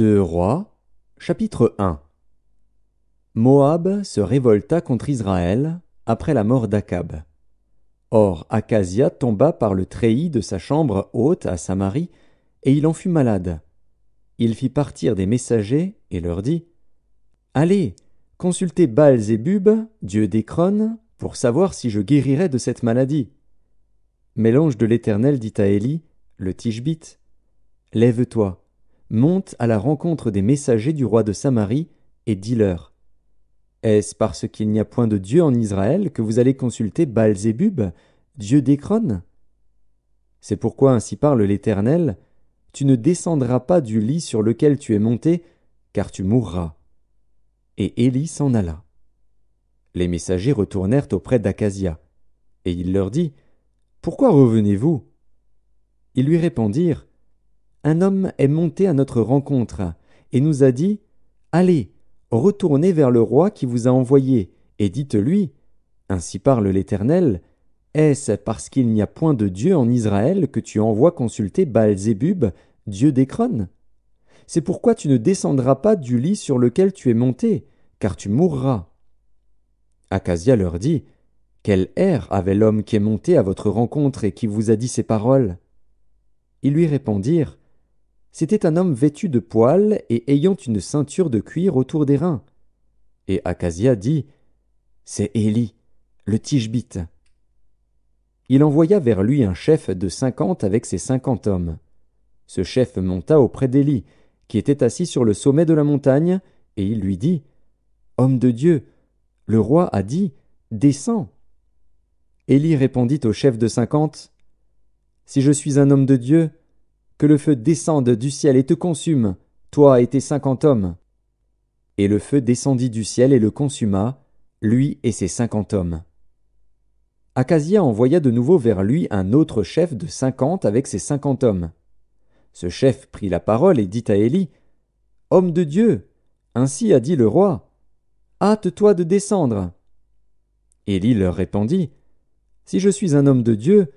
De Rois, chapitre 1 Moab se révolta contre Israël après la mort d'Akab. Or, Akasia tomba par le treillis de sa chambre haute à Samarie, et il en fut malade. Il fit partir des messagers et leur dit Allez, consultez Baal Zébub, dieu d'Écron, pour savoir si je guérirai de cette maladie. Mais l'ange de l'Éternel dit à Élie, le Tishbite Lève-toi monte à la rencontre des messagers du roi de Samarie et dit-leur Est-ce parce qu'il n'y a point de Dieu en Israël que vous allez consulter baal Dieu d'Écrone C'est pourquoi ainsi parle l'Éternel Tu ne descendras pas du lit sur lequel tu es monté, car tu mourras. Et Élie s'en alla. Les messagers retournèrent auprès d'Acasia, et il leur dit Pourquoi revenez-vous Ils lui répondirent un homme est monté à notre rencontre, et nous a dit Allez, retournez vers le roi qui vous a envoyé, et dites-lui Ainsi parle l'Éternel, est-ce parce qu'il n'y a point de Dieu en Israël que tu envoies consulter Baal-Zébub, Dieu crônes C'est pourquoi tu ne descendras pas du lit sur lequel tu es monté, car tu mourras. Acasia leur dit Quel air avait l'homme qui est monté à votre rencontre et qui vous a dit ces paroles Ils lui répondirent c'était un homme vêtu de poils et ayant une ceinture de cuir autour des reins. Et Acasia dit C'est Élie, le Tishbite. Il envoya vers lui un chef de cinquante avec ses cinquante hommes. Ce chef monta auprès d'Élie, qui était assis sur le sommet de la montagne, et il lui dit Homme de Dieu, le roi a dit Descends. Élie répondit au chef de cinquante Si je suis un homme de Dieu, que le feu descende du ciel et te consume, toi et tes cinquante hommes. Et le feu descendit du ciel et le consuma, lui et ses cinquante hommes. Acasia envoya de nouveau vers lui un autre chef de cinquante avec ses cinquante hommes. Ce chef prit la parole et dit à Élie Homme de Dieu, ainsi a dit le roi, hâte-toi de descendre. Élie leur répondit Si je suis un homme de Dieu,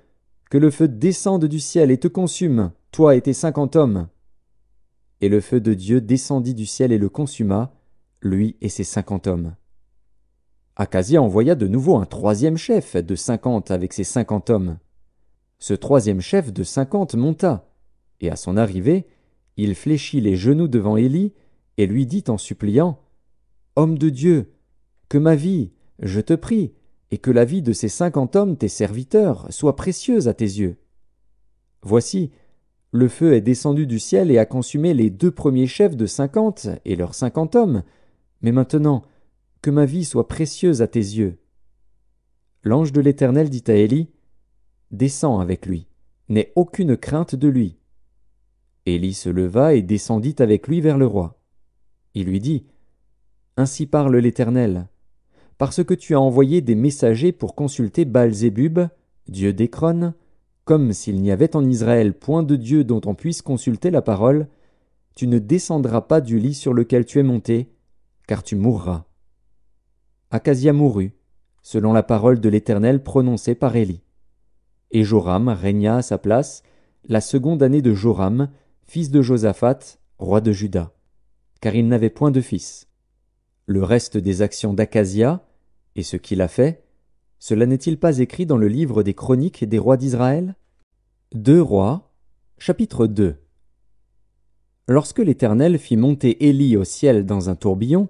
que le feu descende du ciel et te consume, toi et tes cinquante hommes. Et le feu de Dieu descendit du ciel et le consuma, lui et ses cinquante hommes. Acasia envoya de nouveau un troisième chef de cinquante avec ses cinquante hommes. Ce troisième chef de cinquante monta, et à son arrivée, il fléchit les genoux devant Élie et lui dit en suppliant Homme de Dieu, que ma vie, je te prie, et que la vie de ces cinquante hommes tes serviteurs soit précieuse à tes yeux. Voici, le feu est descendu du ciel et a consumé les deux premiers chefs de cinquante et leurs cinquante hommes. Mais maintenant, que ma vie soit précieuse à tes yeux. L'ange de l'Éternel dit à Élie, Descends avec lui, n'aie aucune crainte de lui. Élie se leva et descendit avec lui vers le roi. Il lui dit, Ainsi parle l'Éternel, parce que tu as envoyé des messagers pour consulter baal dieu d'Écrone, comme s'il n'y avait en Israël point de Dieu dont on puisse consulter la parole, tu ne descendras pas du lit sur lequel tu es monté, car tu mourras. Acasia mourut, selon la parole de l'Éternel prononcée par Élie. Et Joram régna à sa place la seconde année de Joram, fils de Josaphat, roi de Juda, car il n'avait point de fils. Le reste des actions d'Acasia, et ce qu'il a fait, cela n'est-il pas écrit dans le livre des chroniques des rois d'Israël deux Rois, chapitre 2 Lorsque l'Éternel fit monter Élie au ciel dans un tourbillon,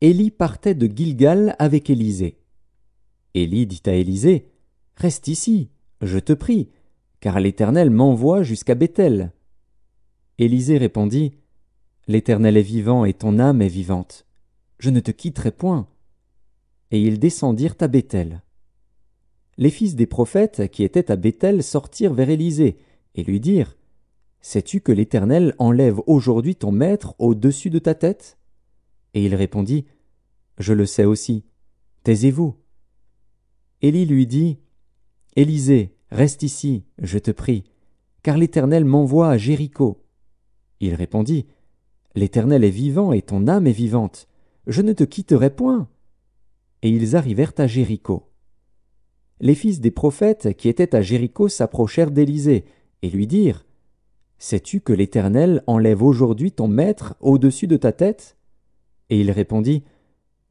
Élie partait de Gilgal avec Élisée. Élie dit à Élisée Reste ici, je te prie, car l'Éternel m'envoie jusqu'à Béthel. » Élisée répondit L'Éternel est vivant et ton âme est vivante. Je ne te quitterai point. Et ils descendirent à Béthel les fils des prophètes qui étaient à Bethel sortirent vers Élisée et lui dirent Sais-tu que l'Éternel enlève aujourd'hui ton maître au-dessus de ta tête Et il répondit Je le sais aussi. Taisez-vous. Élie lui dit Élisée, reste ici, je te prie, car l'Éternel m'envoie à Jéricho. Il répondit L'Éternel est vivant et ton âme est vivante. Je ne te quitterai point. Et ils arrivèrent à Jéricho les fils des prophètes qui étaient à Jéricho s'approchèrent d'Élisée et lui dirent Sais-tu que l'Éternel enlève aujourd'hui ton maître au-dessus de ta tête Et il répondit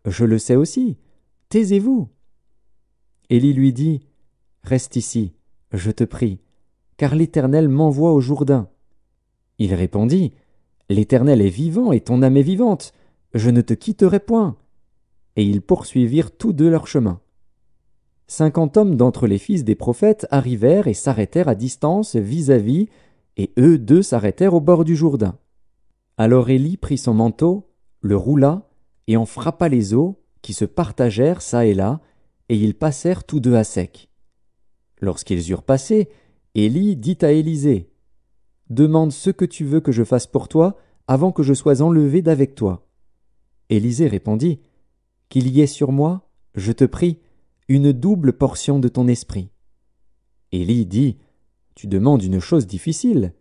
Je le sais aussi. Taisez-vous. Élie lui dit Reste ici, je te prie, car l'Éternel m'envoie au Jourdain. Il répondit L'Éternel est vivant et ton âme est vivante, je ne te quitterai point. Et ils poursuivirent tous deux leur chemin cinquante hommes d'entre les fils des prophètes arrivèrent et s'arrêtèrent à distance vis-à-vis, et eux deux s'arrêtèrent au bord du Jourdain. Alors Élie prit son manteau, le roula, et en frappa les eaux, qui se partagèrent çà et là, et ils passèrent tous deux à sec. Lorsqu'ils eurent passé, Élie dit à Élisée Demande ce que tu veux que je fasse pour toi avant que je sois enlevé d'avec toi. Élisée répondit Qu'il y ait sur moi, je te prie, une double portion de ton esprit. Élie dit, Tu demandes une chose difficile,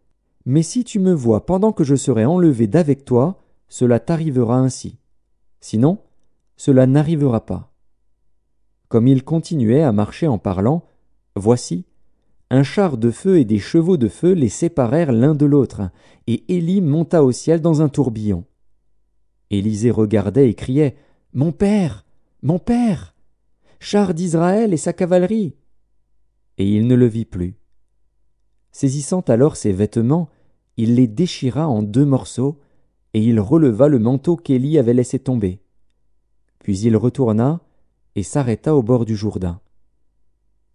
mais si tu me vois pendant que je serai enlevé d'avec toi, cela t'arrivera ainsi. Sinon, cela n'arrivera pas. Comme il continuait à marcher en parlant, voici, un char de feu et des chevaux de feu les séparèrent l'un de l'autre, et Élie monta au ciel dans un tourbillon. Élisée regardait et criait Mon père Mon père Char d'Israël et sa cavalerie. Et il ne le vit plus. Saisissant alors ses vêtements, il les déchira en deux morceaux, et il releva le manteau qu'Élie avait laissé tomber. Puis il retourna et s'arrêta au bord du Jourdain.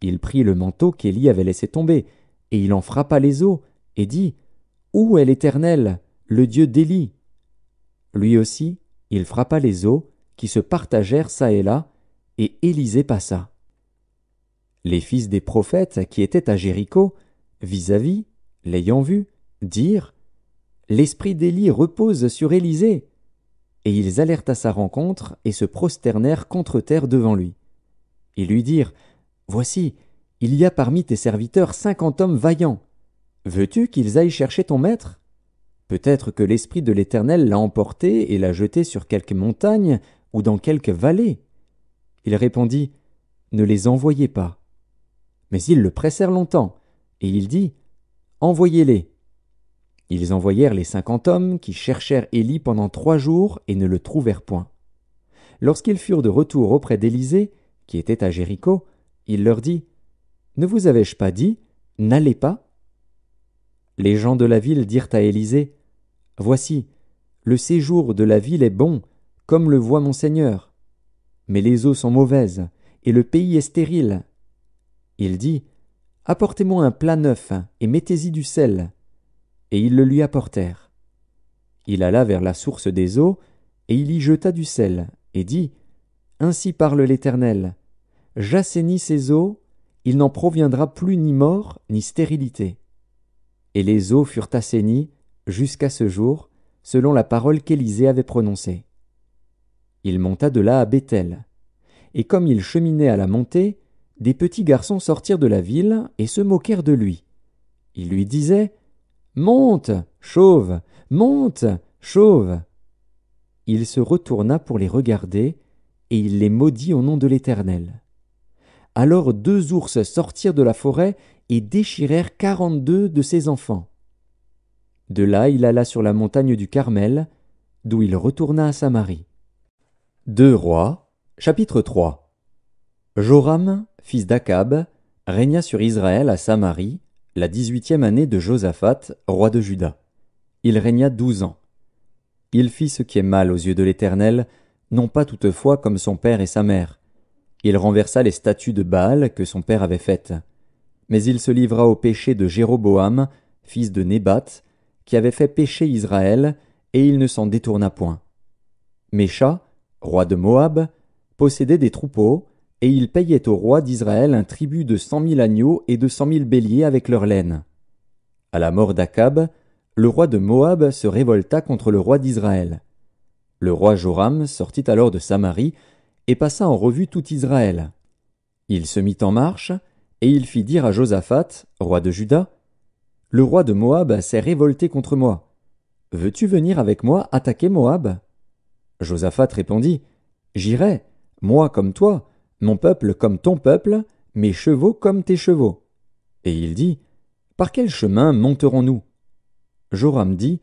Il prit le manteau qu'Élie avait laissé tomber, et il en frappa les eaux, et dit Où est l'Éternel, le Dieu d'Élie Lui aussi, il frappa les eaux, qui se partagèrent çà et là, et Élisée passa. Les fils des prophètes qui étaient à Jéricho, vis-à-vis, l'ayant vu, dirent L'esprit d'Élie repose sur Élisée. Et ils allèrent à sa rencontre et se prosternèrent contre terre devant lui. Ils lui dirent Voici, il y a parmi tes serviteurs cinquante hommes vaillants. Veux-tu qu'ils aillent chercher ton maître Peut-être que l'esprit de l'Éternel l'a emporté et l'a jeté sur quelque montagne ou dans quelque vallée il répondit Ne les envoyez pas. Mais ils le pressèrent longtemps, et il dit Envoyez-les. Ils envoyèrent les cinquante hommes qui cherchèrent Élie pendant trois jours et ne le trouvèrent point. Lorsqu'ils furent de retour auprès d'Élisée, qui était à Jéricho, il leur dit Ne vous avais-je pas dit N'allez pas Les gens de la ville dirent à Élisée Voici, le séjour de la ville est bon, comme le voit mon Seigneur mais les eaux sont mauvaises, et le pays est stérile. Il dit Apportez-moi un plat neuf, et mettez-y du sel. Et ils le lui apportèrent. Il alla vers la source des eaux, et il y jeta du sel, et dit Ainsi parle l'Éternel J'assainis ces eaux, il n'en proviendra plus ni mort, ni stérilité. Et les eaux furent assainies jusqu'à ce jour, selon la parole qu'Élisée avait prononcée. Il monta de là à Bethel. Et comme il cheminait à la montée, des petits garçons sortirent de la ville et se moquèrent de lui. Ils lui disaient Monte, chauve, monte, chauve. Il se retourna pour les regarder, et il les maudit au nom de l'Éternel. Alors deux ours sortirent de la forêt et déchirèrent quarante-deux de ses enfants. De là il alla sur la montagne du Carmel, d'où il retourna à Samarie. Deux Rois, chapitre 3 Joram, fils d'Akab, régna sur Israël à Samarie, la dix-huitième année de Josaphat, roi de Juda. Il régna douze ans. Il fit ce qui est mal aux yeux de l'Éternel, non pas toutefois comme son père et sa mère. Il renversa les statues de Baal que son père avait faites. Mais il se livra au péché de Jéroboam, fils de Nébat, qui avait fait pécher Israël, et il ne s'en détourna point. Mécha, roi de Moab, possédait des troupeaux, et il payait au roi d'Israël un tribut de cent mille agneaux et de cent mille béliers avec leur laine. À la mort d'Akab, le roi de Moab se révolta contre le roi d'Israël. Le roi Joram sortit alors de Samarie et passa en revue tout Israël. Il se mit en marche, et il fit dire à Josaphat, roi de Juda, Le roi de Moab s'est révolté contre moi. Veux-tu venir avec moi attaquer Moab? Josaphat répondit J'irai, moi comme toi, mon peuple comme ton peuple, mes chevaux comme tes chevaux. Et il dit Par quel chemin monterons-nous Joram dit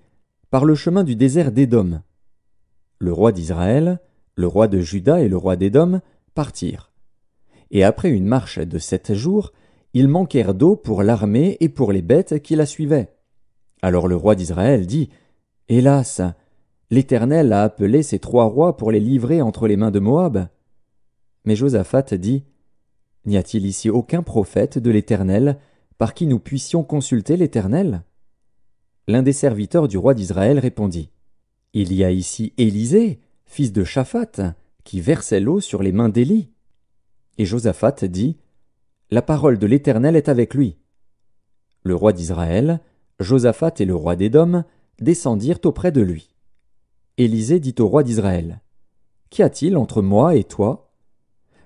Par le chemin du désert d'Édom. Le roi d'Israël, le roi de Juda et le roi d'Édom partirent. Et après une marche de sept jours, ils manquèrent d'eau pour l'armée et pour les bêtes qui la suivaient. Alors le roi d'Israël dit Hélas, L'Éternel a appelé ces trois rois pour les livrer entre les mains de Moab. Mais Josaphat dit N'y a-t-il ici aucun prophète de l'Éternel par qui nous puissions consulter l'Éternel L'un des serviteurs du roi d'Israël répondit Il y a ici Élisée, fils de Shaphat, qui versait l'eau sur les mains d'Élie. Et Josaphat dit La parole de l'Éternel est avec lui. Le roi d'Israël, Josaphat et le roi d'Édom descendirent auprès de lui. Élisée dit au roi d'Israël Qu'y a-t-il entre moi et toi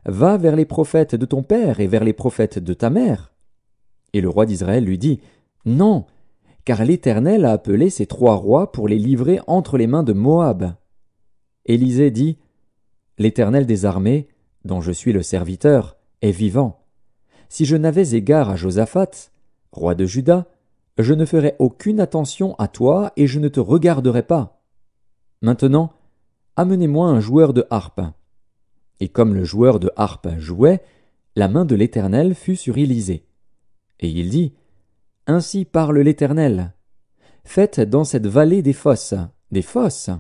Va vers les prophètes de ton père et vers les prophètes de ta mère. Et le roi d'Israël lui dit Non, car l'Éternel a appelé ces trois rois pour les livrer entre les mains de Moab. Élisée dit L'Éternel des armées, dont je suis le serviteur, est vivant. Si je n'avais égard à Josaphat, roi de Juda, je ne ferais aucune attention à toi et je ne te regarderais pas. Maintenant, amenez-moi un joueur de harpe. Et comme le joueur de harpe jouait, la main de l'Éternel fut sur Élisée. Et il dit, Ainsi parle l'Éternel. Faites dans cette vallée des fosses, des fosses.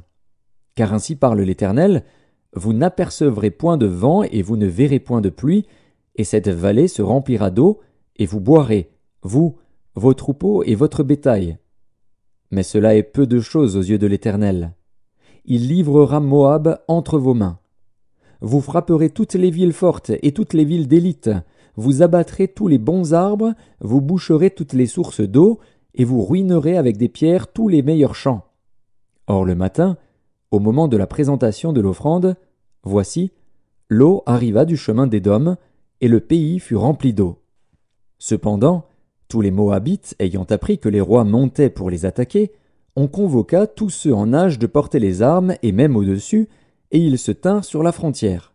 Car ainsi parle l'Éternel, vous n'apercevrez point de vent et vous ne verrez point de pluie, et cette vallée se remplira d'eau, et vous boirez, vous, vos troupeaux et votre bétail. Mais cela est peu de choses aux yeux de l'Éternel. Il livrera Moab entre vos mains. Vous frapperez toutes les villes fortes et toutes les villes d'élite, vous abattrez tous les bons arbres, vous boucherez toutes les sources d'eau, et vous ruinerez avec des pierres tous les meilleurs champs. Or le matin, au moment de la présentation de l'offrande, voici, l'eau arriva du chemin des dômes et le pays fut rempli d'eau. Cependant, tous les Moabites ayant appris que les rois montaient pour les attaquer, on convoqua tous ceux en âge de porter les armes et même au-dessus, et ils se tinrent sur la frontière.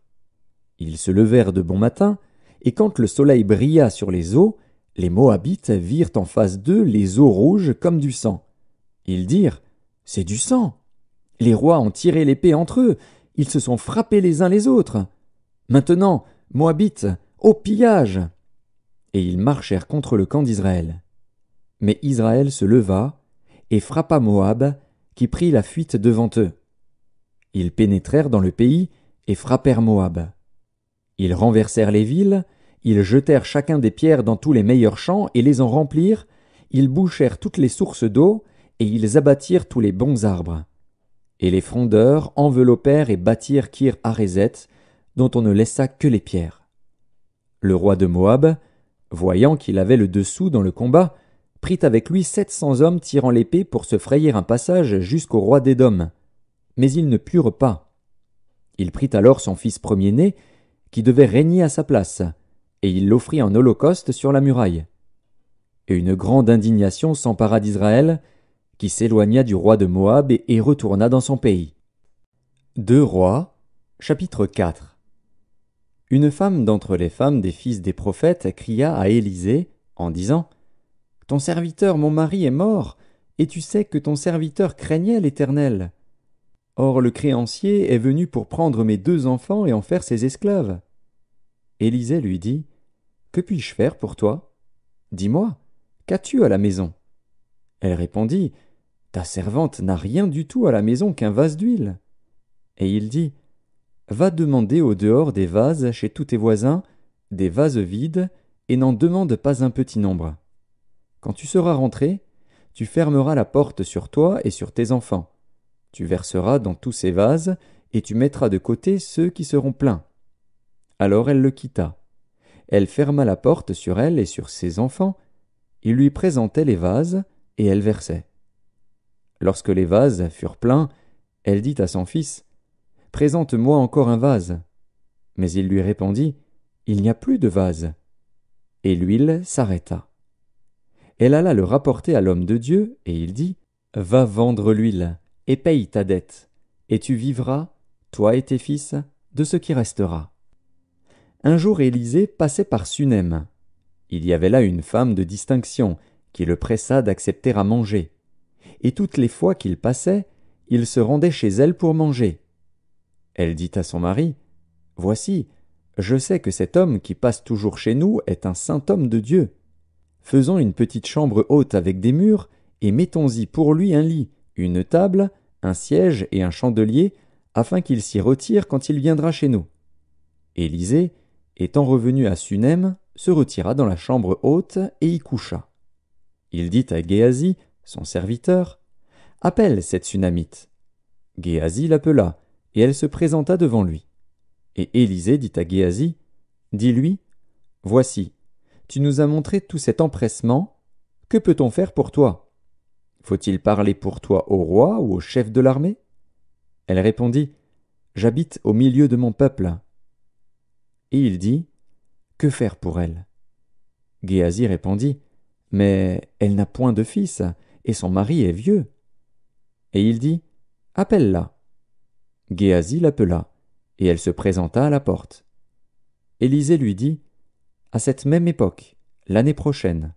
Ils se levèrent de bon matin, et quand le soleil brilla sur les eaux, les Moabites virent en face d'eux les eaux rouges comme du sang. Ils dirent C'est du sang Les rois ont tiré l'épée entre eux, ils se sont frappés les uns les autres. Maintenant, Moabites, au pillage Et ils marchèrent contre le camp d'Israël. Mais Israël se leva, et frappa Moab, qui prit la fuite devant eux. Ils pénétrèrent dans le pays et frappèrent Moab. Ils renversèrent les villes, ils jetèrent chacun des pierres dans tous les meilleurs champs et les en remplirent, ils bouchèrent toutes les sources d'eau, et ils abattirent tous les bons arbres. Et les frondeurs enveloppèrent et bâtirent Kir Arezet, dont on ne laissa que les pierres. Le roi de Moab, voyant qu'il avait le dessous dans le combat, prit avec lui sept cents hommes tirant l'épée pour se frayer un passage jusqu'au roi d'Édom. Mais ils ne purent pas. Il prit alors son fils premier-né, qui devait régner à sa place, et il l'offrit en holocauste sur la muraille. Et une grande indignation s'empara d'Israël, qui s'éloigna du roi de Moab et retourna dans son pays. Deux rois, chapitre 4 Une femme d'entre les femmes des fils des prophètes cria à Élisée, en disant ton serviteur, mon mari, est mort, et tu sais que ton serviteur craignait l'Éternel. Or le créancier est venu pour prendre mes deux enfants et en faire ses esclaves. Élisée lui dit. Que puis je faire pour toi? Dis moi, qu'as tu à la maison? Elle répondit. Ta servante n'a rien du tout à la maison qu'un vase d'huile. Et il dit. Va demander au dehors des vases chez tous tes voisins, des vases vides, et n'en demande pas un petit nombre. Quand tu seras rentré, tu fermeras la porte sur toi et sur tes enfants. Tu verseras dans tous ces vases, et tu mettras de côté ceux qui seront pleins. Alors elle le quitta. Elle ferma la porte sur elle et sur ses enfants, il lui présentait les vases, et elle versait. Lorsque les vases furent pleins, elle dit à son fils. Présente-moi encore un vase. Mais il lui répondit. Il n'y a plus de vase. Et l'huile s'arrêta elle alla le rapporter à l'homme de Dieu, et il dit Va vendre l'huile, et paye ta dette, et tu vivras, toi et tes fils, de ce qui restera. Un jour Élisée passait par Sunem. Il y avait là une femme de distinction, qui le pressa d'accepter à manger. Et toutes les fois qu'il passait, il se rendait chez elle pour manger. Elle dit à son mari Voici, je sais que cet homme qui passe toujours chez nous est un saint homme de Dieu. Faisons une petite chambre haute avec des murs, et mettons-y pour lui un lit, une table, un siège et un chandelier, afin qu'il s'y retire quand il viendra chez nous. Élisée, étant revenue à Sunem, se retira dans la chambre haute et y coucha. Il dit à Géasi, son serviteur, Appelle cette Sunamite. Géasi l'appela, et elle se présenta devant lui. Et Élisée dit à Géasi, Dis-lui, Voici, tu nous as montré tout cet empressement, que peut-on faire pour toi Faut-il parler pour toi au roi ou au chef de l'armée Elle répondit J'habite au milieu de mon peuple. Et il dit Que faire pour elle Géasi répondit Mais elle n'a point de fils, et son mari est vieux. Et il dit Appelle-la. Géasi l'appela, et elle se présenta à la porte. Élisée lui dit à cette même époque, l'année prochaine,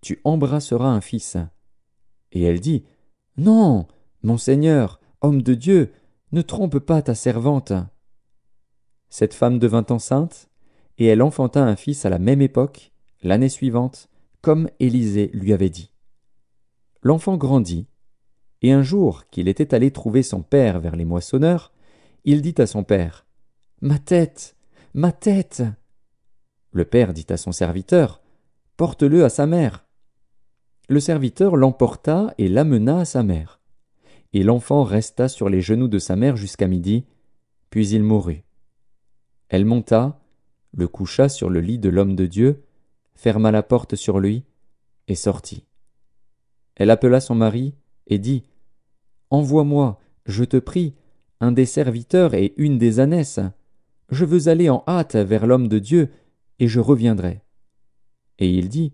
tu embrasseras un fils. Et elle dit Non, mon Seigneur, homme de Dieu, ne trompe pas ta servante. Cette femme devint enceinte, et elle enfanta un fils à la même époque, l'année suivante, comme Élisée lui avait dit. L'enfant grandit, et un jour qu'il était allé trouver son père vers les moissonneurs, il dit à son père Ma tête, ma tête le père dit à son serviteur Porte-le à sa mère. Le serviteur l'emporta et l'amena à sa mère. Et l'enfant resta sur les genoux de sa mère jusqu'à midi, puis il mourut. Elle monta, le coucha sur le lit de l'homme de Dieu, ferma la porte sur lui, et sortit. Elle appela son mari, et dit. Envoie-moi, je te prie, un des serviteurs et une des ânesses. Je veux aller en hâte vers l'homme de Dieu, et je reviendrai. Et il dit,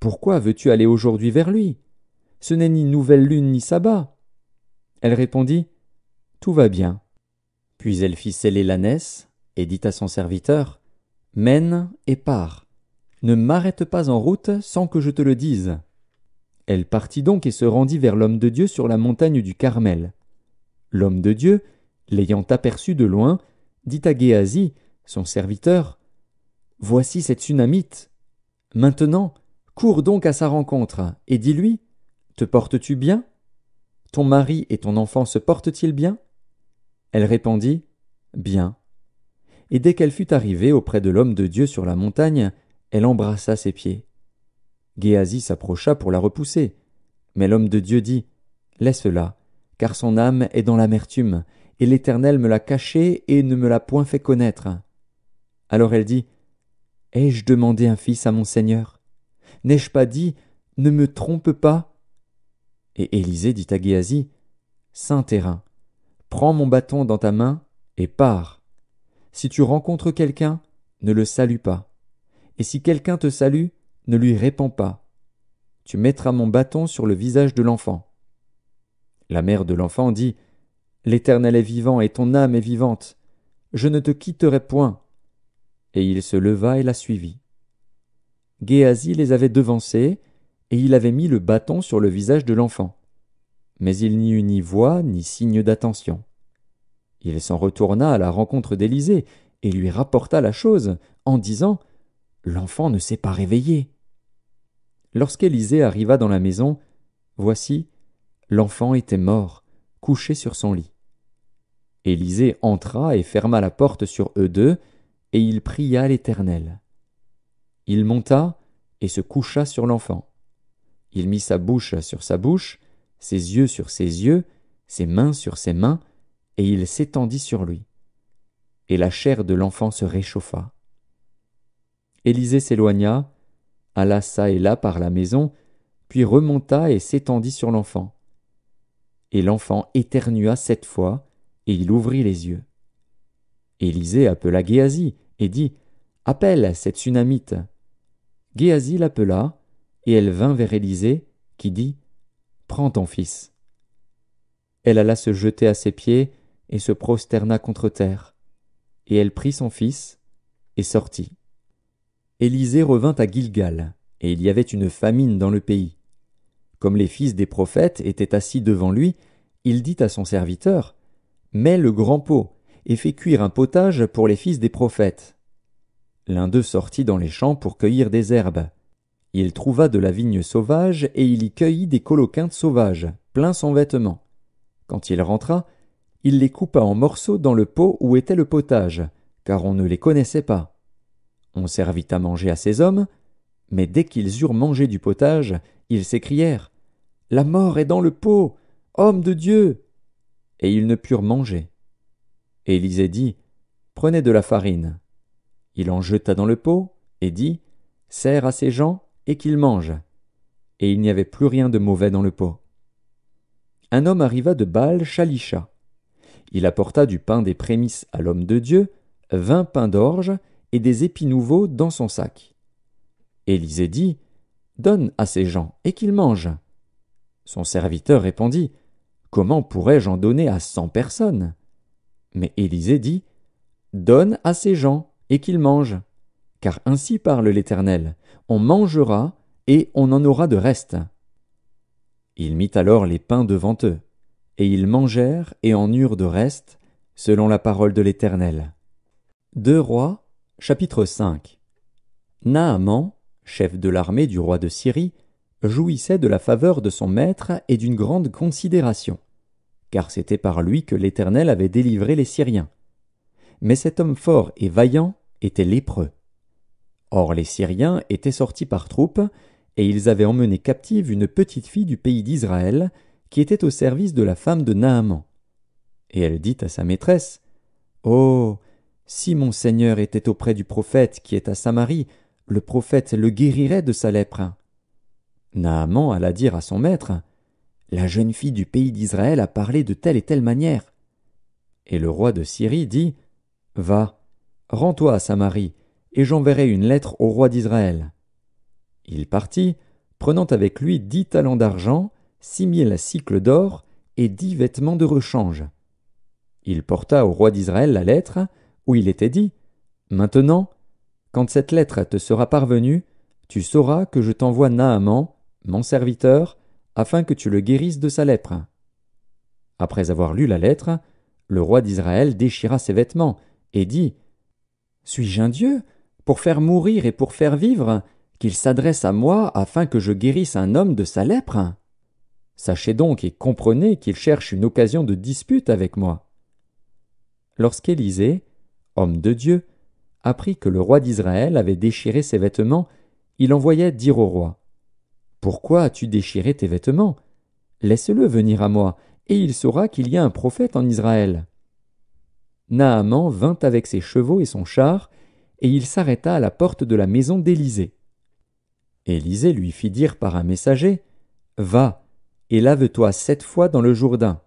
Pourquoi veux-tu aller aujourd'hui vers lui Ce n'est ni nouvelle lune ni sabbat. Elle répondit, Tout va bien. Puis elle fit sceller l'ânesse, et dit à son serviteur, Mène et pars. Ne m'arrête pas en route sans que je te le dise. Elle partit donc et se rendit vers l'homme de Dieu sur la montagne du Carmel. L'homme de Dieu, l'ayant aperçu de loin, dit à Géasi, son serviteur, Voici cette tsunamite. Maintenant, cours donc à sa rencontre, et dis-lui Te portes-tu bien Ton mari et ton enfant se portent-ils bien Elle répondit Bien. Et dès qu'elle fut arrivée auprès de l'homme de Dieu sur la montagne, elle embrassa ses pieds. Géasi s'approcha pour la repousser. Mais l'homme de Dieu dit Laisse-la, car son âme est dans l'amertume, et l'Éternel me l'a cachée et ne me l'a point fait connaître. Alors elle dit Ai-je demandé un fils à mon Seigneur N'ai-je pas dit Ne me trompe pas Et Élisée dit à Géasi Saint terrain, prends mon bâton dans ta main et pars. Si tu rencontres quelqu'un, ne le salue pas. Et si quelqu'un te salue, ne lui réponds pas. Tu mettras mon bâton sur le visage de l'enfant. La mère de l'enfant dit L'Éternel est vivant et ton âme est vivante. Je ne te quitterai point. Et il se leva et la suivit. Géasi les avait devancés, et il avait mis le bâton sur le visage de l'enfant. Mais il n'y eut ni voix ni signe d'attention. Il s'en retourna à la rencontre d'Élisée et lui rapporta la chose, en disant L'enfant ne s'est pas réveillé. Lorsqu'Élisée arriva dans la maison, voici, l'enfant était mort, couché sur son lit. Élisée entra et ferma la porte sur eux deux, et il pria l'Éternel. Il monta et se coucha sur l'enfant. Il mit sa bouche sur sa bouche, ses yeux sur ses yeux, ses mains sur ses mains, et il s'étendit sur lui. Et la chair de l'enfant se réchauffa. Élisée s'éloigna, alla çà et là par la maison, puis remonta et s'étendit sur l'enfant. Et l'enfant éternua sept fois, et il ouvrit les yeux. Élisée appela Géasi, et dit Appelle cette tsunamite. Géasi l'appela, et elle vint vers Élisée, qui dit Prends ton fils. Elle alla se jeter à ses pieds et se prosterna contre terre. Et elle prit son fils et sortit. Élisée revint à Gilgal, et il y avait une famine dans le pays. Comme les fils des prophètes étaient assis devant lui, il dit à son serviteur Mets le grand pot et fait cuire un potage pour les fils des prophètes. L'un d'eux sortit dans les champs pour cueillir des herbes. Il trouva de la vigne sauvage, et il y cueillit des coloquintes sauvages, plein son vêtement. Quand il rentra, il les coupa en morceaux dans le pot où était le potage, car on ne les connaissait pas. On servit à manger à ces hommes, mais dès qu'ils eurent mangé du potage, ils s'écrièrent. La mort est dans le pot. Homme de Dieu. Et ils ne purent manger. Élisée dit, Prenez de la farine. Il en jeta dans le pot, et dit, Serre à ces gens, et qu'ils mangent. Et il n'y avait plus rien de mauvais dans le pot. Un homme arriva de Baal Chalisha. Il apporta du pain des prémices à l'homme de Dieu, vingt pains d'orge, et des épis nouveaux dans son sac. Élisée dit, Donne à ces gens, et qu'ils mangent. Son serviteur répondit, Comment pourrais-je en donner à cent personnes? Mais Élisée dit Donne à ces gens, et qu'ils mangent. Car ainsi parle l'Éternel On mangera, et on en aura de reste. Il mit alors les pains devant eux, et ils mangèrent et en eurent de reste, selon la parole de l'Éternel. Deux Rois, chapitre 5 Naaman, chef de l'armée du roi de Syrie, jouissait de la faveur de son maître et d'une grande considération car c'était par lui que l'Éternel avait délivré les Syriens. Mais cet homme fort et vaillant était lépreux. Or les Syriens étaient sortis par troupes, et ils avaient emmené captive une petite fille du pays d'Israël, qui était au service de la femme de Naaman. Et elle dit à sa maîtresse. Oh. Si mon Seigneur était auprès du prophète qui est à Samarie, le prophète le guérirait de sa lèpre. Naaman alla dire à son maître. La jeune fille du pays d'Israël a parlé de telle et telle manière. Et le roi de Syrie dit Va, rends-toi à Samarie, et j'enverrai une lettre au roi d'Israël. Il partit, prenant avec lui dix talents d'argent, six mille cycles d'or et dix vêtements de rechange. Il porta au roi d'Israël la lettre, où il était dit Maintenant, quand cette lettre te sera parvenue, tu sauras que je t'envoie Naaman, mon serviteur, afin que tu le guérisses de sa lèpre. Après avoir lu la lettre, le roi d'Israël déchira ses vêtements et dit Suis-je un Dieu pour faire mourir et pour faire vivre, qu'il s'adresse à moi afin que je guérisse un homme de sa lèpre Sachez donc et comprenez qu'il cherche une occasion de dispute avec moi. Lorsqu'Élisée, homme de Dieu, apprit que le roi d'Israël avait déchiré ses vêtements, il envoya dire au roi pourquoi as-tu déchiré tes vêtements Laisse-le venir à moi, et il saura qu'il y a un prophète en Israël. Naaman vint avec ses chevaux et son char, et il s'arrêta à la porte de la maison d'Élisée. Élisée lui fit dire par un messager Va, et lave-toi sept fois dans le Jourdain.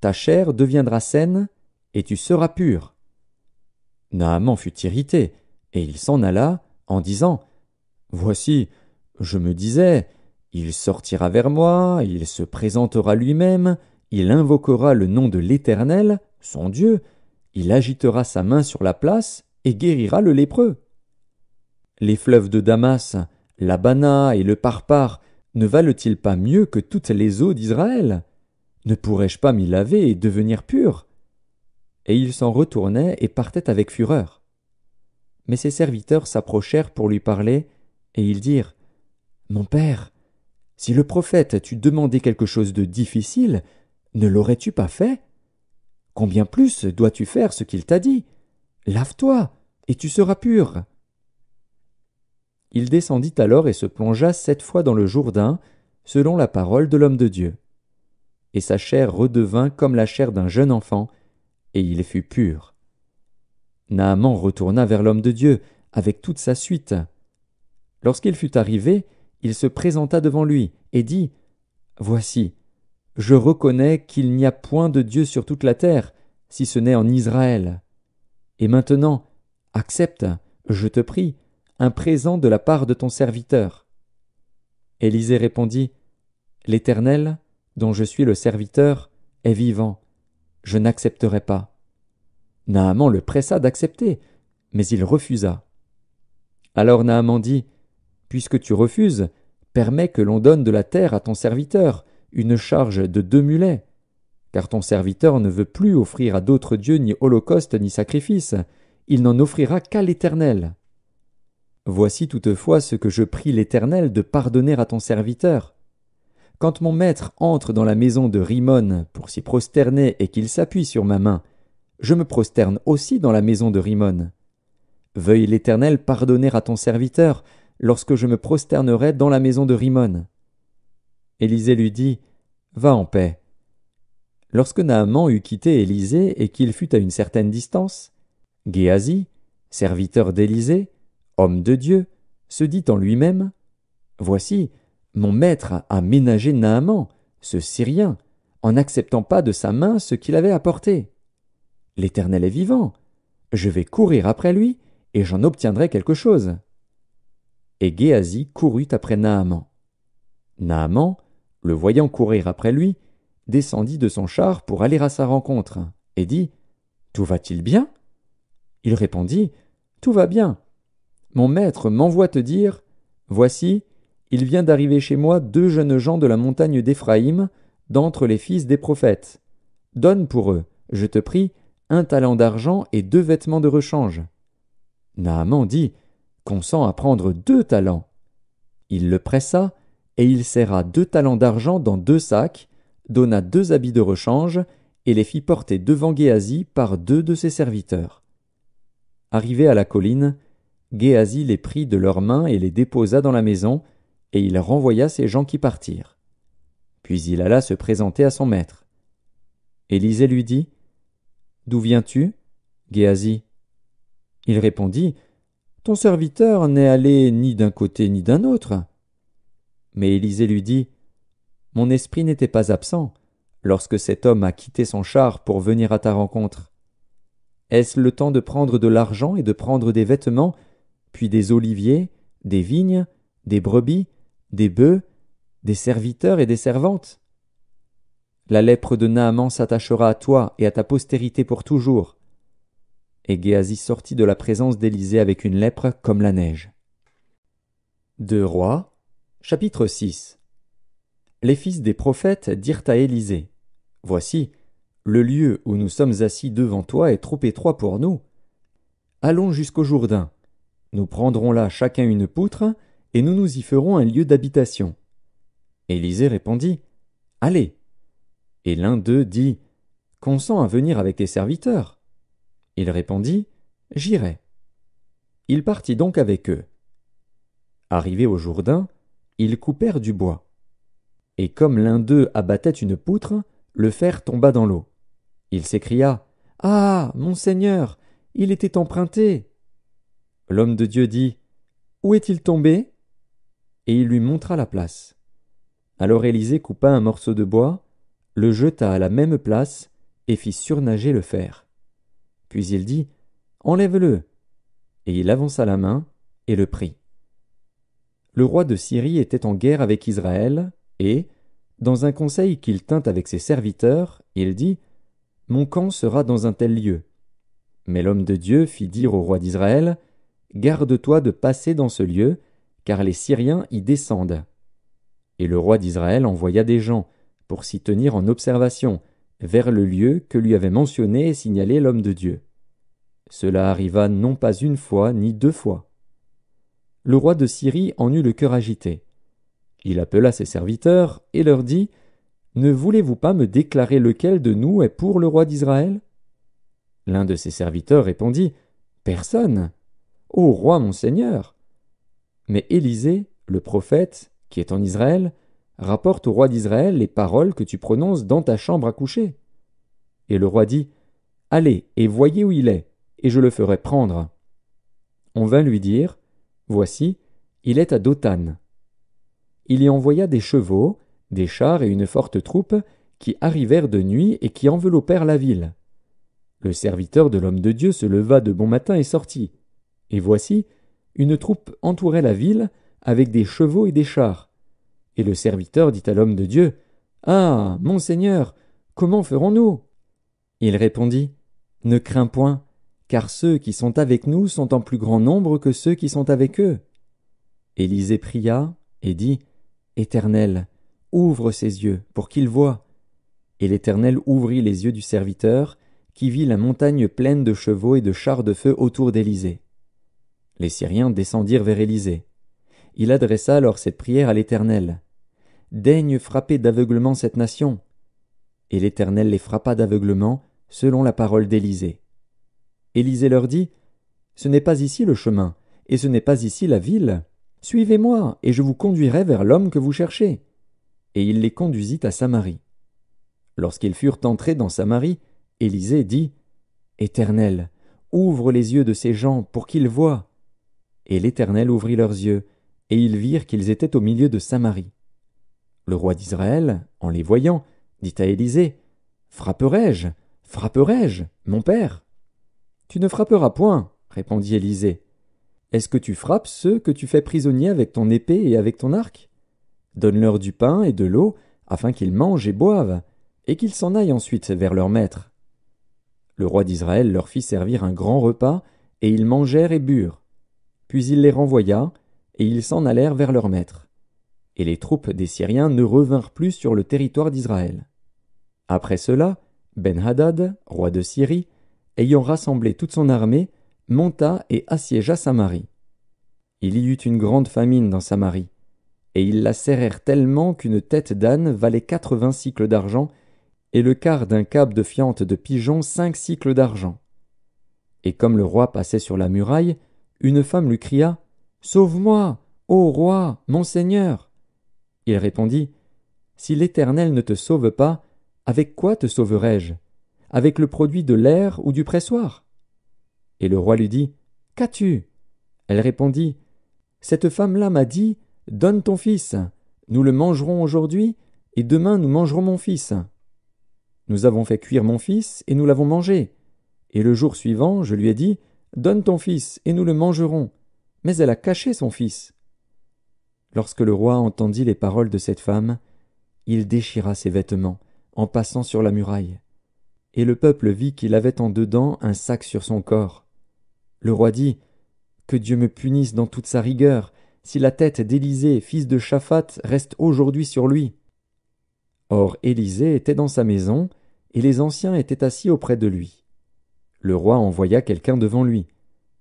Ta chair deviendra saine, et tu seras pur. Naaman fut irrité, et il s'en alla, en disant Voici, je me disais Il sortira vers moi, il se présentera lui-même, il invoquera le nom de l'Éternel, son Dieu, il agitera sa main sur la place et guérira le lépreux. Les fleuves de Damas, l'Abana et le Parpar ne valent-ils pas mieux que toutes les eaux d'Israël Ne pourrais-je pas m'y laver et devenir pur Et il s'en retournait et partait avec fureur. Mais ses serviteurs s'approchèrent pour lui parler, et ils dirent mon père, si le prophète tu demandé quelque chose de difficile, ne l'aurais-tu pas fait Combien plus dois-tu faire ce qu'il t'a dit Lave-toi, et tu seras pur. Il descendit alors et se plongea sept fois dans le Jourdain, selon la parole de l'homme de Dieu. Et sa chair redevint comme la chair d'un jeune enfant, et il fut pur. Naaman retourna vers l'homme de Dieu, avec toute sa suite. Lorsqu'il fut arrivé, il se présenta devant lui, et dit Voici, je reconnais qu'il n'y a point de Dieu sur toute la terre, si ce n'est en Israël. Et maintenant, accepte, je te prie, un présent de la part de ton serviteur. Élisée répondit L'Éternel, dont je suis le serviteur, est vivant. Je n'accepterai pas. Naaman le pressa d'accepter, mais il refusa. Alors Naaman dit puisque tu refuses, permets que l'on donne de la terre à ton serviteur, une charge de deux mulets. Car ton serviteur ne veut plus offrir à d'autres dieux ni holocauste ni sacrifice, il n'en offrira qu'à l'Éternel. Voici toutefois ce que je prie l'Éternel de pardonner à ton serviteur. Quand mon maître entre dans la maison de Rimon pour s'y prosterner et qu'il s'appuie sur ma main, je me prosterne aussi dans la maison de Rimon. Veuille l'Éternel pardonner à ton serviteur, lorsque je me prosternerai dans la maison de Rimon. Élisée lui dit Va en paix. Lorsque Naaman eut quitté Élisée et qu'il fut à une certaine distance, Géasi, serviteur d'Élisée, homme de Dieu, se dit en lui-même Voici, mon maître a ménagé Naaman, ce Syrien, en n'acceptant pas de sa main ce qu'il avait apporté. L'Éternel est vivant. Je vais courir après lui, et j'en obtiendrai quelque chose et Géasi courut après Naaman. Naaman, le voyant courir après lui, descendit de son char pour aller à sa rencontre, et dit Tout va-t-il bien Il répondit Tout va bien. Mon maître m'envoie te dire Voici, il vient d'arriver chez moi deux jeunes gens de la montagne d'Éphraïm, d'entre les fils des prophètes. Donne pour eux, je te prie, un talent d'argent et deux vêtements de rechange. Naaman dit consent à prendre deux talents. Il le pressa, et il serra deux talents d'argent dans deux sacs, donna deux habits de rechange, et les fit porter devant Géasi par deux de ses serviteurs. Arrivé à la colline, Géasi les prit de leurs mains et les déposa dans la maison, et il renvoya ses gens qui partirent. Puis il alla se présenter à son maître. Élisée lui dit D'où viens-tu Géasi Il répondit ton serviteur n'est allé ni d'un côté ni d'un autre. Mais Élisée lui dit Mon esprit n'était pas absent lorsque cet homme a quitté son char pour venir à ta rencontre. Est-ce le temps de prendre de l'argent et de prendre des vêtements, puis des oliviers, des vignes, des brebis, des bœufs, des serviteurs et des servantes La lèpre de Naaman s'attachera à toi et à ta postérité pour toujours. Et Géasi sortit de la présence d'Élisée avec une lèpre comme la neige. Deux Rois, chapitre 6 Les fils des prophètes dirent à Élisée Voici, le lieu où nous sommes assis devant toi est trop étroit pour nous. Allons jusqu'au Jourdain. Nous prendrons là chacun une poutre, et nous nous y ferons un lieu d'habitation. Élisée répondit Allez. Et l'un d'eux dit Consent à venir avec tes serviteurs. Il répondit J'irai. Il partit donc avec eux. Arrivé au Jourdain, ils coupèrent du bois. Et comme l'un d'eux abattait une poutre, le fer tomba dans l'eau. Il s'écria Ah mon Seigneur, il était emprunté L'homme de Dieu dit Où est-il tombé Et il lui montra la place. Alors Élisée coupa un morceau de bois, le jeta à la même place et fit surnager le fer. Puis il dit Enlève-le Et il avança la main et le prit. Le roi de Syrie était en guerre avec Israël, et, dans un conseil qu'il tint avec ses serviteurs, il dit Mon camp sera dans un tel lieu. Mais l'homme de Dieu fit dire au roi d'Israël Garde-toi de passer dans ce lieu, car les Syriens y descendent. Et le roi d'Israël envoya des gens, pour s'y tenir en observation, vers le lieu que lui avait mentionné et signalé l'homme de Dieu. Cela arriva non pas une fois ni deux fois. Le roi de Syrie en eut le cœur agité. Il appela ses serviteurs et leur dit Ne voulez-vous pas me déclarer lequel de nous est pour le roi d'Israël L'un de ses serviteurs répondit Personne Ô roi mon seigneur Mais Élisée, le prophète, qui est en Israël, Rapporte au roi d'Israël les paroles que tu prononces dans ta chambre à coucher. Et le roi dit Allez et voyez où il est, et je le ferai prendre. On vint lui dire Voici, il est à Dothan. Il y envoya des chevaux, des chars et une forte troupe qui arrivèrent de nuit et qui enveloppèrent la ville. Le serviteur de l'homme de Dieu se leva de bon matin et sortit. Et voici, une troupe entourait la ville avec des chevaux et des chars. Et le serviteur dit à l'homme de Dieu Ah, mon Seigneur, comment ferons-nous Il répondit Ne crains point, car ceux qui sont avec nous sont en plus grand nombre que ceux qui sont avec eux. Élisée pria et dit Éternel, ouvre ses yeux pour qu'il voie. Et l'Éternel ouvrit les yeux du serviteur, qui vit la montagne pleine de chevaux et de chars de feu autour d'Élisée. Les Syriens descendirent vers Élisée. Il adressa alors cette prière à l'Éternel daigne frapper d'aveuglement cette nation. Et l'Éternel les frappa d'aveuglement, selon la parole d'Élisée. Élisée leur dit, Ce n'est pas ici le chemin, et ce n'est pas ici la ville. Suivez-moi, et je vous conduirai vers l'homme que vous cherchez. Et il les conduisit à Samarie. Lorsqu'ils furent entrés dans Samarie, Élisée dit, Éternel, ouvre les yeux de ces gens pour qu'ils voient. Et l'Éternel ouvrit leurs yeux, et ils virent qu'ils étaient au milieu de Samarie. Le roi d'Israël, en les voyant, dit à Élisée Frapperai-je Frapperai-je, mon père Tu ne frapperas point, répondit Élisée. Est-ce que tu frappes ceux que tu fais prisonniers avec ton épée et avec ton arc Donne-leur du pain et de l'eau, afin qu'ils mangent et boivent, et qu'ils s'en aillent ensuite vers leur maître. Le roi d'Israël leur fit servir un grand repas, et ils mangèrent et burent. Puis il les renvoya, et ils s'en allèrent vers leur maître et les troupes des Syriens ne revinrent plus sur le territoire d'Israël. Après cela, Ben-Hadad, roi de Syrie, ayant rassemblé toute son armée, monta et assiégea Samarie. Il y eut une grande famine dans Samarie, et ils la serrèrent tellement qu'une tête d'âne valait quatre-vingts cycles d'argent, et le quart d'un câble de fiente de pigeon cinq cycles d'argent. Et comme le roi passait sur la muraille, une femme lui cria Sauve-moi, ô roi, mon seigneur il répondit Si l'Éternel ne te sauve pas, avec quoi te sauverai-je Avec le produit de l'air ou du pressoir Et le roi lui dit Qu'as-tu Elle répondit Cette femme-là m'a dit Donne ton fils, nous le mangerons aujourd'hui, et demain nous mangerons mon fils. Nous avons fait cuire mon fils, et nous l'avons mangé. Et le jour suivant, je lui ai dit Donne ton fils, et nous le mangerons. Mais elle a caché son fils. Lorsque le roi entendit les paroles de cette femme, il déchira ses vêtements, en passant sur la muraille. Et le peuple vit qu'il avait en dedans un sac sur son corps. Le roi dit Que Dieu me punisse dans toute sa rigueur, si la tête d'Élisée, fils de Shaphat, reste aujourd'hui sur lui. Or Élisée était dans sa maison, et les anciens étaient assis auprès de lui. Le roi envoya quelqu'un devant lui.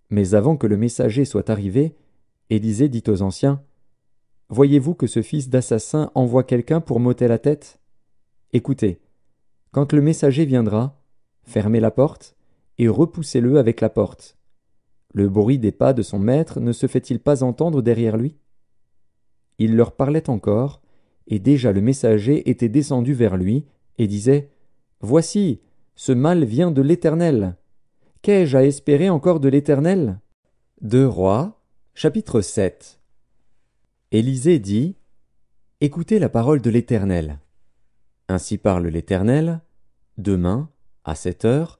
Mais avant que le messager soit arrivé, Élisée dit aux anciens Voyez-vous que ce fils d'assassin envoie quelqu'un pour m'ôter la tête Écoutez, quand le messager viendra, fermez la porte et repoussez-le avec la porte. Le bruit des pas de son maître ne se fait-il pas entendre derrière lui Il leur parlait encore, et déjà le messager était descendu vers lui et disait Voici, ce mal vient de l'Éternel. Qu'ai-je à espérer encore de l'Éternel Deux Rois, chapitre 7 Élisée dit Écoutez la parole de l'Éternel. Ainsi parle l'Éternel. Demain, à cette heure,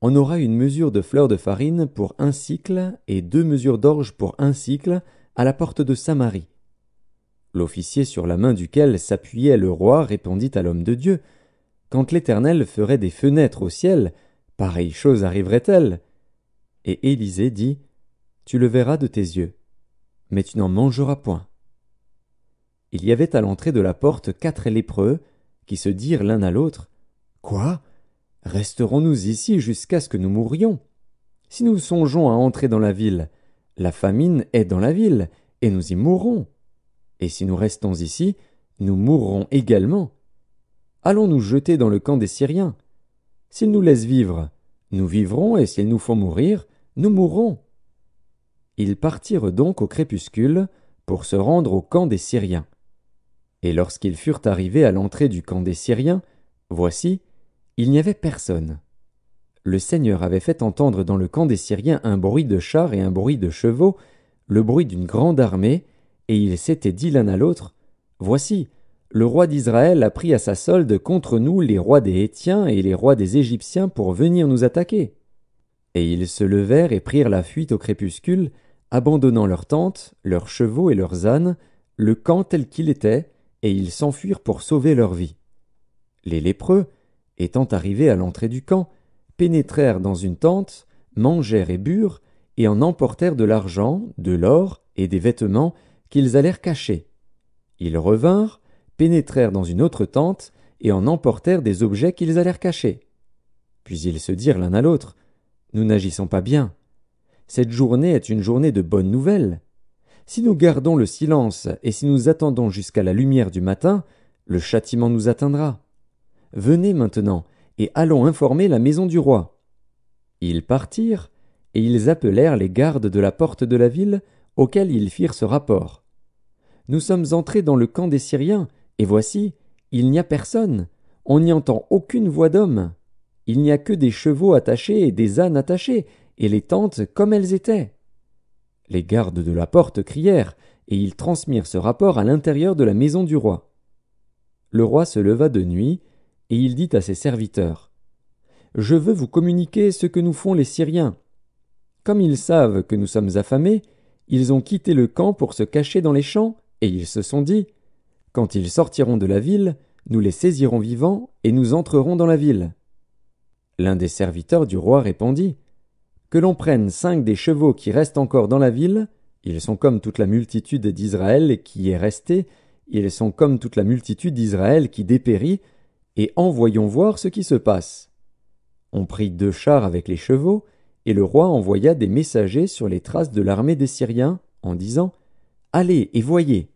on aura une mesure de fleur de farine pour un cycle et deux mesures d'orge pour un cycle à la porte de Samarie. L'officier sur la main duquel s'appuyait le roi répondit à l'homme de Dieu. Quand l'Éternel ferait des fenêtres au ciel, pareille chose arriverait-elle Et Élisée dit Tu le verras de tes yeux, mais tu n'en mangeras point. Il y avait à l'entrée de la porte quatre lépreux, qui se dirent l'un à l'autre Quoi Resterons-nous ici jusqu'à ce que nous mourions Si nous songeons à entrer dans la ville, la famine est dans la ville, et nous y mourrons. Et si nous restons ici, nous mourrons également. Allons nous jeter dans le camp des Syriens. S'ils nous laissent vivre, nous vivrons, et s'ils nous font mourir, nous mourrons. Ils partirent donc au crépuscule pour se rendre au camp des Syriens. Et lorsqu'ils furent arrivés à l'entrée du camp des Syriens, voici, il n'y avait personne. Le Seigneur avait fait entendre dans le camp des Syriens un bruit de chars et un bruit de chevaux, le bruit d'une grande armée, et ils s'étaient dit l'un à l'autre Voici, le roi d'Israël a pris à sa solde contre nous les rois des Hétiens et les rois des Égyptiens pour venir nous attaquer. Et ils se levèrent et prirent la fuite au crépuscule, abandonnant leurs tentes, leurs chevaux et leurs ânes, le camp tel qu'il était, et ils s'enfuirent pour sauver leur vie. Les lépreux, étant arrivés à l'entrée du camp, pénétrèrent dans une tente, mangèrent et burent, et en emportèrent de l'argent, de l'or et des vêtements qu'ils allèrent cacher. Ils revinrent, pénétrèrent dans une autre tente, et en emportèrent des objets qu'ils allèrent cacher. Puis ils se dirent l'un à l'autre. Nous n'agissons pas bien. Cette journée est une journée de bonnes nouvelles. Si nous gardons le silence et si nous attendons jusqu'à la lumière du matin, le châtiment nous atteindra. Venez maintenant, et allons informer la maison du roi. Ils partirent, et ils appelèrent les gardes de la porte de la ville, auxquels ils firent ce rapport. Nous sommes entrés dans le camp des Syriens, et voici, il n'y a personne, on n'y entend aucune voix d'homme. Il n'y a que des chevaux attachés et des ânes attachés, et les tentes comme elles étaient. Les gardes de la porte crièrent, et ils transmirent ce rapport à l'intérieur de la maison du roi. Le roi se leva de nuit, et il dit à ses serviteurs. Je veux vous communiquer ce que nous font les Syriens. Comme ils savent que nous sommes affamés, ils ont quitté le camp pour se cacher dans les champs, et ils se sont dit. Quand ils sortiront de la ville, nous les saisirons vivants, et nous entrerons dans la ville. L'un des serviteurs du roi répondit que l'on prenne cinq des chevaux qui restent encore dans la ville, ils sont comme toute la multitude d'Israël qui est restée, ils sont comme toute la multitude d'Israël qui dépérit, et envoyons voir ce qui se passe. On prit deux chars avec les chevaux, et le roi envoya des messagers sur les traces de l'armée des Syriens, en disant Allez et voyez.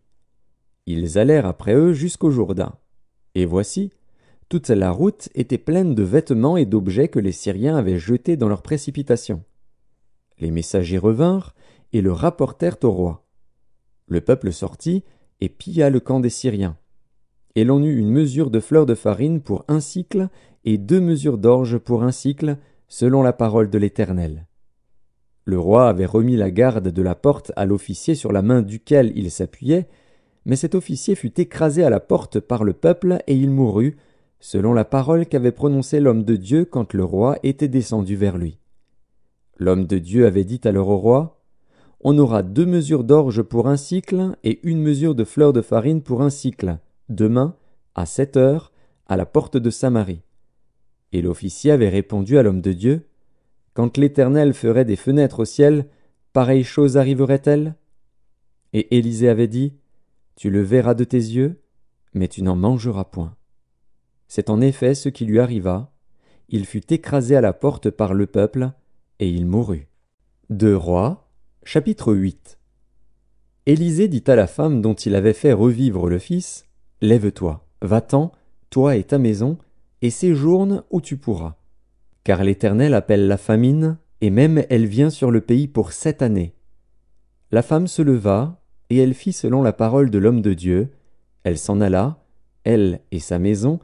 Ils allèrent après eux jusqu'au Jourdain. Et voici, toute la route était pleine de vêtements et d'objets que les Syriens avaient jetés dans leur précipitation. Les messagers revinrent et le rapportèrent au roi. Le peuple sortit et pilla le camp des Syriens. Et l'on eut une mesure de fleur de farine pour un cycle et deux mesures d'orge pour un cycle, selon la parole de l'Éternel. Le roi avait remis la garde de la porte à l'officier sur la main duquel il s'appuyait, mais cet officier fut écrasé à la porte par le peuple et il mourut, selon la parole qu'avait prononcée l'homme de Dieu quand le roi était descendu vers lui. L'homme de Dieu avait dit alors au roi On aura deux mesures d'orge pour un cycle et une mesure de fleur de farine pour un cycle, demain, à sept heures, à la porte de Samarie. Et l'officier avait répondu à l'homme de Dieu Quand l'Éternel ferait des fenêtres au ciel, pareille chose arriverait-elle Et Élisée avait dit Tu le verras de tes yeux, mais tu n'en mangeras point. C'est en effet ce qui lui arriva. Il fut écrasé à la porte par le peuple, et il mourut. De Rois, chapitre 8 Élisée dit à la femme dont il avait fait revivre le fils Lève-toi, va-t'en, toi et ta maison, et séjourne où tu pourras. Car l'Éternel appelle la famine, et même elle vient sur le pays pour sept années. La femme se leva, et elle fit selon la parole de l'homme de Dieu, elle s'en alla, elle et sa maison,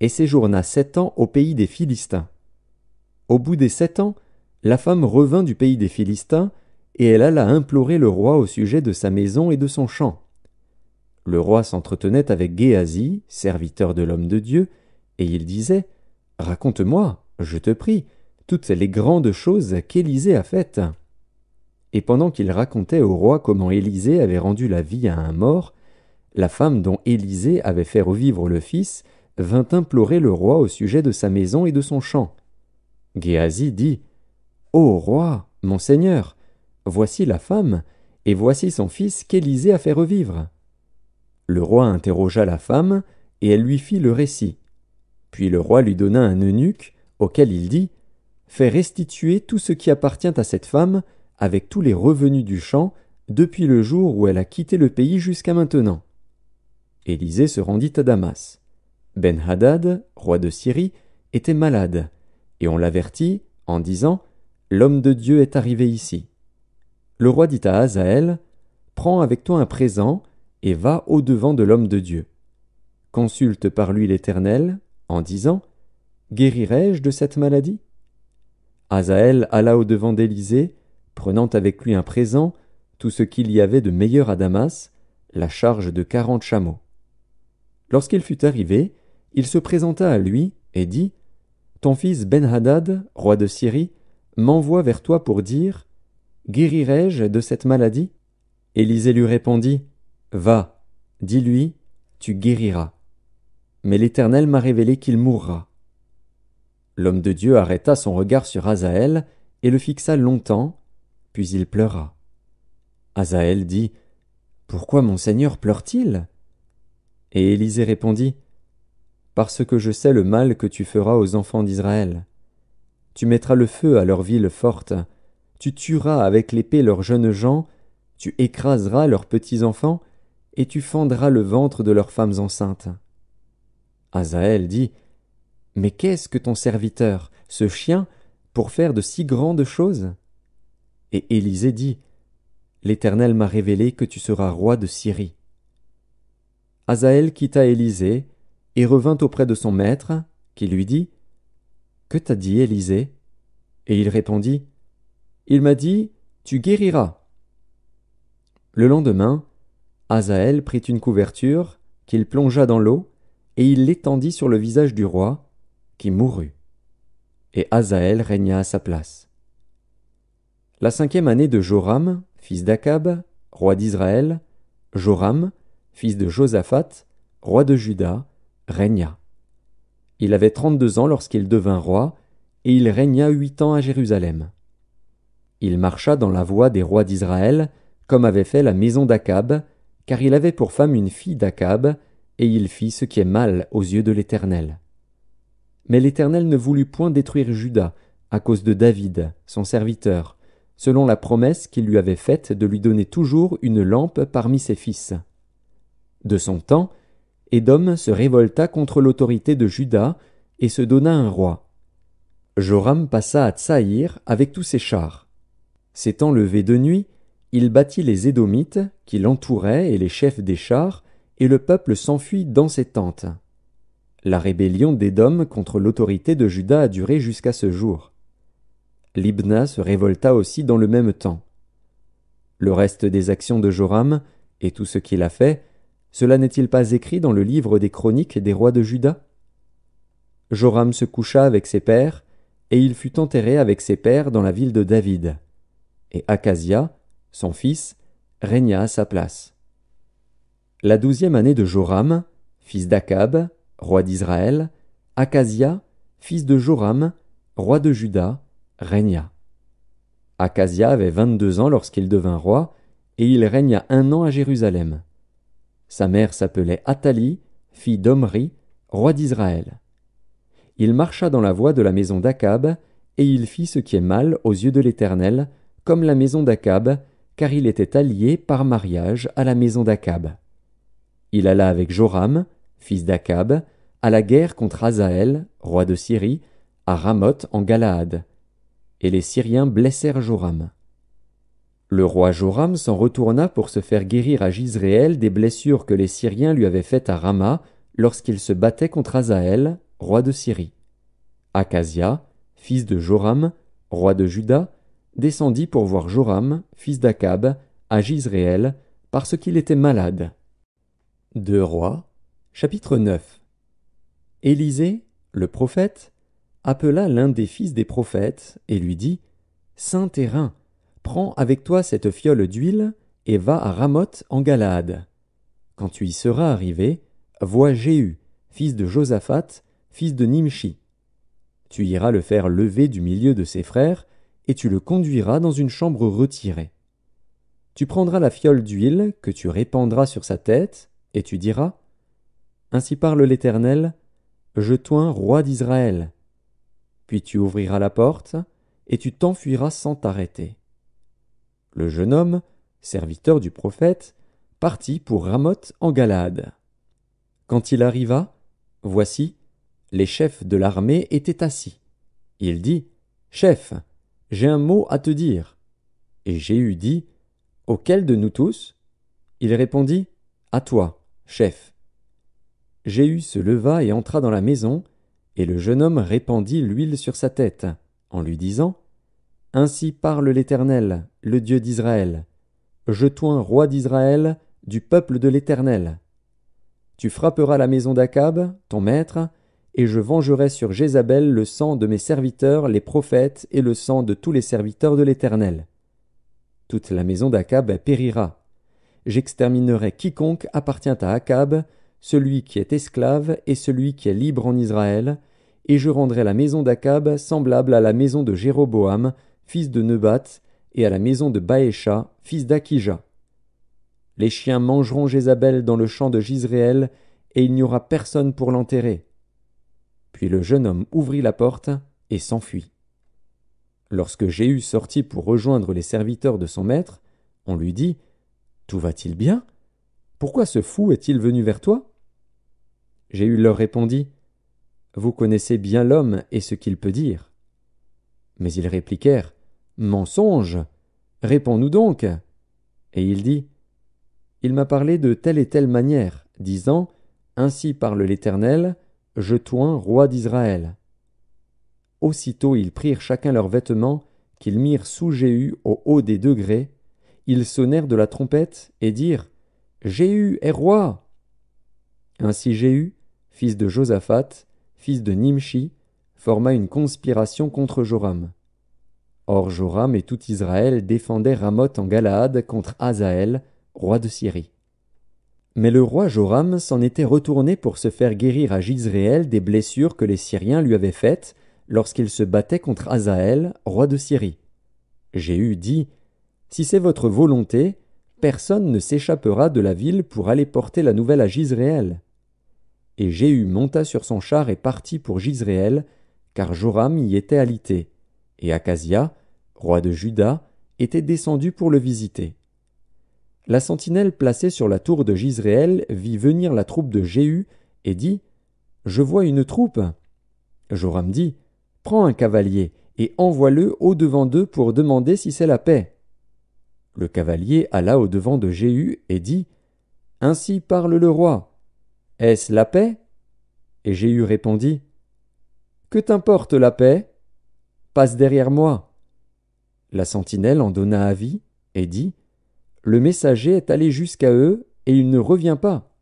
et séjourna sept ans au pays des Philistins. Au bout des sept ans, la femme revint du pays des Philistins, et elle alla implorer le roi au sujet de sa maison et de son champ. Le roi s'entretenait avec Géasi, serviteur de l'homme de Dieu, et il disait Raconte-moi, je te prie, toutes les grandes choses qu'Élisée a faites. Et pendant qu'il racontait au roi comment Élisée avait rendu la vie à un mort, la femme dont Élisée avait fait revivre le fils vint implorer le roi au sujet de sa maison et de son champ. Géasi dit Ô roi, mon seigneur, voici la femme, et voici son fils qu'Élisée a fait revivre. Le roi interrogea la femme, et elle lui fit le récit. Puis le roi lui donna un eunuque, auquel il dit Fais restituer tout ce qui appartient à cette femme, avec tous les revenus du champ, depuis le jour où elle a quitté le pays jusqu'à maintenant. Élisée se rendit à Damas. Ben Hadad, roi de Syrie, était malade, et on l'avertit en disant L'homme de Dieu est arrivé ici. Le roi dit à Azaël « Prends avec toi un présent et va au-devant de l'homme de Dieu. Consulte par lui l'Éternel, en disant Guérirai-je de cette maladie Azaël alla au-devant d'Élisée, prenant avec lui un présent, tout ce qu'il y avait de meilleur à Damas, la charge de quarante chameaux. Lorsqu'il fut arrivé, il se présenta à lui et dit Ton fils Ben-Hadad, roi de Syrie, m'envoie vers toi pour dire Guérirai-je de cette maladie Élisée lui répondit Va, dis-lui, tu guériras. Mais l'Éternel m'a révélé qu'il mourra. L'homme de Dieu arrêta son regard sur Azaël et le fixa longtemps, puis il pleura. Azaël dit Pourquoi mon Seigneur pleure-t-il Et Élisée répondit parce que je sais le mal que tu feras aux enfants d'Israël. Tu mettras le feu à leurs villes fortes, tu tueras avec l'épée leurs jeunes gens, tu écraseras leurs petits enfants, et tu fendras le ventre de leurs femmes enceintes. Azaël dit. Mais qu'est ce que ton serviteur, ce chien, pour faire de si grandes choses? Et Élisée dit. L'Éternel m'a révélé que tu seras roi de Syrie. Azaël quitta Élisée, et revint auprès de son maître, qui lui dit Que t'a dit Élisée Et il répondit Il m'a dit Tu guériras. Le lendemain, Azaël prit une couverture, qu'il plongea dans l'eau, et il l'étendit sur le visage du roi, qui mourut. Et Azaël régna à sa place. La cinquième année de Joram, fils d'Akab, roi d'Israël, Joram, fils de Josaphat, roi de Juda, il avait trente-deux ans lorsqu'il devint roi, et il régna huit ans à Jérusalem. Il marcha dans la voie des rois d'Israël, comme avait fait la maison d'Akab, car il avait pour femme une fille d'Akab, et il fit ce qui est mal aux yeux de l'Éternel. Mais l'Éternel ne voulut point détruire Juda, à cause de David, son serviteur, selon la promesse qu'il lui avait faite de lui donner toujours une lampe parmi ses fils. De son temps, Édom se révolta contre l'autorité de Juda et se donna un roi. Joram passa à Tsaïr avec tous ses chars. S'étant levé de nuit, il battit les Édomites qui l'entouraient et les chefs des chars, et le peuple s'enfuit dans ses tentes. La rébellion d'Édom contre l'autorité de Juda a duré jusqu'à ce jour. Libna se révolta aussi dans le même temps. Le reste des actions de Joram, et tout ce qu'il a fait, cela n'est-il pas écrit dans le livre des chroniques des rois de Juda Joram se coucha avec ses pères, et il fut enterré avec ses pères dans la ville de David. Et Acasia, son fils, régna à sa place. La douzième année de Joram, fils d'Akab, roi d'Israël, Acasia, fils de Joram, roi de Juda, régna. Acasia avait vingt-deux ans lorsqu'il devint roi, et il régna un an à Jérusalem. Sa mère s'appelait Athalie, fille d'Omri, roi d'Israël. Il marcha dans la voie de la maison d'Akab, et il fit ce qui est mal aux yeux de l'Éternel, comme la maison d'Akab, car il était allié par mariage à la maison d'Akab. Il alla avec Joram, fils d'Akab, à la guerre contre Azaël, roi de Syrie, à Ramoth en Galaad. Et les Syriens blessèrent Joram. Le roi Joram s'en retourna pour se faire guérir à Gisréel des blessures que les Syriens lui avaient faites à Rama lorsqu'il se battait contre Azaël, roi de Syrie. Acasia, fils de Joram, roi de Juda, descendit pour voir Joram, fils d'Akab, à Gisréel, parce qu'il était malade. Deux rois, chapitre 9. Élisée, le prophète, appela l'un des fils des prophètes et lui dit Saint Terrain, Prends avec toi cette fiole d'huile et va à Ramoth en Galade. Quand tu y seras arrivé, vois Jéhu, fils de Josaphat, fils de Nimshi. Tu iras le faire lever du milieu de ses frères, et tu le conduiras dans une chambre retirée. Tu prendras la fiole d'huile que tu répandras sur sa tête, et tu diras Ainsi parle l'Éternel, je t'oins roi d'Israël. Puis tu ouvriras la porte, et tu t'enfuiras sans t'arrêter. Le jeune homme, serviteur du prophète, partit pour Ramoth en Galade. Quand il arriva, voici, les chefs de l'armée étaient assis. Il dit Chef, j'ai un mot à te dire. Et Jéhu dit Auquel de nous tous Il répondit À toi, chef. Jéhu se leva et entra dans la maison, et le jeune homme répandit l'huile sur sa tête, en lui disant ainsi parle l'Éternel, le Dieu d'Israël. Je toins roi d'Israël, du peuple de l'Éternel. Tu frapperas la maison d'Akab, ton maître, et je vengerai sur Jézabel le sang de mes serviteurs, les prophètes, et le sang de tous les serviteurs de l'Éternel. Toute la maison d'Akab périra. J'exterminerai quiconque appartient à Akab, celui qui est esclave et celui qui est libre en Israël, et je rendrai la maison d'Akab semblable à la maison de Jéroboam, fils de Nebat, et à la maison de Baécha, fils d'Akija. Les chiens mangeront Jézabel dans le champ de Gisréel, et il n'y aura personne pour l'enterrer. Puis le jeune homme ouvrit la porte et s'enfuit. Lorsque Jéhu sortit pour rejoindre les serviteurs de son maître, on lui dit Tout va-t-il bien Pourquoi ce fou est-il venu vers toi Jéhu leur répondit Vous connaissez bien l'homme et ce qu'il peut dire. Mais ils répliquèrent Mensonge Réponds-nous donc. Et il dit Il m'a parlé de telle et telle manière, disant Ainsi parle l'Éternel, je toins roi d'Israël. Aussitôt ils prirent chacun leurs vêtements, qu'ils mirent sous Jéhu au haut des degrés, ils sonnèrent de la trompette et dirent Jéhu est roi Ainsi Jéhu, fils de Josaphat, fils de Nimshi, forma une conspiration contre Joram. Or Joram et tout Israël défendaient Ramoth en Galaad contre Azaël, roi de Syrie. Mais le roi Joram s'en était retourné pour se faire guérir à Gisréel des blessures que les Syriens lui avaient faites lorsqu'il se battait contre Azaël, roi de Syrie. Jéhu dit Si c'est votre volonté, personne ne s'échappera de la ville pour aller porter la nouvelle à Gisréel. Et Jéhu monta sur son char et partit pour Gisréel, car Joram y était alité et Acasia, roi de Juda, était descendu pour le visiter. La sentinelle placée sur la tour de Gisréel vit venir la troupe de Jéhu et dit Je vois une troupe. Joram dit Prends un cavalier et envoie-le au-devant d'eux pour demander si c'est la paix. Le cavalier alla au-devant de Jéhu et dit Ainsi parle le roi. Est-ce la paix Et Jéhu répondit Que t'importe la paix Passe derrière moi. La sentinelle en donna avis et dit Le messager est allé jusqu'à eux et il ne revient pas.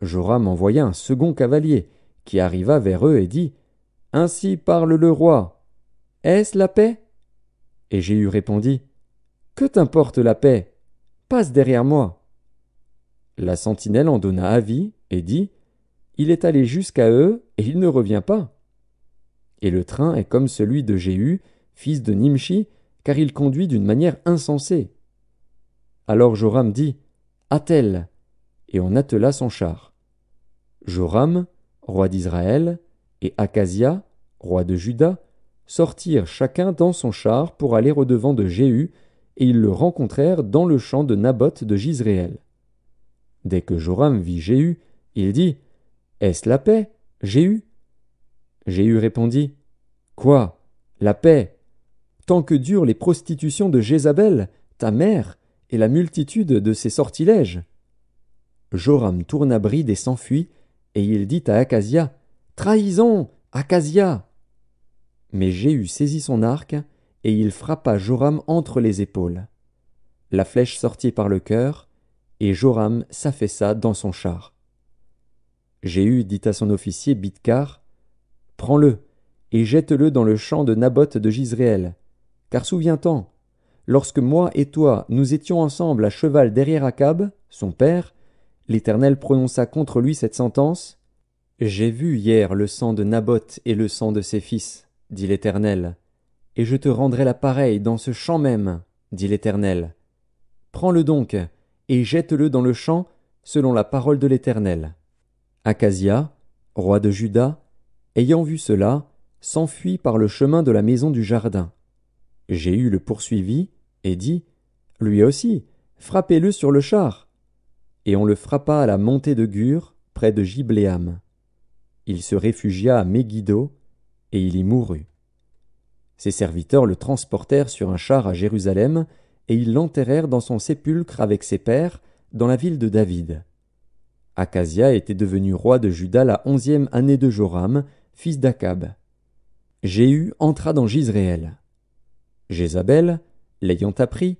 Joram envoya un second cavalier, qui arriva vers eux et dit Ainsi parle le roi. Est-ce la paix Et Jéhu répondit Que t'importe la paix Passe derrière moi. La sentinelle en donna avis et dit Il est allé jusqu'à eux et il ne revient pas. Et le train est comme celui de Jéhu, fils de Nimshi, car il conduit d'une manière insensée. Alors Joram dit attelle, Et on attela son char. Joram, roi d'Israël, et akhazia roi de Juda, sortirent chacun dans son char pour aller au-devant de Jéhu, et ils le rencontrèrent dans le champ de Naboth de Gisréel. Dès que Joram vit Jéhu, il dit Est-ce la paix, Jéhu Jéhu répondit Quoi La paix Tant que durent les prostitutions de Jézabel, ta mère, et la multitude de ses sortilèges. Joram tourna bride et s'enfuit, et il dit à Acasia Trahison Acasia Mais Jéhu saisit son arc, et il frappa Joram entre les épaules. La flèche sortit par le cœur, et Joram s'affaissa dans son char. Jéhu dit à son officier Bidkar Prends-le, et jette-le dans le champ de Naboth de Gisréel. Car souviens-t'en, lorsque moi et toi nous étions ensemble à cheval derrière Akab, son père, l'Éternel prononça contre lui cette sentence. J'ai vu hier le sang de Naboth et le sang de ses fils, dit l'Éternel, et je te rendrai la pareille dans ce champ même, dit l'Éternel. Prends-le donc, et jette-le dans le champ, selon la parole de l'Éternel. Acasia, roi de Juda, ayant vu cela, s'enfuit par le chemin de la maison du jardin. Jéhu le poursuivit, et dit. Lui aussi, frappez le sur le char. Et on le frappa à la montée de Gur, près de Gibléam. Il se réfugia à Megiddo, et il y mourut. Ses serviteurs le transportèrent sur un char à Jérusalem, et ils l'enterrèrent dans son sépulcre avec ses pères, dans la ville de David. Acasia était devenu roi de Juda la onzième année de Joram, fils d'Akab. Jéhu entra dans Gisréel. Jézabel, l'ayant appris,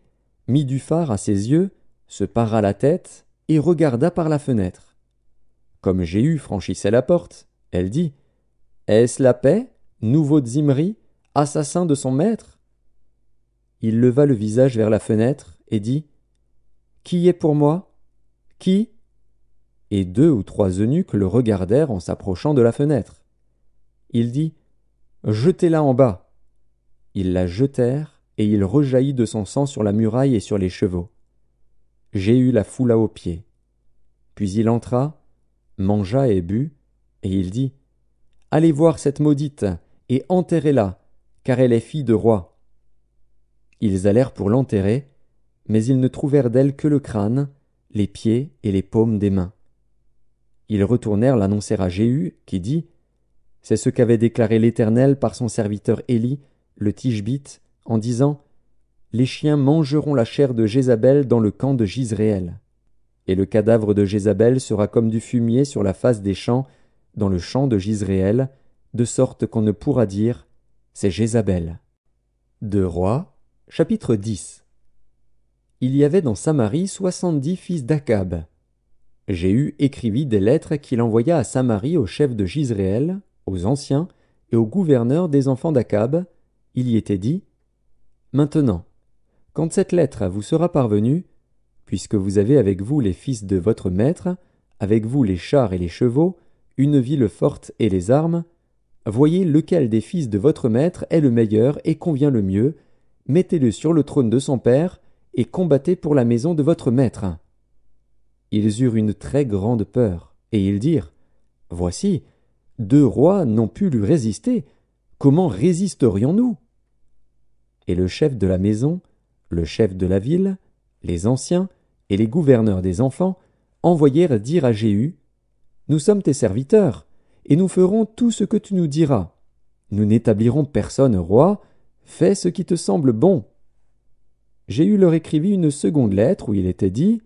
mit du phare à ses yeux, se para la tête et regarda par la fenêtre. Comme Jéhu franchissait la porte, elle dit Est-ce la paix, nouveau Zimri, assassin de son maître Il leva le visage vers la fenêtre et dit Qui est pour moi Qui Et deux ou trois eunuques le regardèrent en s'approchant de la fenêtre. Il dit Jetez-la en bas. Ils la jetèrent, et il rejaillit de son sang sur la muraille et sur les chevaux. Jéhu la foula aux pieds. Puis il entra, mangea et but, et il dit Allez voir cette maudite, et enterrez-la, car elle est fille de roi. Ils allèrent pour l'enterrer, mais ils ne trouvèrent d'elle que le crâne, les pieds et les paumes des mains. Ils retournèrent l'annoncer à Jéhu, qui dit c'est ce qu'avait déclaré l'Éternel par son serviteur Élie, le Tishbite, en disant Les chiens mangeront la chair de Jézabel dans le camp de Gisréel. Et le cadavre de Jézabel sera comme du fumier sur la face des champs, dans le champ de Gisréel, de sorte qu'on ne pourra dire C'est Jézabel. De Rois, chapitre 10 Il y avait dans Samarie soixante-dix fils d'Akab. Jéhu écrivit des lettres qu'il envoya à Samarie au chef de Gisréel, aux anciens et aux gouverneurs des enfants d'Akab, il y était dit Maintenant, quand cette lettre vous sera parvenue, puisque vous avez avec vous les fils de votre maître, avec vous les chars et les chevaux, une ville forte et les armes, voyez lequel des fils de votre maître est le meilleur et convient le mieux, mettez-le sur le trône de son père, et combattez pour la maison de votre maître. Ils eurent une très grande peur, et ils dirent Voici, deux rois n'ont pu lui résister. Comment résisterions-nous Et le chef de la maison, le chef de la ville, les anciens et les gouverneurs des enfants envoyèrent dire à Jéhu Nous sommes tes serviteurs, et nous ferons tout ce que tu nous diras. Nous n'établirons personne roi, fais ce qui te semble bon. Jéhu leur écrivit une seconde lettre où il était dit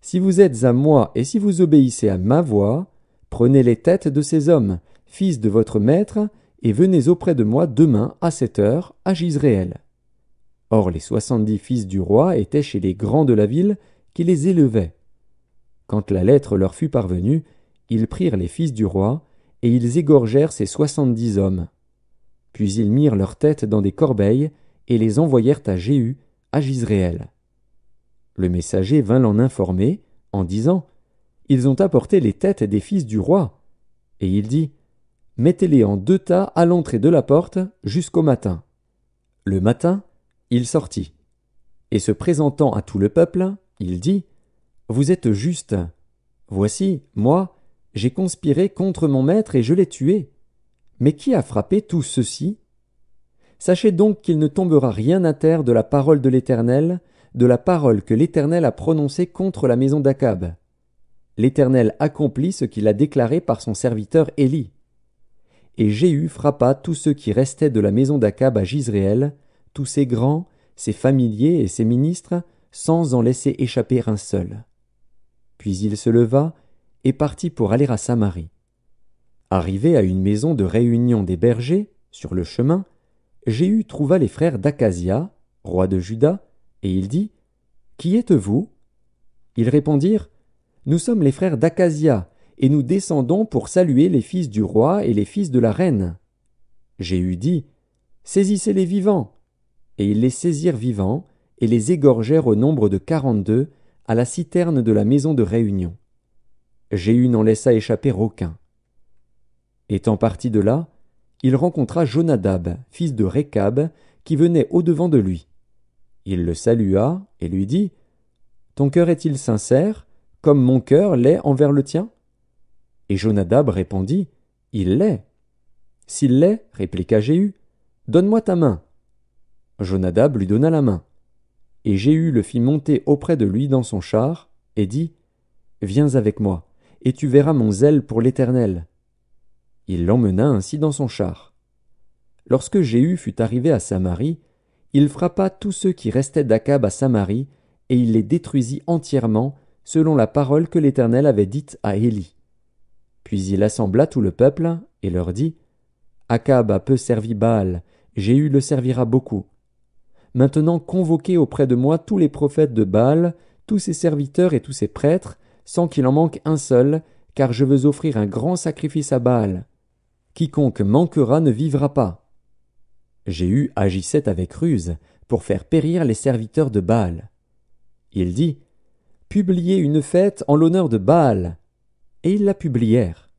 Si vous êtes à moi et si vous obéissez à ma voix, Prenez les têtes de ces hommes, fils de votre maître, et venez auprès de moi demain à cette heure à Gisréel. Or les soixante-dix fils du roi étaient chez les grands de la ville, qui les élevaient. Quand la lettre leur fut parvenue, ils prirent les fils du roi, et ils égorgèrent ces soixante-dix hommes. Puis ils mirent leurs têtes dans des corbeilles, et les envoyèrent à Jéhu, à Gisréel. Le messager vint l'en informer, en disant ils ont apporté les têtes des fils du roi. Et il dit, Mettez-les en deux tas à l'entrée de la porte jusqu'au matin. Le matin, il sortit. Et se présentant à tout le peuple, il dit, Vous êtes juste. Voici, moi, j'ai conspiré contre mon maître et je l'ai tué. Mais qui a frappé tout ceci? Sachez donc qu'il ne tombera rien à terre de la parole de l'Éternel, de la parole que l'Éternel a prononcée contre la maison d'Akab. L'Éternel accomplit ce qu'il a déclaré par son serviteur Élie. Et Jéhu frappa tous ceux qui restaient de la maison d'Akab à Gisréel, tous ses grands, ses familiers et ses ministres, sans en laisser échapper un seul. Puis il se leva et partit pour aller à Samarie. Arrivé à une maison de réunion des bergers, sur le chemin, Jéhu trouva les frères d'Acasia, roi de Juda, et il dit Qui êtes-vous Ils répondirent nous sommes les frères d'Acasia, et nous descendons pour saluer les fils du roi et les fils de la reine. Jéhu dit, Saisissez les vivants. Et ils les saisirent vivants, et les égorgèrent au nombre de quarante-deux, à la citerne de la maison de réunion. Jéhu n'en laissa échapper aucun. Étant parti de là, il rencontra Jonadab, fils de Rechab, qui venait au-devant de lui. Il le salua et lui dit Ton cœur est-il sincère comme mon cœur l'est envers le tien Et Jonadab répondit, Il l'est. S'il l'est, répliqua Jéhu, donne-moi ta main. Jonadab lui donna la main. Et Jéhu le fit monter auprès de lui dans son char, et dit, Viens avec moi, et tu verras mon zèle pour l'Éternel. Il l'emmena ainsi dans son char. Lorsque Jéhu fut arrivé à Samarie, il frappa tous ceux qui restaient d'Akab à Samarie, et il les détruisit entièrement, selon la parole que l'Éternel avait dite à Élie. Puis il assembla tout le peuple, et leur dit, Achab a peu servi Baal, Jéhu le servira beaucoup. Maintenant convoquez auprès de moi tous les prophètes de Baal, tous ses serviteurs et tous ses prêtres, sans qu'il en manque un seul, car je veux offrir un grand sacrifice à Baal. Quiconque manquera ne vivra pas. Jéhu agissait avec ruse, pour faire périr les serviteurs de Baal. Il dit, publier une fête en l'honneur de Baal. Et ils la publièrent.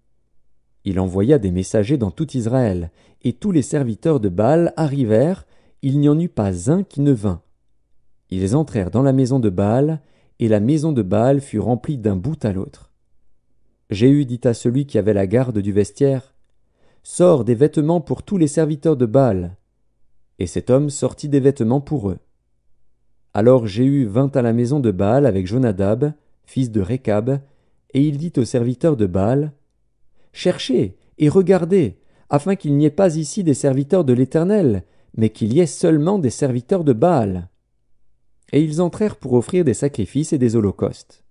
Il envoya des messagers dans tout Israël, et tous les serviteurs de Baal arrivèrent, il n'y en eut pas un qui ne vint. Ils entrèrent dans la maison de Baal, et la maison de Baal fut remplie d'un bout à l'autre. Jéhu dit à celui qui avait la garde du vestiaire Sors des vêtements pour tous les serviteurs de Baal. Et cet homme sortit des vêtements pour eux. Alors Jéhu vint à la maison de Baal avec Jonadab, fils de Rechab, et il dit aux serviteurs de Baal Cherchez et regardez, afin qu'il n'y ait pas ici des serviteurs de l'Éternel, mais qu'il y ait seulement des serviteurs de Baal. Et ils entrèrent pour offrir des sacrifices et des holocaustes.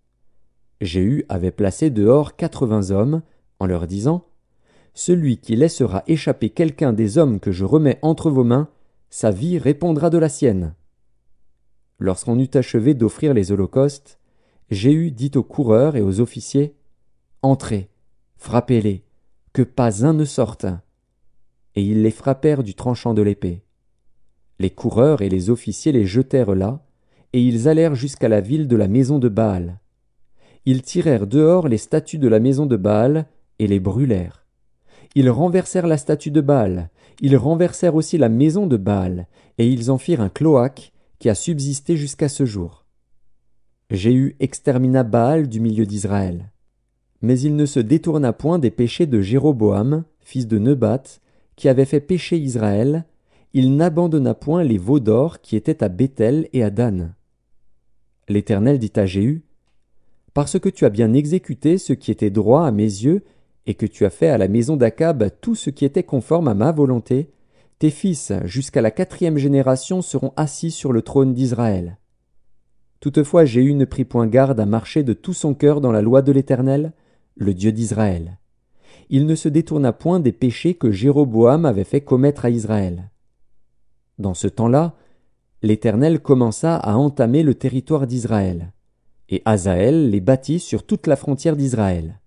Jéhu avait placé dehors quatre-vingts hommes, en leur disant Celui qui laissera échapper quelqu'un des hommes que je remets entre vos mains, sa vie répondra de la sienne. Lorsqu'on eut achevé d'offrir les holocaustes, Jéhu dit aux coureurs et aux officiers Entrez, frappez-les, que pas un ne sorte. Et ils les frappèrent du tranchant de l'épée. Les coureurs et les officiers les jetèrent là, et ils allèrent jusqu'à la ville de la maison de Baal. Ils tirèrent dehors les statues de la maison de Baal et les brûlèrent. Ils renversèrent la statue de Baal, ils renversèrent aussi la maison de Baal, et ils en firent un cloaque qui a subsisté jusqu'à ce jour. Jéhu extermina Baal du milieu d'Israël. Mais il ne se détourna point des péchés de Jéroboam, fils de Nebat, qui avait fait pécher Israël, il n'abandonna point les veaux d'or qui étaient à Béthel et à Dan. L'Éternel dit à Jéhu, Parce que tu as bien exécuté ce qui était droit à mes yeux, et que tu as fait à la maison d'Akab tout ce qui était conforme à ma volonté, tes fils, jusqu'à la quatrième génération, seront assis sur le trône d'Israël. Toutefois Jéhu ne prit point garde à marcher de tout son cœur dans la loi de l'Éternel, le Dieu d'Israël. Il ne se détourna point des péchés que Jéroboam avait fait commettre à Israël. Dans ce temps-là, l'Éternel commença à entamer le territoire d'Israël, et Azaël les bâtit sur toute la frontière d'Israël.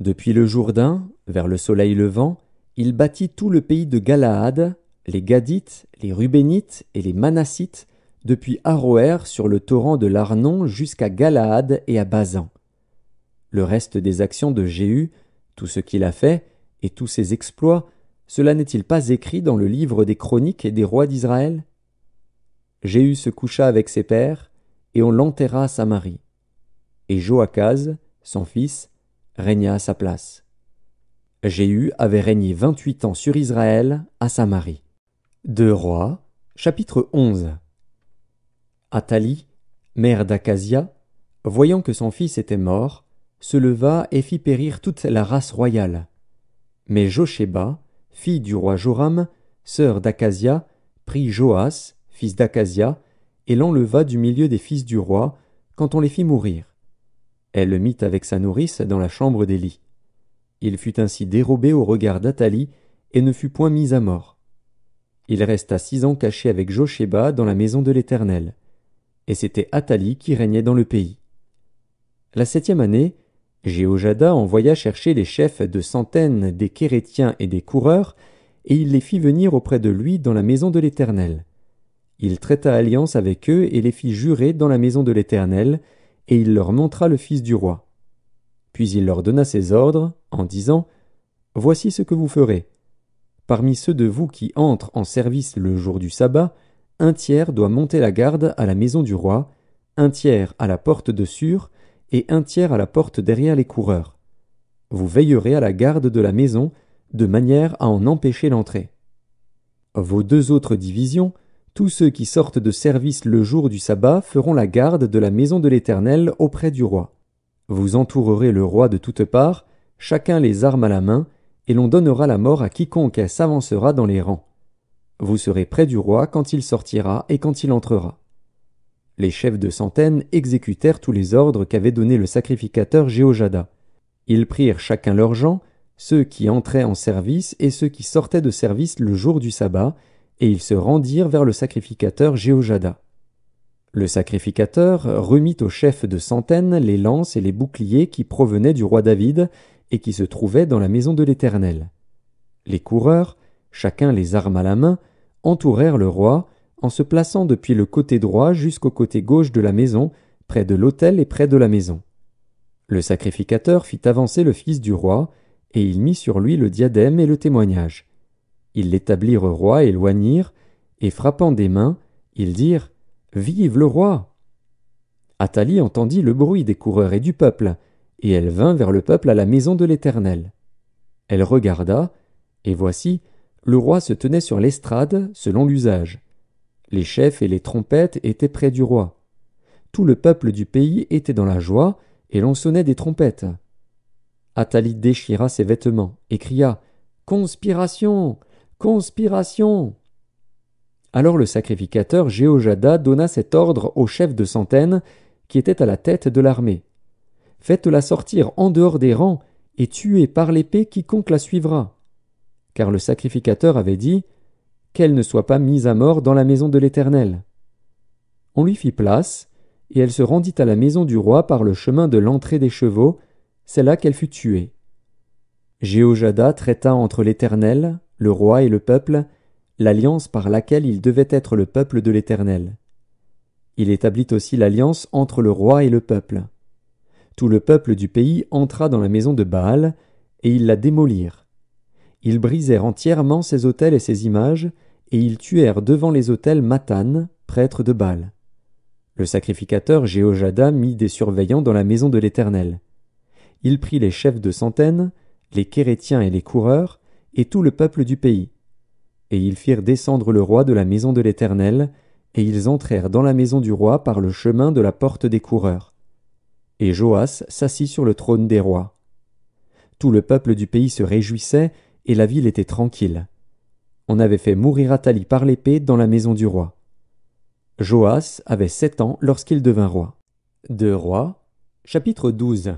Depuis le Jourdain, vers le soleil levant, il bâtit tout le pays de Galaad, les Gadites, les Rubénites et les Manassites, depuis Aroer sur le torrent de l'Arnon jusqu'à Galaad et à Bazan. Le reste des actions de Jéhu, tout ce qu'il a fait, et tous ses exploits, cela n'est-il pas écrit dans le livre des chroniques et des rois d'Israël Jéhu se coucha avec ses pères, et on l'enterra à Samarie. Et Joachaz, son fils, régna à sa place. Jéhu avait régné vingt-huit ans sur Israël à Samarie. Deux Rois, chapitre 11. Athalie, mère d'Acasia, voyant que son fils était mort, se leva et fit périr toute la race royale. Mais Josheba, fille du roi Joram, sœur d'Acasia, prit Joas, fils d'Acasia, et l'enleva du milieu des fils du roi, quand on les fit mourir. Elle le mit avec sa nourrice dans la chambre des lits. Il fut ainsi dérobé au regard d'Athalie et ne fut point mis à mort. Il resta six ans caché avec Josheba dans la maison de l'Éternel. Et c'était Athalie qui régnait dans le pays. La septième année, Jéhojada envoya chercher les chefs de centaines des Kérétiens et des coureurs, et il les fit venir auprès de lui dans la maison de l'Éternel. Il traita alliance avec eux et les fit jurer dans la maison de l'Éternel, et il leur montra le fils du roi. Puis il leur donna ses ordres, en disant Voici ce que vous ferez. Parmi ceux de vous qui entrent en service le jour du sabbat, un tiers doit monter la garde à la maison du roi, un tiers à la porte de sur, et un tiers à la porte derrière les coureurs. Vous veillerez à la garde de la maison, de manière à en empêcher l'entrée. Vos deux autres divisions, tous ceux qui sortent de service le jour du sabbat feront la garde de la maison de l'Éternel auprès du roi. Vous entourerez le roi de toutes parts, chacun les armes à la main, et l'on donnera la mort à quiconque s'avancera dans les rangs. Vous serez près du roi quand il sortira et quand il entrera. Les chefs de centaines exécutèrent tous les ordres qu'avait donnés le sacrificateur géojada Ils prirent chacun leurs gens, ceux qui entraient en service et ceux qui sortaient de service le jour du sabbat, et ils se rendirent vers le sacrificateur Géojada. Le sacrificateur remit aux chefs de centaines les lances et les boucliers qui provenaient du roi David et qui se trouvaient dans la maison de l'Éternel. Les coureurs, chacun les armes à la main, entourèrent le roi en se plaçant depuis le côté droit jusqu'au côté gauche de la maison, près de l'autel et près de la maison. Le sacrificateur fit avancer le fils du roi, et il mit sur lui le diadème et le témoignage. Ils l'établirent roi et loignirent, et frappant des mains, ils dirent Vive le roi Athalie entendit le bruit des coureurs et du peuple, et elle vint vers le peuple à la maison de l'Éternel. Elle regarda, et voici, le roi se tenait sur l'estrade, selon l'usage. Les chefs et les trompettes étaient près du roi. Tout le peuple du pays était dans la joie, et l'on sonnait des trompettes. Athalie déchira ses vêtements, et cria Conspiration Conspiration alors le sacrificateur Jéhojada donna cet ordre au chef de centaines qui était à la tête de l'armée. Faites-la sortir en dehors des rangs, et tuez par l'épée quiconque la suivra. Car le sacrificateur avait dit Qu'elle ne soit pas mise à mort dans la maison de l'Éternel. On lui fit place, et elle se rendit à la maison du roi par le chemin de l'entrée des chevaux, c'est là qu'elle fut tuée. Jéhojada traita entre l'Éternel, le roi et le peuple, l'alliance par laquelle il devait être le peuple de l'Éternel. Il établit aussi l'alliance entre le roi et le peuple. Tout le peuple du pays entra dans la maison de Baal, et ils la démolirent. Ils brisèrent entièrement ses autels et ses images, et ils tuèrent devant les autels Matan, prêtre de Baal. Le sacrificateur Jéhojada mit des surveillants dans la maison de l'Éternel. Il prit les chefs de centaines, les Kérétiens et les coureurs, et tout le peuple du pays. Et ils firent descendre le roi de la maison de l'Éternel, et ils entrèrent dans la maison du roi par le chemin de la porte des coureurs. Et Joas s'assit sur le trône des rois. Tout le peuple du pays se réjouissait, et la ville était tranquille. On avait fait mourir Athalie par l'épée dans la maison du roi. Joas avait sept ans lorsqu'il devint roi. De Rois, chapitre 12.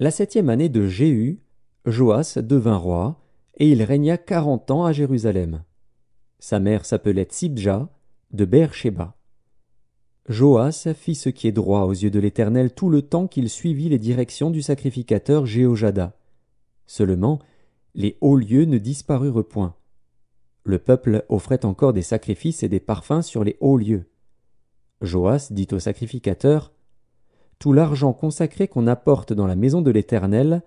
La septième année de Jéhu, Joas devint roi, et il régna quarante ans à Jérusalem. Sa mère s'appelait Sibja de Beersheba. Joas fit ce qui est droit aux yeux de l'Éternel tout le temps qu'il suivit les directions du sacrificateur Jéhojada. Seulement, les hauts lieux ne disparurent point. Le peuple offrait encore des sacrifices et des parfums sur les hauts lieux. Joas dit au sacrificateur Tout l'argent consacré qu'on apporte dans la maison de l'Éternel,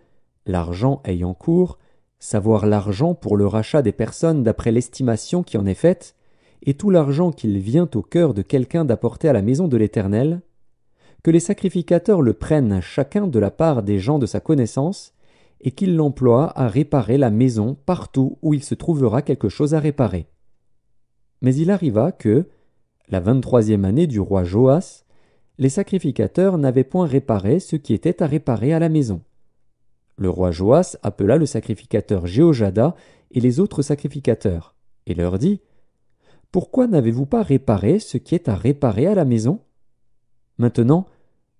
l'argent ayant cours, savoir l'argent pour le rachat des personnes d'après l'estimation qui en est faite, et tout l'argent qu'il vient au cœur de quelqu'un d'apporter à la maison de l'Éternel, que les sacrificateurs le prennent chacun de la part des gens de sa connaissance, et qu'il l'emploie à réparer la maison partout où il se trouvera quelque chose à réparer. Mais il arriva que, la vingt-troisième année du roi Joas, les sacrificateurs n'avaient point réparé ce qui était à réparer à la maison. Le roi Joas appela le sacrificateur Jéhojada et les autres sacrificateurs, et leur dit Pourquoi n'avez-vous pas réparé ce qui est à réparer à la maison Maintenant,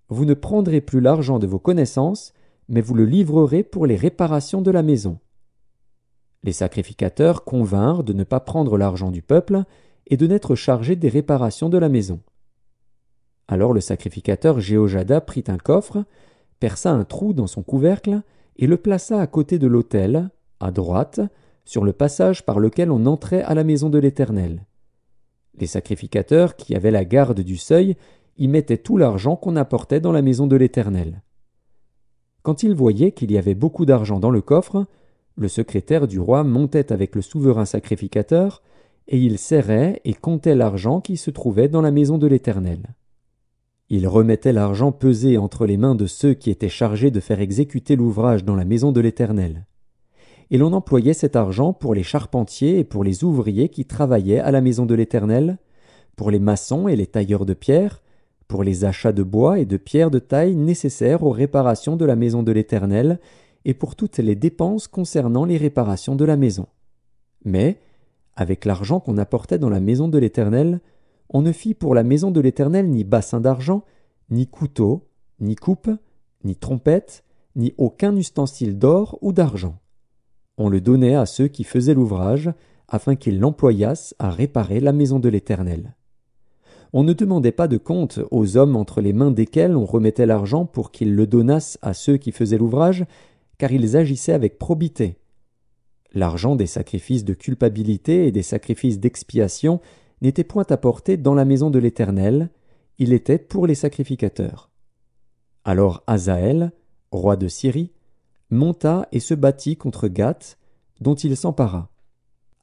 vous ne prendrez plus l'argent de vos connaissances, mais vous le livrerez pour les réparations de la maison. Les sacrificateurs convinrent de ne pas prendre l'argent du peuple et de n'être chargés des réparations de la maison. Alors le sacrificateur Jéhojada prit un coffre, perça un trou dans son couvercle, et le plaça à côté de l'autel, à droite, sur le passage par lequel on entrait à la maison de l'Éternel. Les sacrificateurs, qui avaient la garde du seuil, y mettaient tout l'argent qu'on apportait dans la maison de l'Éternel. Quand ils voyaient qu'il y avait beaucoup d'argent dans le coffre, le secrétaire du roi montait avec le souverain sacrificateur, et il serrait et comptait l'argent qui se trouvait dans la maison de l'Éternel. Il remettait l'argent pesé entre les mains de ceux qui étaient chargés de faire exécuter l'ouvrage dans la maison de l'Éternel. Et l'on employait cet argent pour les charpentiers et pour les ouvriers qui travaillaient à la maison de l'Éternel, pour les maçons et les tailleurs de pierre, pour les achats de bois et de pierres de taille nécessaires aux réparations de la maison de l'Éternel, et pour toutes les dépenses concernant les réparations de la maison. Mais, avec l'argent qu'on apportait dans la maison de l'Éternel, on ne fit pour la maison de l'Éternel ni bassin d'argent, ni couteau, ni coupe, ni trompette, ni aucun ustensile d'or ou d'argent. On le donnait à ceux qui faisaient l'ouvrage, afin qu'ils l'employassent à réparer la maison de l'Éternel. On ne demandait pas de compte aux hommes entre les mains desquels on remettait l'argent pour qu'ils le donnassent à ceux qui faisaient l'ouvrage, car ils agissaient avec probité. L'argent des sacrifices de culpabilité et des sacrifices d'expiation n'était point apporté dans la maison de l'Éternel, il était pour les sacrificateurs. Alors Azaël, roi de Syrie, monta et se battit contre Gath, dont il s'empara.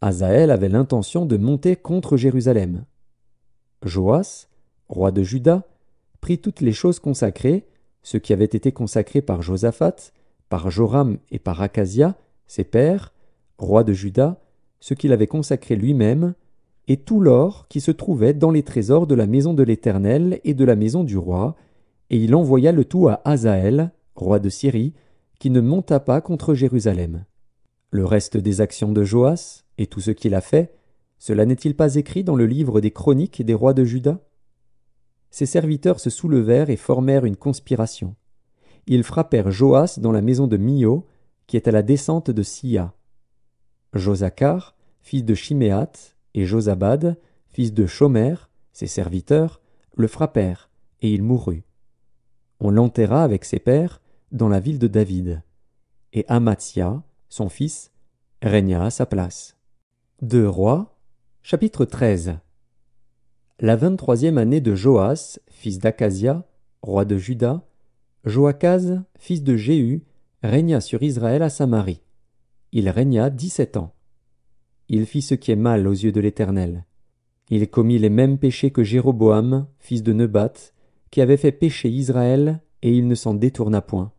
Azaël avait l'intention de monter contre Jérusalem. Joas, roi de Juda, prit toutes les choses consacrées, ce qui avait été consacré par Josaphat, par Joram et par Acasia, ses pères, roi de Juda, ce qu'il avait consacré lui-même, et tout l'or qui se trouvait dans les trésors de la maison de l'Éternel et de la maison du roi, et il envoya le tout à Azaël, roi de Syrie, qui ne monta pas contre Jérusalem. Le reste des actions de Joas, et tout ce qu'il a fait, cela n'est-il pas écrit dans le livre des chroniques des rois de Juda Ses serviteurs se soulevèrent et formèrent une conspiration. Ils frappèrent Joas dans la maison de Mio, qui est à la descente de Sia. Josachar, fils de Shiméath, et Josabad, fils de Chomer, ses serviteurs, le frappèrent, et il mourut. On l'enterra avec ses pères dans la ville de David. Et Amatia, son fils, régna à sa place. Deux Rois, chapitre 13. La vingt-troisième année de Joas, fils d'Akazia, roi de Juda, Joachaz, fils de Jéhu, régna sur Israël à Samarie. Il régna dix-sept ans il fit ce qui est mal aux yeux de l'Éternel. Il commit les mêmes péchés que Jéroboam, fils de Nebat, qui avait fait pécher Israël, et il ne s'en détourna point.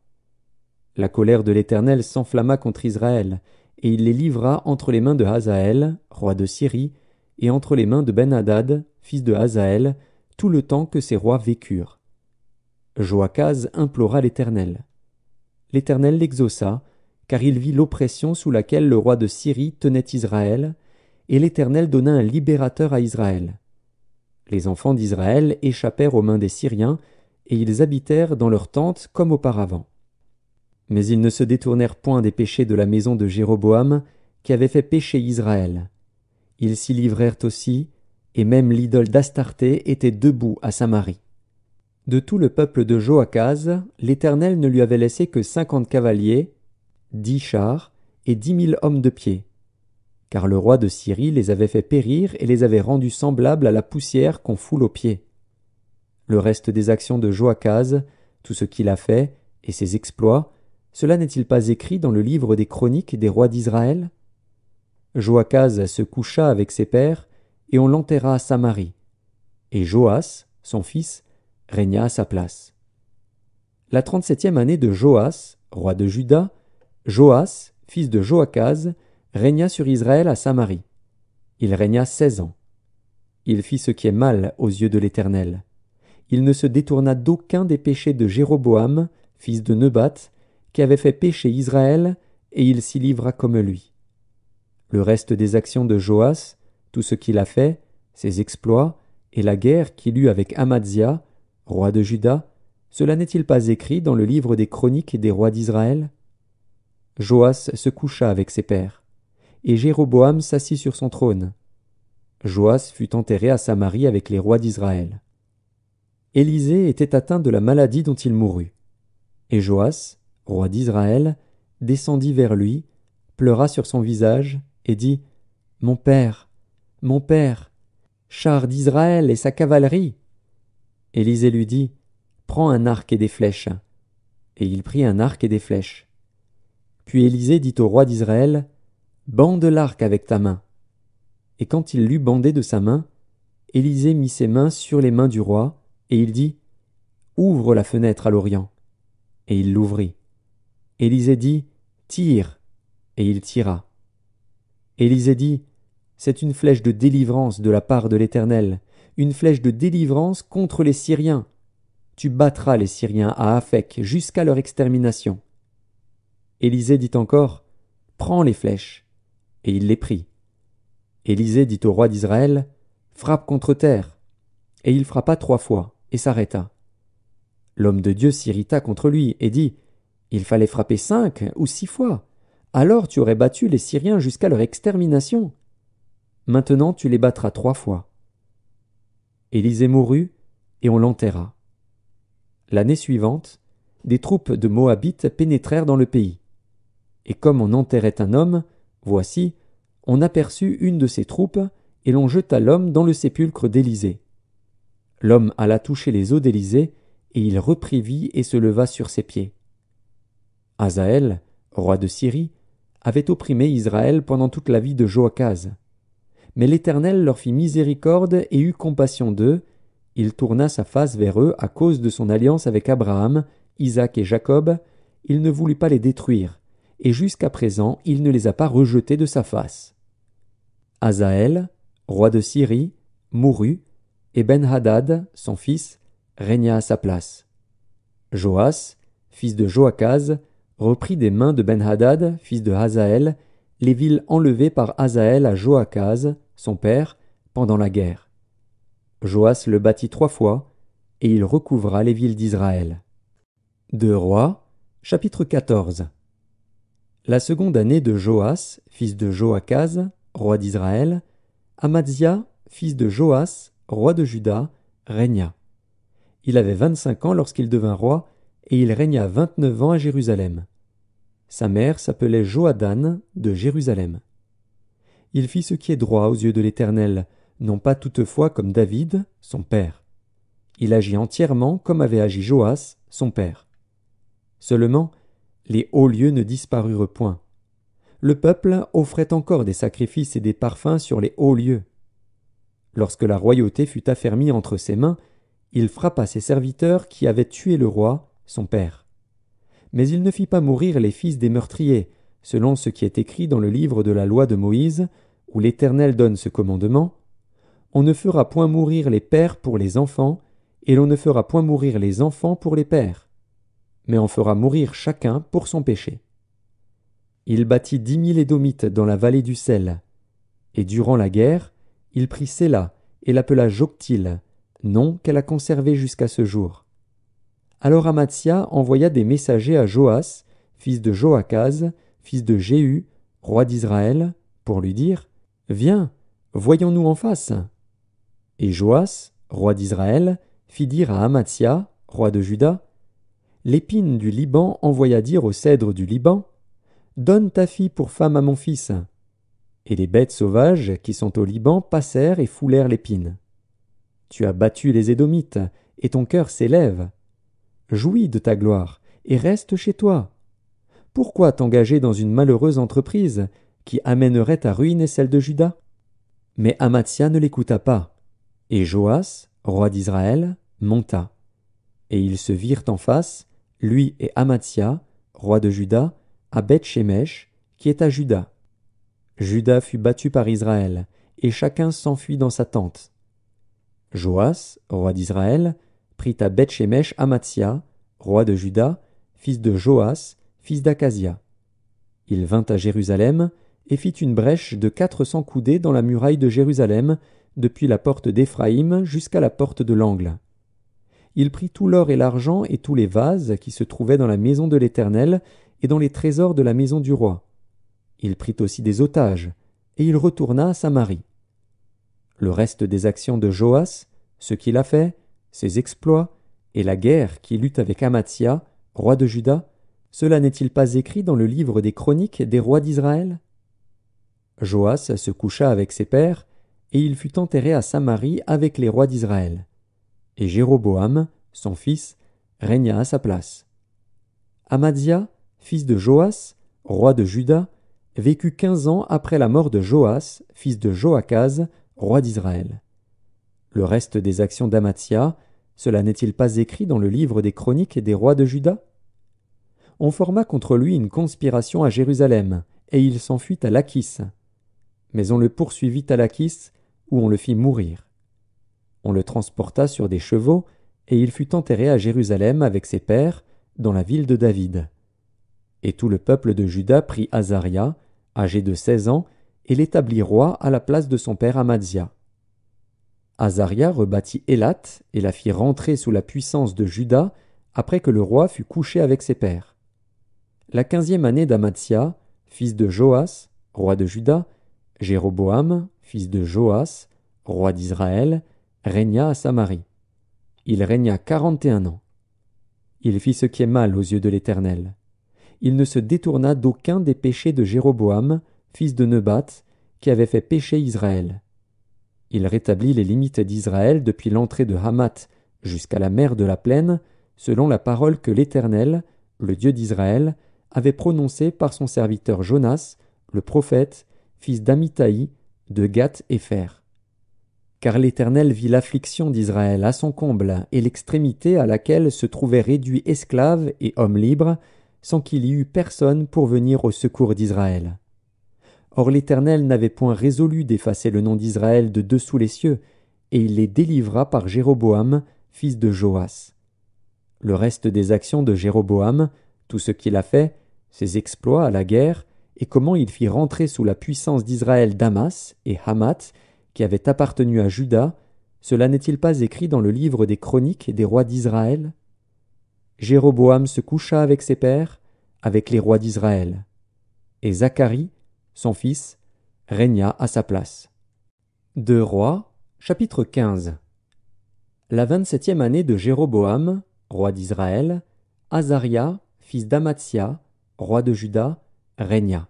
La colère de l'Éternel s'enflamma contre Israël, et il les livra entre les mains de Hazaël, roi de Syrie, et entre les mains de Ben-Hadad, fils de Hazaël, tout le temps que ces rois vécurent. Joachaz implora l'Éternel. L'Éternel l'exauça, car il vit l'oppression sous laquelle le roi de Syrie tenait Israël, et l'Éternel donna un libérateur à Israël. Les enfants d'Israël échappèrent aux mains des Syriens, et ils habitèrent dans leurs tentes comme auparavant. Mais ils ne se détournèrent point des péchés de la maison de Jéroboam, qui avait fait pécher Israël. Ils s'y livrèrent aussi, et même l'idole d'Astarté était debout à Samarie. De tout le peuple de Joachaz, l'Éternel ne lui avait laissé que cinquante cavaliers, dix chars et dix mille hommes de pied, car le roi de Syrie les avait fait périr et les avait rendus semblables à la poussière qu'on foule aux pieds. Le reste des actions de Joachaz, tout ce qu'il a fait, et ses exploits, cela n'est-il pas écrit dans le livre des chroniques des rois d'Israël Joachaz se coucha avec ses pères, et on l'enterra à Samarie. Et Joas, son fils, régna à sa place. La trente-septième année de Joas, roi de Juda, Joas, fils de Joachaz, régna sur Israël à Samarie. Il régna seize ans. Il fit ce qui est mal aux yeux de l'Éternel. Il ne se détourna d'aucun des péchés de Jéroboam, fils de Nebat, qui avait fait pécher Israël, et il s'y livra comme lui. Le reste des actions de Joas, tout ce qu'il a fait, ses exploits, et la guerre qu'il eut avec Amadzia, roi de Juda, cela n'est-il pas écrit dans le livre des chroniques des rois d'Israël Joas se coucha avec ses pères, et Jéroboam s'assit sur son trône. Joas fut enterré à Samarie avec les rois d'Israël. Élisée était atteint de la maladie dont il mourut. Et Joas, roi d'Israël, descendit vers lui, pleura sur son visage, et dit Mon père, mon père, char d'Israël et sa cavalerie. Élisée lui dit Prends un arc et des flèches. Et il prit un arc et des flèches. Puis Élisée dit au roi d'Israël, Bande l'arc avec ta main. Et quand il l'eut bandé de sa main, Élisée mit ses mains sur les mains du roi, et il dit, Ouvre la fenêtre à l'Orient. Et il l'ouvrit. Élisée dit, Tire. Et il tira. Élisée dit, C'est une flèche de délivrance de la part de l'Éternel, une flèche de délivrance contre les Syriens. Tu battras les Syriens à Afek jusqu'à leur extermination. Élisée dit encore Prends les flèches. Et il les prit. Élisée dit au roi d'Israël Frappe contre terre. Et il frappa trois fois, et s'arrêta. L'homme de Dieu s'irrita contre lui, et dit Il fallait frapper cinq ou six fois. Alors tu aurais battu les Syriens jusqu'à leur extermination. Maintenant tu les battras trois fois. Élisée mourut, et on l'enterra. L'année suivante, des troupes de Moabites pénétrèrent dans le pays. Et comme on enterrait un homme, voici, on aperçut une de ses troupes, et l'on jeta l'homme dans le sépulcre d'Élysée. L'homme alla toucher les eaux d'Élysée et il reprit vie et se leva sur ses pieds. Azaël, roi de Syrie, avait opprimé Israël pendant toute la vie de Joachaz. Mais l'Éternel leur fit miséricorde et eut compassion d'eux, il tourna sa face vers eux à cause de son alliance avec Abraham, Isaac et Jacob, il ne voulut pas les détruire, et jusqu'à présent il ne les a pas rejetés de sa face. Azaël, roi de Syrie, mourut, et Ben-Hadad, son fils, régna à sa place. Joas, fils de Joachaz, reprit des mains de Ben-Hadad, fils de Hazael, les villes enlevées par Azaël à Joachaz, son père, pendant la guerre. Joas le bâtit trois fois, et il recouvra les villes d'Israël. Deux Rois, chapitre 14. La seconde année de Joas, fils de Joachaz, roi d'Israël, Amadzia, fils de Joas, roi de Juda, régna. Il avait vingt-cinq ans lorsqu'il devint roi, et il régna vingt-neuf ans à Jérusalem. Sa mère s'appelait Joadan de Jérusalem. Il fit ce qui est droit aux yeux de l'Éternel, non pas toutefois comme David, son père. Il agit entièrement comme avait agi Joas, son père. Seulement, les hauts lieux ne disparurent point. Le peuple offrait encore des sacrifices et des parfums sur les hauts lieux. Lorsque la royauté fut affermie entre ses mains, il frappa ses serviteurs qui avaient tué le roi, son père. Mais il ne fit pas mourir les fils des meurtriers, selon ce qui est écrit dans le livre de la loi de Moïse, où l'Éternel donne ce commandement. On ne fera point mourir les pères pour les enfants, et l'on ne fera point mourir les enfants pour les pères mais en fera mourir chacun pour son péché. Il bâtit dix mille Édomites dans la vallée du sel. Et durant la guerre, il prit Séla et l'appela Joctile, nom qu'elle a conservé jusqu'à ce jour. Alors Amatsia envoya des messagers à Joas, fils de Joachaz, fils de Jéhu, roi d'Israël, pour lui dire Viens, voyons-nous en face. Et Joas, roi d'Israël, fit dire à Amatsia, roi de Juda l'épine du Liban envoya dire au cèdre du Liban Donne ta fille pour femme à mon fils. Et les bêtes sauvages qui sont au Liban passèrent et foulèrent l'épine. Tu as battu les Édomites, et ton cœur s'élève. Jouis de ta gloire, et reste chez toi. Pourquoi t'engager dans une malheureuse entreprise qui amènerait ta ruine et celle de Juda Mais Amatia ne l'écouta pas, et Joas, roi d'Israël, monta. Et ils se virent en face, lui et Amatia, roi de Juda, à Beth-Shemesh, qui est à Juda. Juda fut battu par Israël, et chacun s'enfuit dans sa tente. Joas, roi d'Israël, prit à Beth-Shemesh Amatia, roi de Juda, fils de Joas, fils d'Akazia. Il vint à Jérusalem, et fit une brèche de quatre cents coudées dans la muraille de Jérusalem, depuis la porte d'Éphraïm jusqu'à la porte de l'angle il prit tout l'or et l'argent et tous les vases qui se trouvaient dans la maison de l'Éternel et dans les trésors de la maison du roi. Il prit aussi des otages, et il retourna à Samarie. Le reste des actions de Joas, ce qu'il a fait, ses exploits, et la guerre qu'il eut avec Amathia, roi de Juda, cela n'est-il pas écrit dans le livre des chroniques des rois d'Israël Joas se coucha avec ses pères, et il fut enterré à Samarie avec les rois d'Israël et Jéroboam, son fils, régna à sa place. Amadzia, fils de Joas, roi de Juda, vécut quinze ans après la mort de Joas, fils de Joachaz, roi d'Israël. Le reste des actions d'Amadzia, cela n'est-il pas écrit dans le livre des chroniques des rois de Juda On forma contre lui une conspiration à Jérusalem, et il s'enfuit à Lachis. Mais on le poursuivit à Lachis, où on le fit mourir. On le transporta sur des chevaux, et il fut enterré à Jérusalem avec ses pères, dans la ville de David. Et tout le peuple de Juda prit Azaria, âgé de seize ans, et l'établit roi à la place de son père Amazia. Azaria rebâtit Élat et la fit rentrer sous la puissance de Juda après que le roi fut couché avec ses pères. La quinzième année d'Amazia, fils de Joas, roi de Juda, Jéroboam, fils de Joas, roi d'Israël, régna à Samarie. Il régna quarante et un ans. Il fit ce qui est mal aux yeux de l'Éternel. Il ne se détourna d'aucun des péchés de Jéroboam, fils de Nebat, qui avait fait pécher Israël. Il rétablit les limites d'Israël depuis l'entrée de Hamath jusqu'à la mer de la plaine, selon la parole que l'Éternel, le Dieu d'Israël, avait prononcée par son serviteur Jonas, le prophète, fils d'Amitai, de Gath et Fer. Car l'Éternel vit l'affliction d'Israël à son comble, et l'extrémité à laquelle se trouvaient réduits esclaves et hommes libres, sans qu'il y eût personne pour venir au secours d'Israël. Or l'Éternel n'avait point résolu d'effacer le nom d'Israël de dessous les cieux, et il les délivra par Jéroboam, fils de Joas. Le reste des actions de Jéroboam, tout ce qu'il a fait, ses exploits à la guerre, et comment il fit rentrer sous la puissance d'Israël Damas et Hamath, qui avait appartenu à Juda, cela n'est-il pas écrit dans le livre des chroniques des rois d'Israël Jéroboam se coucha avec ses pères, avec les rois d'Israël. Et Zacharie, son fils, régna à sa place. Deux Rois, chapitre 15 La vingt-septième année de Jéroboam, roi d'Israël, Azaria, fils d'Amatsia, roi de Juda, régna.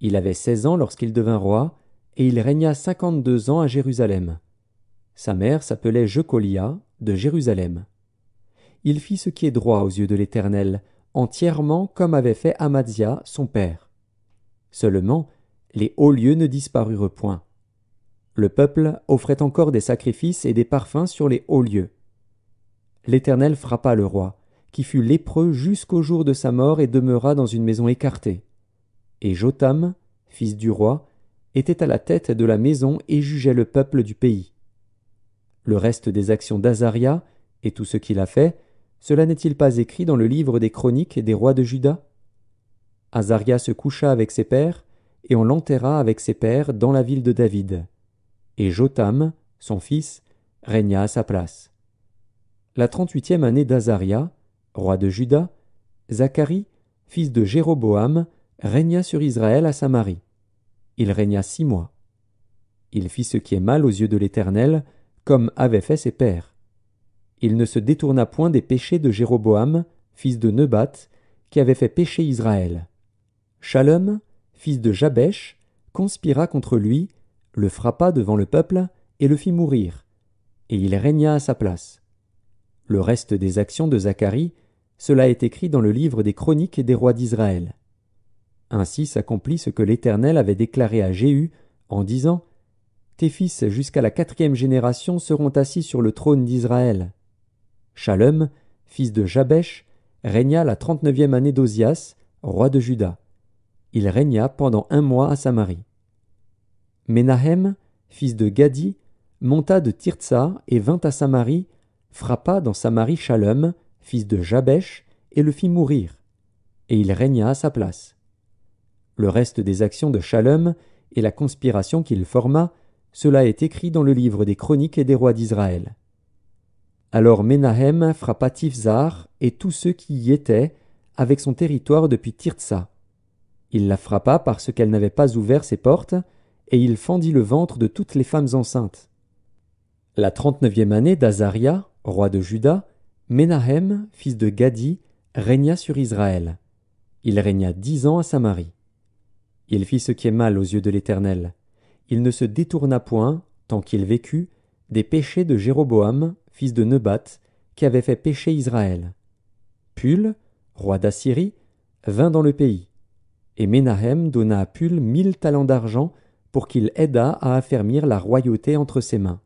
Il avait seize ans lorsqu'il devint roi, et il régna cinquante-deux ans à Jérusalem. Sa mère s'appelait Jecolia, de Jérusalem. Il fit ce qui est droit aux yeux de l'Éternel, entièrement comme avait fait Amazia, son père. Seulement, les hauts lieux ne disparurent point. Le peuple offrait encore des sacrifices et des parfums sur les hauts lieux. L'Éternel frappa le roi, qui fut lépreux jusqu'au jour de sa mort et demeura dans une maison écartée. Et Jotam, fils du roi, était à la tête de la maison et jugeait le peuple du pays. Le reste des actions d'Azaria, et tout ce qu'il a fait, cela n'est-il pas écrit dans le livre des chroniques des rois de Juda Azaria se coucha avec ses pères, et on l'enterra avec ses pères dans la ville de David. Et Jotham, son fils, régna à sa place. La trente-huitième année d'Azaria, roi de Juda, Zacharie, fils de Jéroboam, régna sur Israël à Samarie. Il régna six mois. Il fit ce qui est mal aux yeux de l'Éternel, comme avaient fait ses pères. Il ne se détourna point des péchés de Jéroboam, fils de Nebat, qui avait fait pécher Israël. Shalom, fils de Jabesh, conspira contre lui, le frappa devant le peuple et le fit mourir, et il régna à sa place. Le reste des actions de Zacharie, cela est écrit dans le livre des Chroniques des rois d'Israël. Ainsi s'accomplit ce que l'Éternel avait déclaré à Jéhu, en disant Tes fils jusqu'à la quatrième génération seront assis sur le trône d'Israël. Shalem, fils de Jabesh, régna la trente-neuvième année d'Ozias, roi de Juda. Il régna pendant un mois à Samarie. menahem fils de Gadi, monta de Tirtsa et vint à Samarie, frappa dans Samarie Shalem, fils de Jabesh, et le fit mourir. Et il régna à sa place. Le reste des actions de Shalem et la conspiration qu'il forma, cela est écrit dans le livre des Chroniques et des rois d'Israël. Alors Menahem frappa Tifzar et tous ceux qui y étaient, avec son territoire depuis Tirtsa. Il la frappa parce qu'elle n'avait pas ouvert ses portes, et il fendit le ventre de toutes les femmes enceintes. La trente-neuvième année d'Azaria, roi de Juda, Menahem fils de Gadi, régna sur Israël. Il régna dix ans à Samarie. Il fit ce qui est mal aux yeux de l'Éternel. Il ne se détourna point, tant qu'il vécut, des péchés de Jéroboam, fils de Nebat, qui avait fait pécher Israël. Pul, roi d'Assyrie, vint dans le pays. Et Ménahem donna à Pul mille talents d'argent pour qu'il aidât à affermir la royauté entre ses mains.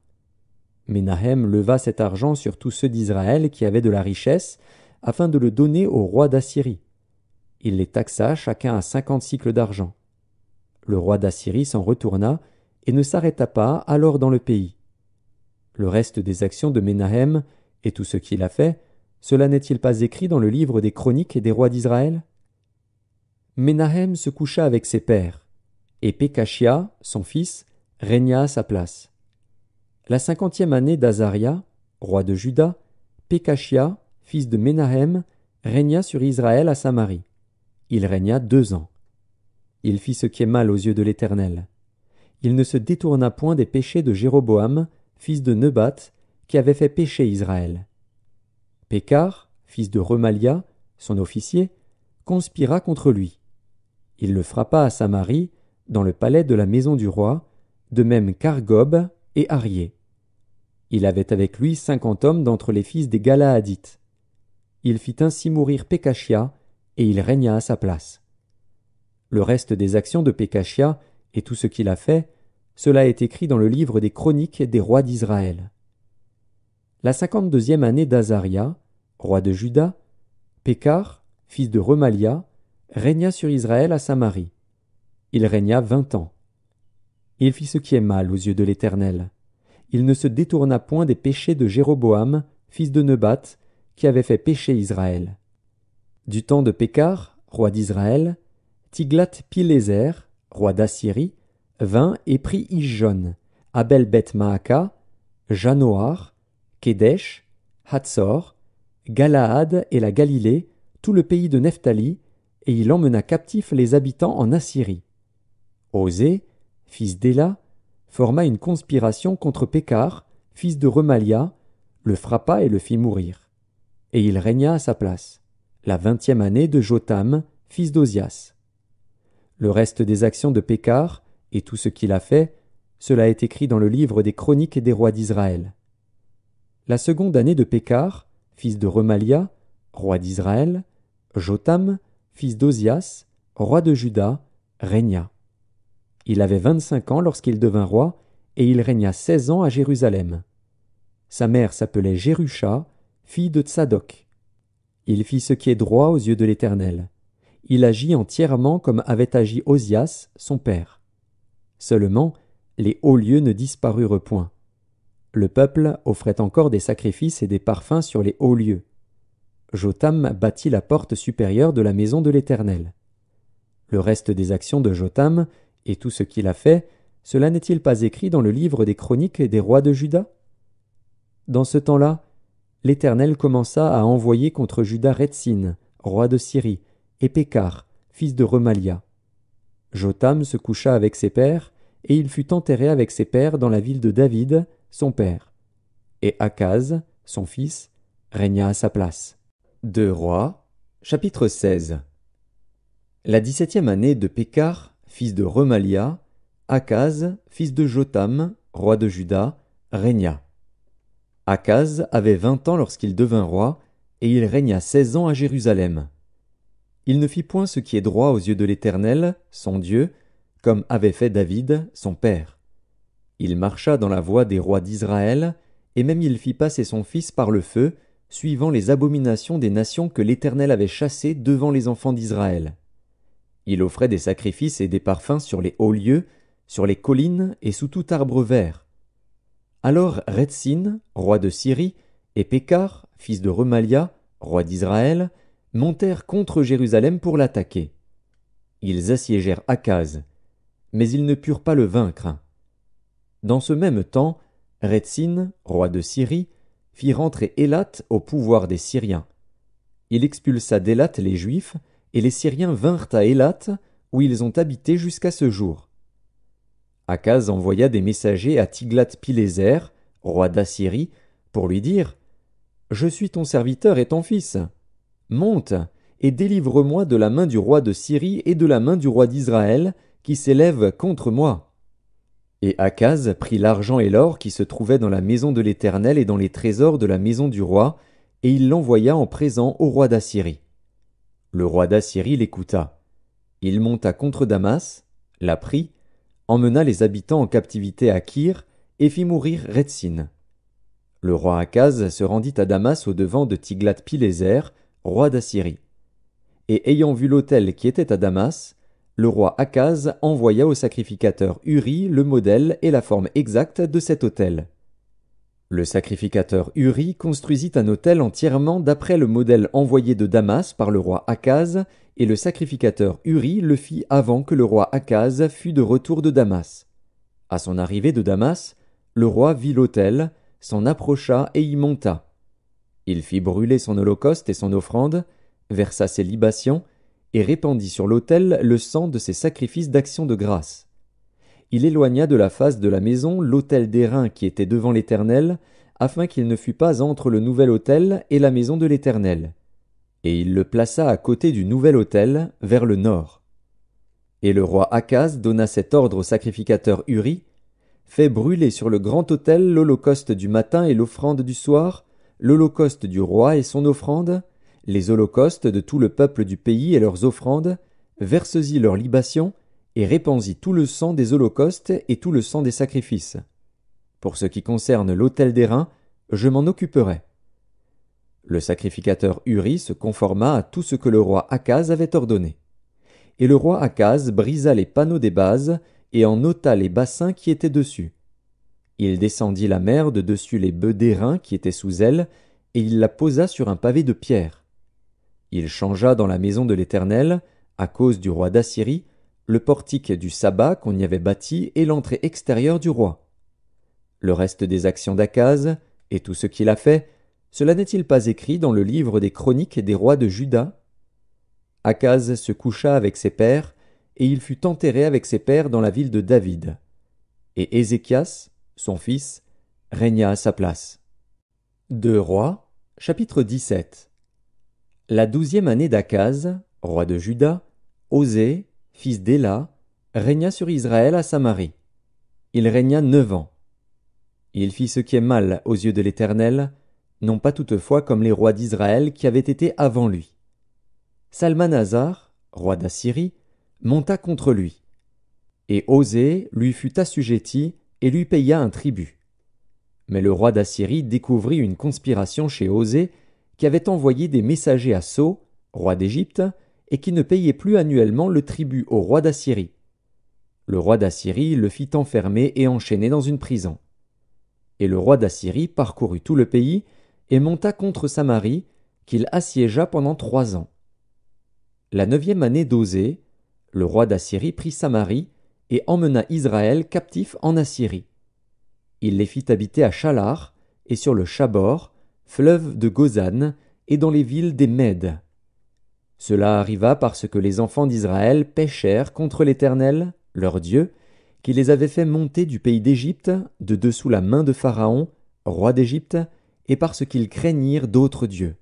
Ménahem leva cet argent sur tous ceux d'Israël qui avaient de la richesse, afin de le donner au roi d'Assyrie. Il les taxa chacun à cinquante cycles d'argent. Le roi d'Assyrie s'en retourna et ne s'arrêta pas alors dans le pays. Le reste des actions de Ménahem et tout ce qu'il a fait, cela n'est-il pas écrit dans le livre des chroniques des rois d'Israël Ménahem se coucha avec ses pères, et Pekachia, son fils, régna à sa place. La cinquantième année d'Azaria, roi de Juda, Pekachia, fils de Ménahem, régna sur Israël à Samarie. Il régna deux ans. Il fit ce qui est mal aux yeux de l'Éternel. Il ne se détourna point des péchés de Jéroboam, fils de Nebat, qui avait fait pécher Israël. Pécar, fils de Remalia, son officier, conspira contre lui. Il le frappa à Samarie, dans le palais de la maison du roi, de même qu'Argob et Arié. Il avait avec lui cinquante hommes d'entre les fils des Galaadites. Il fit ainsi mourir Pécachia, et il régna à sa place. Le reste des actions de Pécachia et tout ce qu'il a fait, cela est écrit dans le livre des Chroniques des rois d'Israël. La cinquante-deuxième année d'Azaria, roi de Juda, Pécard, fils de Remalia, régna sur Israël à Samarie. Il régna vingt ans. Il fit ce qui est mal aux yeux de l'Éternel. Il ne se détourna point des péchés de Jéroboam, fils de Nebat, qui avait fait pécher Israël. Du temps de Pécard, roi d'Israël, Tiglath-Pileser, roi d'Assyrie, vint et prit Ijon, Abel-Beth-Maaka, Janoar, Kedesh, Hatzor, Galaad et la Galilée, tout le pays de Nephtali, et il emmena captifs les habitants en Assyrie. Osée, fils d'Ela, forma une conspiration contre Pécar, fils de Remalia, le frappa et le fit mourir. Et il régna à sa place, la vingtième année de Jotam, fils d'Ozias. Le reste des actions de Pécar, et tout ce qu'il a fait, cela est écrit dans le livre des Chroniques des rois d'Israël. La seconde année de Pécar, fils de Remalia, roi d'Israël, Jotam, fils d'Ozias, roi de Juda, régna. Il avait vingt-cinq ans lorsqu'il devint roi, et il régna seize ans à Jérusalem. Sa mère s'appelait Jérusha, fille de Tsadok. Il fit ce qui est droit aux yeux de l'Éternel il agit entièrement comme avait agi Osias, son père. Seulement, les hauts lieux ne disparurent point. Le peuple offrait encore des sacrifices et des parfums sur les hauts lieux. Jotam bâtit la porte supérieure de la maison de l'Éternel. Le reste des actions de Jotam, et tout ce qu'il a fait, cela n'est-il pas écrit dans le livre des chroniques des rois de Juda Dans ce temps-là, l'Éternel commença à envoyer contre Juda Retsin, roi de Syrie, et Pécar, fils de Remalia. Jotam se coucha avec ses pères, et il fut enterré avec ses pères dans la ville de David, son père. Et Akaz, son fils, régna à sa place. Deux Rois, chapitre 16 La dix-septième année de Pécar, fils de Remalia, Akaz, fils de Jotham, roi de Juda, régna. Akaz avait vingt ans lorsqu'il devint roi, et il régna seize ans à Jérusalem. Il ne fit point ce qui est droit aux yeux de l'Éternel, son Dieu, comme avait fait David, son père. Il marcha dans la voie des rois d'Israël, et même il fit passer son fils par le feu, suivant les abominations des nations que l'Éternel avait chassées devant les enfants d'Israël. Il offrait des sacrifices et des parfums sur les hauts lieux, sur les collines et sous tout arbre vert. Alors Retzin, roi de Syrie, et Pécar, fils de Remalia, roi d'Israël, montèrent contre Jérusalem pour l'attaquer. Ils assiégèrent Akaz, mais ils ne purent pas le vaincre. Dans ce même temps, Retsin, roi de Syrie, fit rentrer Élat au pouvoir des Syriens. Il expulsa d'Élat les Juifs, et les Syriens vinrent à Élat, où ils ont habité jusqu'à ce jour. Akaz envoya des messagers à Tiglath-Pileser, roi d'Assyrie, pour lui dire Je suis ton serviteur et ton fils. Monte, et délivre-moi de la main du roi de Syrie et de la main du roi d'Israël, qui s'élève contre moi. Et Akaz prit l'argent et l'or qui se trouvaient dans la maison de l'Éternel et dans les trésors de la maison du roi, et il l'envoya en présent au roi d'Assyrie. Le roi d'Assyrie l'écouta. Il monta contre Damas, la prit, emmena les habitants en captivité à Kir et fit mourir Retsin. Le roi Akaz se rendit à Damas au devant de Tiglath-Pileser, roi d'Assyrie. Et ayant vu l'autel qui était à Damas, le roi Akaz envoya au sacrificateur Uri le modèle et la forme exacte de cet autel. Le sacrificateur Uri construisit un autel entièrement d'après le modèle envoyé de Damas par le roi Akaz, et le sacrificateur Uri le fit avant que le roi Akaz fût de retour de Damas. À son arrivée de Damas, le roi vit l'autel, s'en approcha et y monta. Il fit brûler son holocauste et son offrande, versa ses libations, et répandit sur l'autel le sang de ses sacrifices d'action de grâce. Il éloigna de la face de la maison l'autel d'airain qui était devant l'Éternel, afin qu'il ne fût pas entre le nouvel autel et la maison de l'Éternel. Et il le plaça à côté du nouvel autel, vers le nord. Et le roi Akaz donna cet ordre au sacrificateur Uri, fait brûler sur le grand autel l'holocauste du matin et l'offrande du soir, l'holocauste du roi et son offrande, les holocaustes de tout le peuple du pays et leurs offrandes, verses-y leurs libations, et répands-y tout le sang des holocaustes et tout le sang des sacrifices. Pour ce qui concerne l'autel des reins, je m'en occuperai. Le sacrificateur Uri se conforma à tout ce que le roi Akaz avait ordonné. Et le roi Akaz brisa les panneaux des bases et en ôta les bassins qui étaient dessus. Il descendit la mer de dessus les bœufs d'airain qui étaient sous elle, et il la posa sur un pavé de pierre. Il changea dans la maison de l'Éternel, à cause du roi d'Assyrie, le portique du sabbat qu'on y avait bâti et l'entrée extérieure du roi. Le reste des actions d'Akaz, et tout ce qu'il a fait, cela n'est-il pas écrit dans le livre des chroniques des rois de Juda Akaz se coucha avec ses pères, et il fut enterré avec ses pères dans la ville de David. Et Ézéchias, son fils, régna à sa place. Deux Rois, chapitre 17 La douzième année d'Akaz, roi de Juda, Osée, fils d'Éla, régna sur Israël à Samarie. Il régna neuf ans. Il fit ce qui est mal aux yeux de l'Éternel, non pas toutefois comme les rois d'Israël qui avaient été avant lui. Salmanazar, roi d'Assyrie, monta contre lui. Et Osée lui fut assujetti et lui paya un tribut. Mais le roi d'Assyrie découvrit une conspiration chez Osée, qui avait envoyé des messagers à Sceaux, roi d'Égypte, et qui ne payait plus annuellement le tribut au roi d'Assyrie. Le roi d'Assyrie le fit enfermer et enchaîner dans une prison. Et le roi d'Assyrie parcourut tout le pays et monta contre Samarie, qu'il assiégea pendant trois ans. La neuvième année d'Osée, le roi d'Assyrie prit Samarie et emmena Israël captif en Assyrie. Il les fit habiter à Chalar, et sur le Chabor, fleuve de Gozan, et dans les villes des Mèdes. Cela arriva parce que les enfants d'Israël péchèrent contre l'Éternel, leur Dieu, qui les avait fait monter du pays d'Égypte, de dessous la main de Pharaon, roi d'Égypte, et parce qu'ils craignirent d'autres dieux.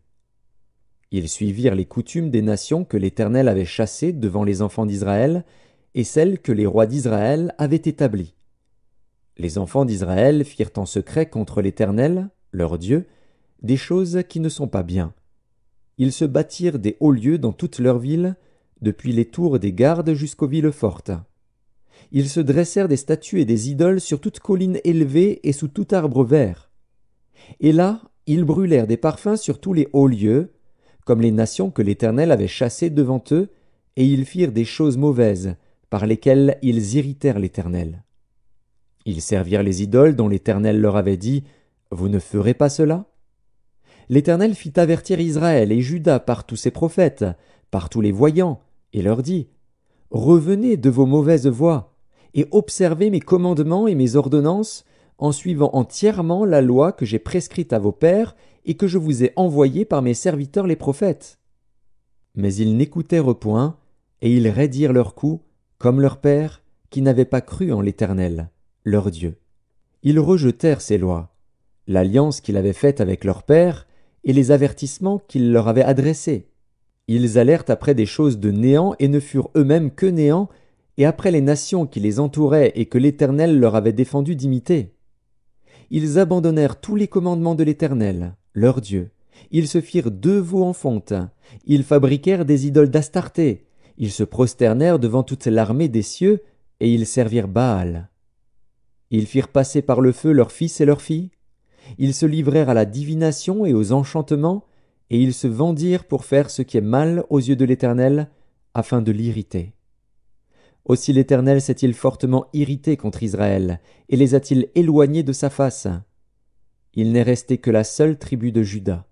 Ils suivirent les coutumes des nations que l'Éternel avait chassées devant les enfants d'Israël, et celles que les rois d'Israël avaient établies. Les enfants d'Israël firent en secret contre l'Éternel, leur Dieu, des choses qui ne sont pas bien. Ils se bâtirent des hauts lieux dans toutes leurs villes, depuis les tours des gardes jusqu'aux villes fortes. Ils se dressèrent des statues et des idoles sur toute colline élevée et sous tout arbre vert. Et là, ils brûlèrent des parfums sur tous les hauts lieux, comme les nations que l'Éternel avait chassées devant eux, et ils firent des choses mauvaises, par lesquels ils irritèrent l'Éternel. Ils servirent les idoles dont l'Éternel leur avait dit Vous ne ferez pas cela L'Éternel fit avertir Israël et Judas par tous ses prophètes, par tous les voyants, et leur dit Revenez de vos mauvaises voies, et observez mes commandements et mes ordonnances, en suivant entièrement la loi que j'ai prescrite à vos pères et que je vous ai envoyée par mes serviteurs les prophètes. Mais ils n'écoutèrent point, et ils raidirent leur coups comme leur père, qui n'avaient pas cru en l'Éternel, leur Dieu. Ils rejetèrent ses lois, l'alliance qu'il avait faite avec leur père, et les avertissements qu'il leur avait adressés. Ils allèrent après des choses de néant et ne furent eux-mêmes que néant, et après les nations qui les entouraient et que l'Éternel leur avait défendu d'imiter. Ils abandonnèrent tous les commandements de l'Éternel, leur Dieu. Ils se firent deux veaux en fonte. Ils fabriquèrent des idoles d'Astarté, ils se prosternèrent devant toute l'armée des cieux, et ils servirent Baal. Ils firent passer par le feu leurs fils et leurs filles, ils se livrèrent à la divination et aux enchantements, et ils se vendirent pour faire ce qui est mal aux yeux de l'Éternel, afin de l'irriter. Aussi l'Éternel s'est-il fortement irrité contre Israël, et les a-t-il éloignés de sa face. Il n'est resté que la seule tribu de Juda.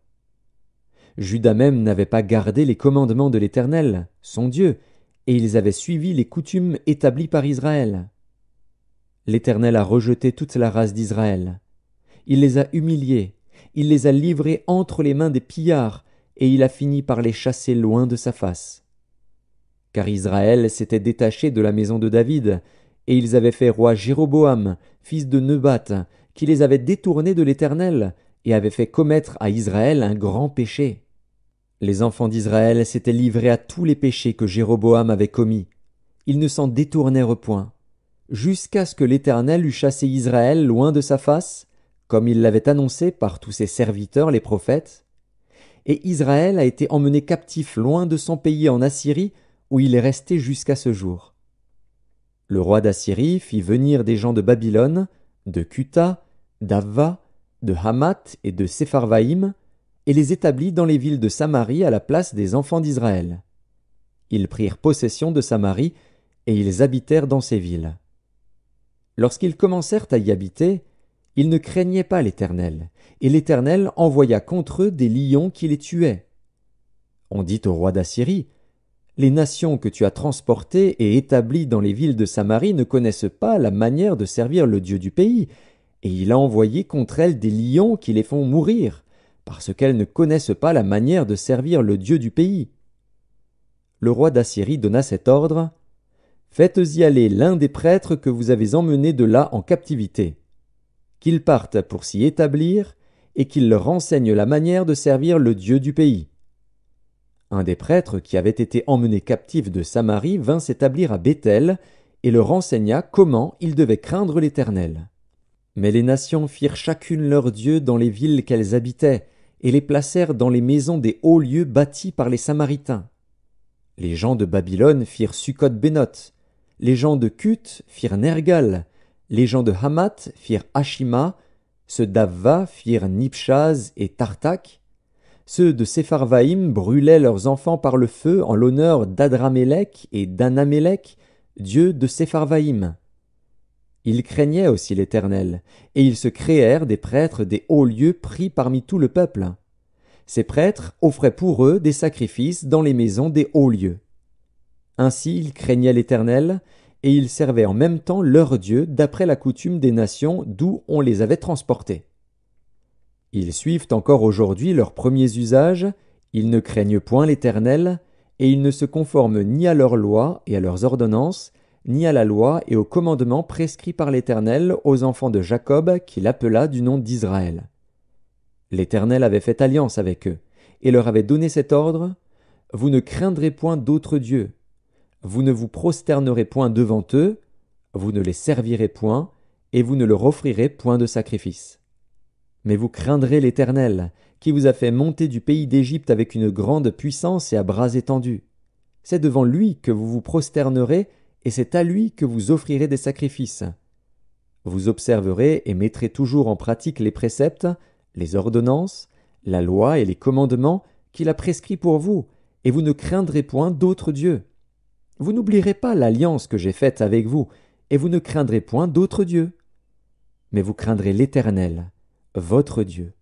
Judas même n'avait pas gardé les commandements de l'Éternel, son Dieu, et ils avaient suivi les coutumes établies par Israël. L'Éternel a rejeté toute la race d'Israël. Il les a humiliés, il les a livrés entre les mains des pillards, et il a fini par les chasser loin de sa face. Car Israël s'était détaché de la maison de David, et ils avaient fait roi Jéroboam, fils de Nebat, qui les avait détournés de l'Éternel, et avait fait commettre à Israël un grand péché. Les enfants d'Israël s'étaient livrés à tous les péchés que Jéroboam avait commis. Ils ne s'en détournèrent point, jusqu'à ce que l'Éternel eût chassé Israël loin de sa face, comme il l'avait annoncé par tous ses serviteurs les prophètes. Et Israël a été emmené captif loin de son pays en Assyrie, où il est resté jusqu'à ce jour. Le roi d'Assyrie fit venir des gens de Babylone, de Cuta, d'Avva, de Hamat et de Sepharvaïm, et les établit dans les villes de Samarie à la place des enfants d'Israël. Ils prirent possession de Samarie, et ils habitèrent dans ces villes. Lorsqu'ils commencèrent à y habiter, ils ne craignaient pas l'Éternel, et l'Éternel envoya contre eux des lions qui les tuaient. On dit au roi d'Assyrie, Les nations que tu as transportées et établies dans les villes de Samarie ne connaissent pas la manière de servir le Dieu du pays, et il a envoyé contre elles des lions qui les font mourir, parce qu'elles ne connaissent pas la manière de servir le Dieu du pays. Le roi d'Assyrie donna cet ordre. Faites y aller l'un des prêtres que vous avez emmené de là en captivité. Qu'ils partent pour s'y établir, et qu'il leur enseignent la manière de servir le Dieu du pays. Un des prêtres qui avait été emmené captif de Samarie vint s'établir à Bethel, et leur enseigna comment ils devaient craindre l'Éternel. Mais les nations firent chacune leur Dieu dans les villes qu'elles habitaient, et les placèrent dans les maisons des hauts lieux bâtis par les Samaritains. Les gens de Babylone firent Sukkot benot les gens de Kut firent Nergal, les gens de Hamat firent Ashima, ceux d'Avva firent Nipshaz et Tartak, ceux de Sepharvaïm brûlaient leurs enfants par le feu en l'honneur d'Adramélec et d'Anamélec, dieux de Sepharvaim. Ils craignaient aussi l'Éternel, et ils se créèrent des prêtres des hauts lieux pris parmi tout le peuple. Ces prêtres offraient pour eux des sacrifices dans les maisons des hauts lieux. Ainsi ils craignaient l'Éternel, et ils servaient en même temps leur Dieu d'après la coutume des nations d'où on les avait transportés. Ils suivent encore aujourd'hui leurs premiers usages, ils ne craignent point l'Éternel, et ils ne se conforment ni à leurs lois et à leurs ordonnances, ni à la loi et aux commandements prescrits par l'Éternel aux enfants de Jacob qu'il appela du nom d'Israël. L'Éternel avait fait alliance avec eux, et leur avait donné cet ordre. Vous ne craindrez point d'autres dieux, vous ne vous prosternerez point devant eux, vous ne les servirez point, et vous ne leur offrirez point de sacrifice. Mais vous craindrez l'Éternel, qui vous a fait monter du pays d'Égypte avec une grande puissance et à bras étendus. C'est devant lui que vous vous prosternerez et c'est à lui que vous offrirez des sacrifices. Vous observerez et mettrez toujours en pratique les préceptes, les ordonnances, la loi et les commandements qu'il a prescrits pour vous, et vous ne craindrez point d'autres dieux. Vous n'oublierez pas l'alliance que j'ai faite avec vous, et vous ne craindrez point d'autres dieux. Mais vous craindrez l'Éternel, votre Dieu,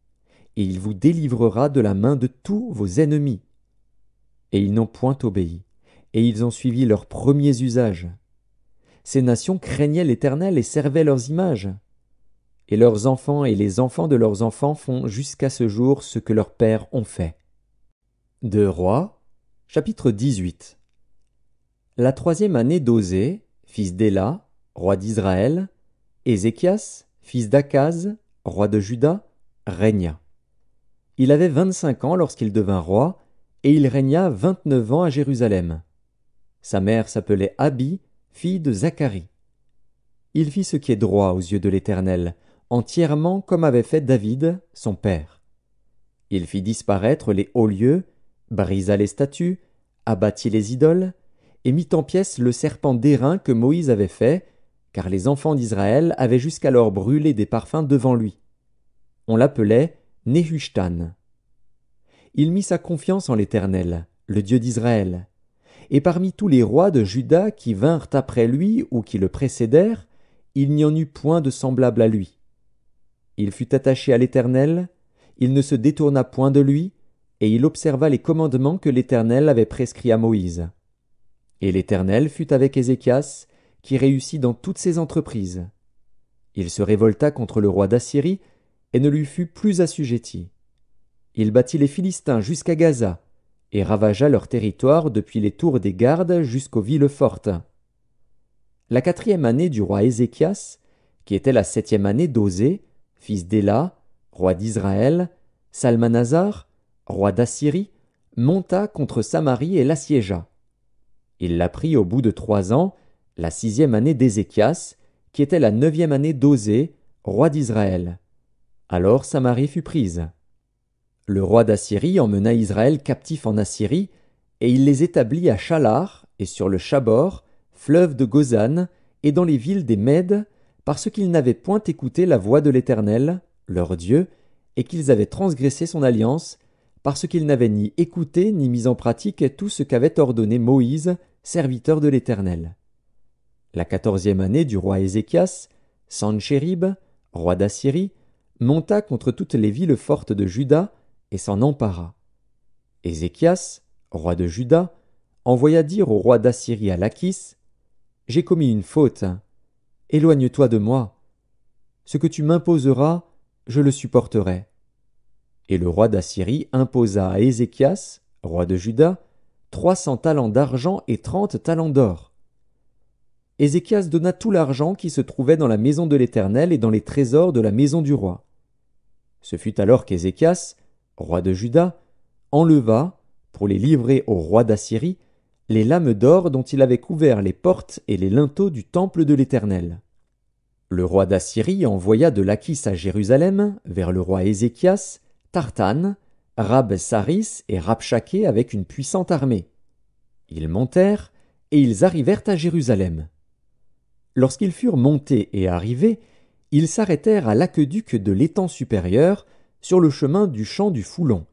et il vous délivrera de la main de tous vos ennemis. Et ils n'ont point obéi et ils ont suivi leurs premiers usages. Ces nations craignaient l'Éternel et servaient leurs images. Et leurs enfants et les enfants de leurs enfants font jusqu'à ce jour ce que leurs pères ont fait. De Rois, chapitre 18 La troisième année d'Osée, fils d'Éla, roi d'Israël, Ézéchias, fils d'Akaz, roi de Juda, régna. Il avait vingt-cinq ans lorsqu'il devint roi, et il régna vingt-neuf ans à Jérusalem. Sa mère s'appelait Abi, fille de Zacharie. Il fit ce qui est droit aux yeux de l'Éternel, entièrement comme avait fait David, son père. Il fit disparaître les hauts lieux, brisa les statues, abattit les idoles, et mit en pièces le serpent d'airain que Moïse avait fait, car les enfants d'Israël avaient jusqu'alors brûlé des parfums devant lui. On l'appelait Nehushtan. Il mit sa confiance en l'Éternel, le Dieu d'Israël, et parmi tous les rois de Juda qui vinrent après lui ou qui le précédèrent, il n'y en eut point de semblable à lui. Il fut attaché à l'Éternel, il ne se détourna point de lui, et il observa les commandements que l'Éternel avait prescrits à Moïse. Et l'Éternel fut avec Ézéchias, qui réussit dans toutes ses entreprises. Il se révolta contre le roi d'Assyrie, et ne lui fut plus assujetti. Il battit les Philistins jusqu'à Gaza, et ravagea leur territoire depuis les tours des gardes jusqu'aux villes fortes. La quatrième année du roi Ézéchias, qui était la septième année d'Osée, fils d'Éla, roi d'Israël, Salmanazar, roi d'Assyrie, monta contre Samarie et l'assiégea. Il la prit au bout de trois ans, la sixième année d'Ézéchias, qui était la neuvième année d'Osée, roi d'Israël. Alors Samarie fut prise. Le roi d'Assyrie emmena Israël captif en Assyrie, et il les établit à Chalar et sur le Chabor, fleuve de Gozan, et dans les villes des Mèdes, parce qu'ils n'avaient point écouté la voix de l'Éternel, leur Dieu, et qu'ils avaient transgressé son alliance, parce qu'ils n'avaient ni écouté ni mis en pratique tout ce qu'avait ordonné Moïse, serviteur de l'Éternel. La quatorzième année du roi Ézéchias, Sanchérib, roi d'Assyrie, monta contre toutes les villes fortes de Juda, et s'en empara. Ézéchias, roi de Juda, envoya dire au roi d'Assyrie à Lachis J'ai commis une faute. Éloigne-toi de moi. Ce que tu m'imposeras, je le supporterai. Et le roi d'Assyrie imposa à Ézéchias, roi de Juda, trois cents talents d'argent et trente talents d'or. Ézéchias donna tout l'argent qui se trouvait dans la maison de l'Éternel et dans les trésors de la maison du roi. Ce fut alors qu'Ézéchias roi de Juda, enleva, pour les livrer au roi d'Assyrie, les lames d'or dont il avait couvert les portes et les linteaux du temple de l'Éternel. Le roi d'Assyrie envoya de Lachis à Jérusalem, vers le roi Ézéchias, Tartane, Rab Saris et Rabchaké avec une puissante armée. Ils montèrent, et ils arrivèrent à Jérusalem. Lorsqu'ils furent montés et arrivés, ils s'arrêtèrent à l'aqueduc de l'étang supérieur, sur le chemin du champ du Foulon.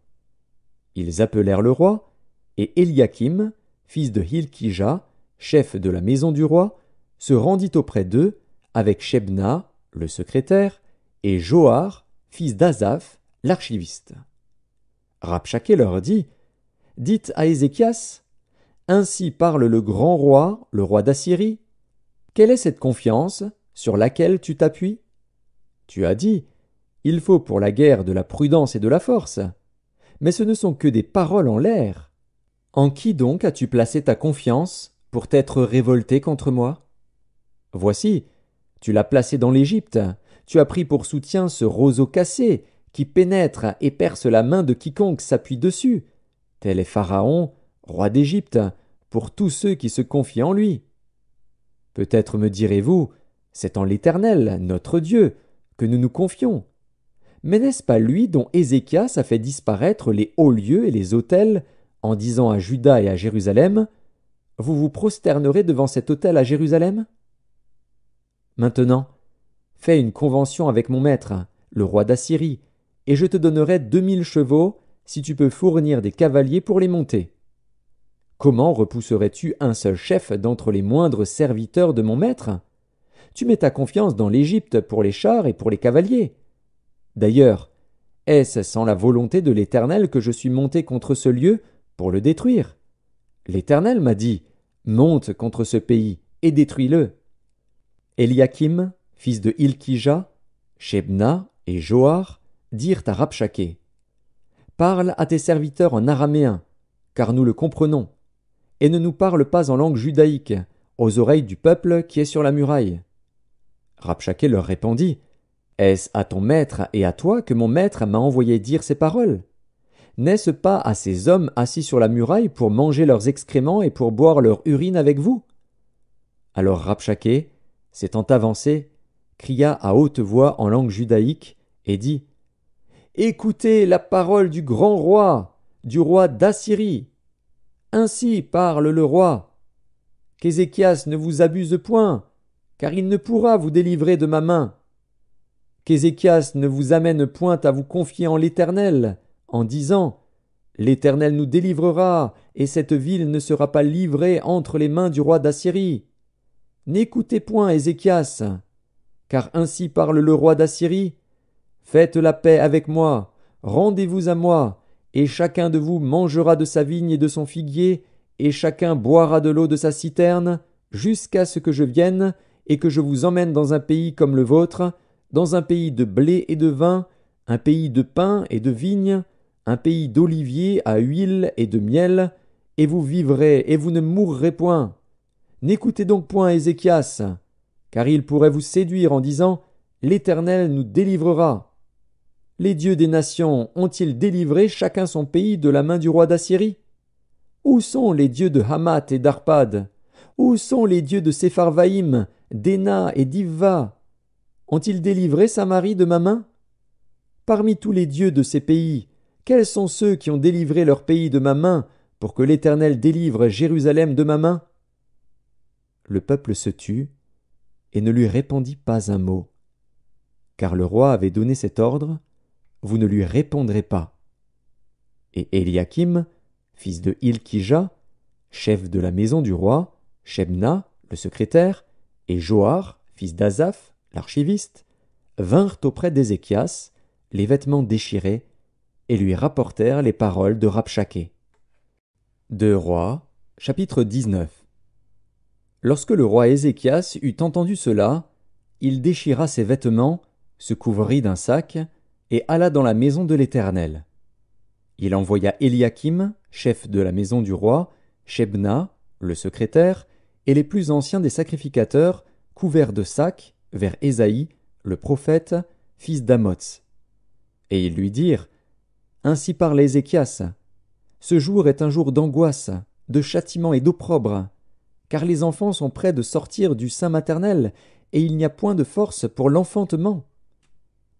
Ils appelèrent le roi, et Eliakim, fils de Hilkija, chef de la maison du roi, se rendit auprès d'eux avec Shebna, le secrétaire, et Joar, fils d'Azaph, l'archiviste. Rabchaké leur dit Dites à Ézéchias Ainsi parle le grand roi, le roi d'Assyrie. Quelle est cette confiance sur laquelle tu t'appuies Tu as dit il faut pour la guerre de la prudence et de la force. Mais ce ne sont que des paroles en l'air. En qui donc as-tu placé ta confiance pour t'être révolté contre moi Voici, tu l'as placé dans l'Égypte, tu as pris pour soutien ce roseau cassé qui pénètre et perce la main de quiconque s'appuie dessus. Tel est Pharaon, roi d'Égypte, pour tous ceux qui se confient en lui. Peut-être me direz-vous, c'est en l'Éternel, notre Dieu, que nous nous confions, mais n'est-ce pas lui dont Ézéchias a fait disparaître les hauts lieux et les autels, en disant à Juda et à Jérusalem Vous vous prosternerez devant cet autel à Jérusalem Maintenant, fais une convention avec mon maître, le roi d'Assyrie, et je te donnerai deux mille chevaux si tu peux fournir des cavaliers pour les monter. Comment repousserais-tu un seul chef d'entre les moindres serviteurs de mon maître Tu mets ta confiance dans l'Égypte pour les chars et pour les cavaliers. D'ailleurs, est-ce sans la volonté de l'Éternel que je suis monté contre ce lieu pour le détruire L'Éternel m'a dit Monte contre ce pays et détruis-le. Eliakim, fils de Ilkija, Shebna et Joar dirent à Rabshakeh Parle à tes serviteurs en araméen, car nous le comprenons, et ne nous parle pas en langue judaïque, aux oreilles du peuple qui est sur la muraille. Rabshakeh leur répondit est-ce à ton maître et à toi que mon maître m'a envoyé dire ces paroles N'est-ce pas à ces hommes assis sur la muraille pour manger leurs excréments et pour boire leur urine avec vous Alors Rabchaké, s'étant avancé, cria à haute voix en langue judaïque et dit Écoutez la parole du grand roi, du roi d'Assyrie. Ainsi parle le roi. Qu'Ézéchias ne vous abuse point, car il ne pourra vous délivrer de ma main qu'Ézéchias ne vous amène point à vous confier en l'Éternel, en disant L'Éternel nous délivrera, et cette ville ne sera pas livrée entre les mains du roi d'Assyrie. N'écoutez point Ézéchias, car ainsi parle le roi d'Assyrie. Faites la paix avec moi, rendez-vous à moi, et chacun de vous mangera de sa vigne et de son figuier, et chacun boira de l'eau de sa citerne, jusqu'à ce que je vienne, et que je vous emmène dans un pays comme le vôtre, dans un pays de blé et de vin, un pays de pain et de vigne, un pays d'oliviers à huile et de miel, et vous vivrez, et vous ne mourrez point. N'écoutez donc point Ézéchias, car il pourrait vous séduire en disant L'Éternel nous délivrera. Les dieux des nations ont-ils délivré chacun son pays de la main du roi d'Assyrie Où sont les dieux de Hamath et d'Arpad Où sont les dieux de Sepharvaïm, d'Ena et d'Ivva ont-ils délivré Samarie de ma main Parmi tous les dieux de ces pays, quels sont ceux qui ont délivré leur pays de ma main pour que l'Éternel délivre Jérusalem de ma main Le peuple se tut et ne lui répondit pas un mot. Car le roi avait donné cet ordre Vous ne lui répondrez pas. Et Eliakim, fils de Ilkija, chef de la maison du roi, Shebna, le secrétaire, et Joar, fils d'Azaph, l'archiviste, vinrent auprès d'Ézéchias, les vêtements déchirés, et lui rapportèrent les paroles de Rabchaké. Deux Rois, chapitre 19 Lorsque le roi Ézéchias eut entendu cela, il déchira ses vêtements, se couvrit d'un sac, et alla dans la maison de l'Éternel. Il envoya Eliakim, chef de la maison du roi, Shebna, le secrétaire, et les plus anciens des sacrificateurs, couverts de sacs, vers Ésaïe, le prophète, fils d'Amots. Et ils lui dirent Ainsi parle Ézéchias. Ce jour est un jour d'angoisse, de châtiment et d'opprobre, car les enfants sont près de sortir du sein maternel, et il n'y a point de force pour l'enfantement.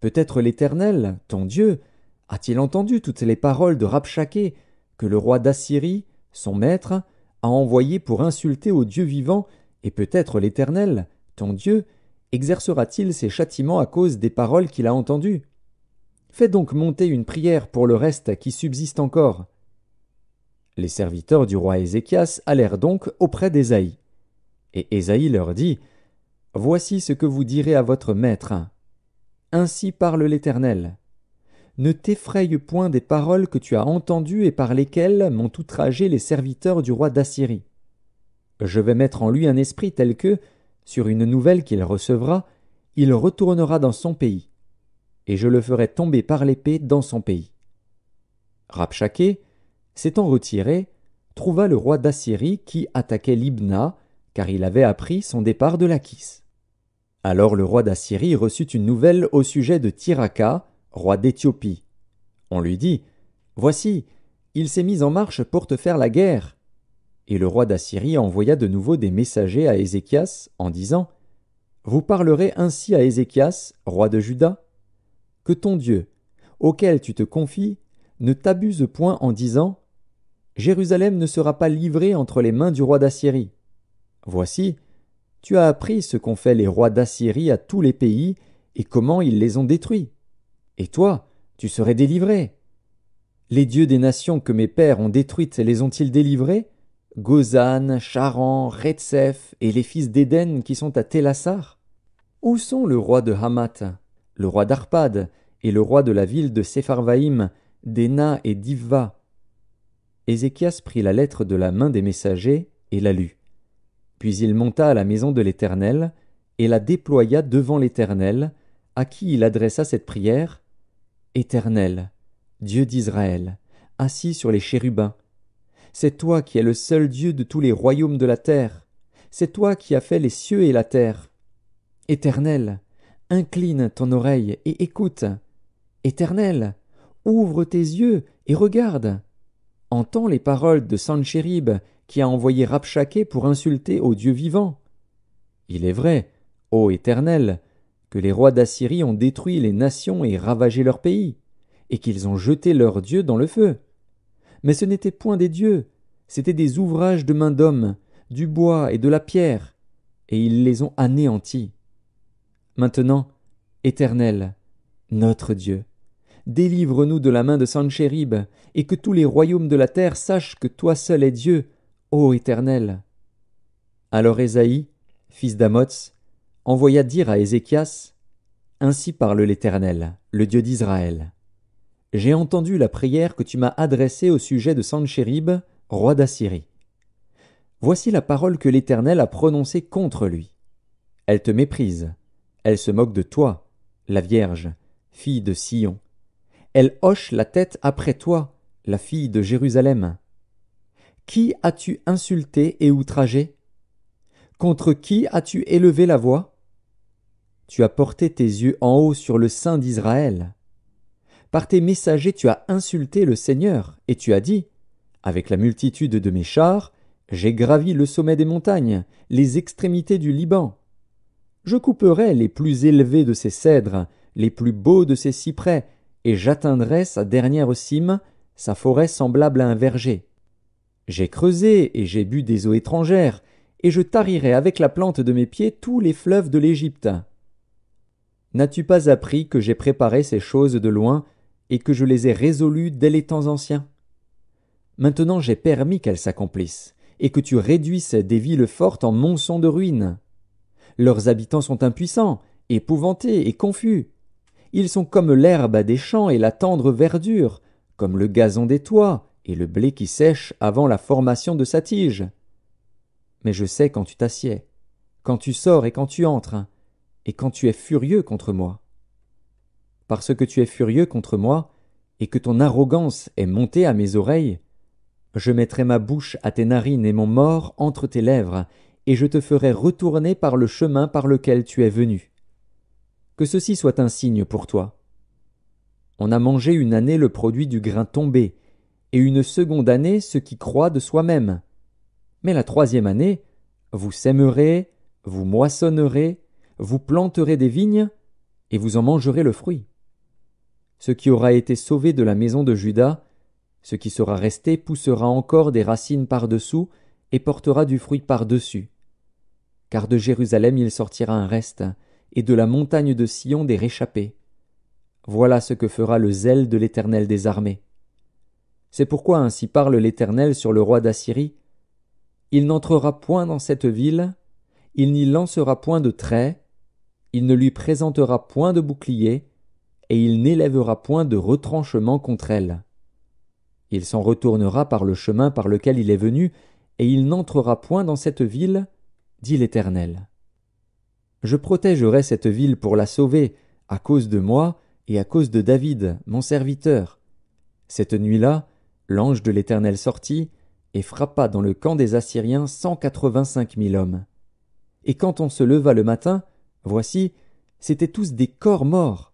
Peut-être l'Éternel, ton Dieu, a-t-il entendu toutes les paroles de Rabshaké, que le roi d'Assyrie, son maître, a envoyé pour insulter au Dieu vivant, et peut-être l'Éternel, ton Dieu, exercera-t-il ses châtiments à cause des paroles qu'il a entendues Fais donc monter une prière pour le reste qui subsiste encore. Les serviteurs du roi Ézéchias allèrent donc auprès d'Ésaïe. Et Ésaïe leur dit Voici ce que vous direz à votre maître. Ainsi parle l'Éternel. Ne t'effraye point des paroles que tu as entendues et par lesquelles m'ont outragé les serviteurs du roi d'Assyrie. Je vais mettre en lui un esprit tel que, sur une nouvelle qu'il recevra, il retournera dans son pays, et je le ferai tomber par l'épée dans son pays. Rapchaké, s'étant retiré, trouva le roi d'Assyrie qui attaquait Libna, car il avait appris son départ de Lachis. Alors le roi d'Assyrie reçut une nouvelle au sujet de Tiraka, roi d'Éthiopie. On lui dit Voici, il s'est mis en marche pour te faire la guerre. Et le roi d'Assyrie envoya de nouveau des messagers à Ézéchias en disant Vous parlerez ainsi à Ézéchias, roi de Juda Que ton Dieu, auquel tu te confies, ne t'abuse point en disant Jérusalem ne sera pas livrée entre les mains du roi d'Assyrie. Voici, tu as appris ce qu'ont fait les rois d'Assyrie à tous les pays et comment ils les ont détruits. Et toi, tu serais délivré. Les dieux des nations que mes pères ont détruites les ont-ils délivrés Gozan, Charan, Retsef et les fils d'Éden qui sont à Télassar Où sont le roi de Hamath, le roi d'Arpad et le roi de la ville de Sepharvaïm, d'Ena et d'Ivva Ézéchias prit la lettre de la main des messagers et la lut. Puis il monta à la maison de l'Éternel et la déploya devant l'Éternel, à qui il adressa cette prière Éternel, Dieu d'Israël, assis sur les chérubins, c'est toi qui es le seul Dieu de tous les royaumes de la terre. C'est toi qui as fait les cieux et la terre. Éternel, incline ton oreille et écoute. Éternel, ouvre tes yeux et regarde. Entends les paroles de Sanchérib, qui a envoyé Rabchaké pour insulter au Dieu vivant. Il est vrai, ô Éternel, que les rois d'Assyrie ont détruit les nations et ravagé leur pays, et qu'ils ont jeté leurs dieux dans le feu mais ce n'étaient point des dieux, c'étaient des ouvrages de main d'homme, du bois et de la pierre, et ils les ont anéantis. Maintenant, Éternel, notre Dieu, délivre-nous de la main de Sanchérib, et que tous les royaumes de la terre sachent que toi seul es Dieu, ô Éternel. Alors Ésaïe, fils d'Amots, envoya dire à Ézéchias Ainsi parle l'Éternel, le Dieu d'Israël. J'ai entendu la prière que tu m'as adressée au sujet de Sanchérib, roi d'Assyrie. Voici la parole que l'Éternel a prononcée contre lui. Elle te méprise, elle se moque de toi, la Vierge, fille de Sion. Elle hoche la tête après toi, la fille de Jérusalem. Qui as-tu insulté et outragé Contre qui as-tu élevé la voix Tu as porté tes yeux en haut sur le sein d'Israël par tes messagers tu as insulté le Seigneur, et tu as dit Avec la multitude de mes chars, j'ai gravi le sommet des montagnes, les extrémités du Liban. Je couperai les plus élevés de ses cèdres, les plus beaux de ses cyprès, et j'atteindrai sa dernière cime, sa forêt semblable à un verger. J'ai creusé et j'ai bu des eaux étrangères, et je tarirai avec la plante de mes pieds tous les fleuves de l'Égypte. N'as-tu pas appris que j'ai préparé ces choses de loin et que je les ai résolues dès les temps anciens. Maintenant j'ai permis qu'elles s'accomplissent, et que tu réduisses des villes fortes en monçons de ruines. Leurs habitants sont impuissants, épouvantés et confus. Ils sont comme l'herbe des champs et la tendre verdure, comme le gazon des toits et le blé qui sèche avant la formation de sa tige. Mais je sais quand tu t'assieds, quand tu sors et quand tu entres, et quand tu es furieux contre moi parce que tu es furieux contre moi, et que ton arrogance est montée à mes oreilles, je mettrai ma bouche à tes narines et mon mort entre tes lèvres, et je te ferai retourner par le chemin par lequel tu es venu. Que ceci soit un signe pour toi. On a mangé une année le produit du grain tombé, et une seconde année ce qui croit de soi-même. Mais la troisième année, vous sèmerez, vous moissonnerez, vous planterez des vignes, et vous en mangerez le fruit ce qui aura été sauvé de la maison de Judas, ce qui sera resté poussera encore des racines par-dessous et portera du fruit par-dessus. Car de Jérusalem il sortira un reste, et de la montagne de Sion des réchappés. Voilà ce que fera le zèle de l'Éternel des armées. C'est pourquoi ainsi parle l'Éternel sur le roi d'Assyrie. Il n'entrera point dans cette ville, il n'y lancera point de trait, il ne lui présentera point de bouclier, et il n'élèvera point de retranchement contre elle. Il s'en retournera par le chemin par lequel il est venu, et il n'entrera point dans cette ville, dit l'Éternel. Je protégerai cette ville pour la sauver, à cause de moi et à cause de David, mon serviteur. Cette nuit-là, l'ange de l'Éternel sortit et frappa dans le camp des Assyriens cent quatre-vingt-cinq mille hommes. Et quand on se leva le matin, voici, c'étaient tous des corps morts.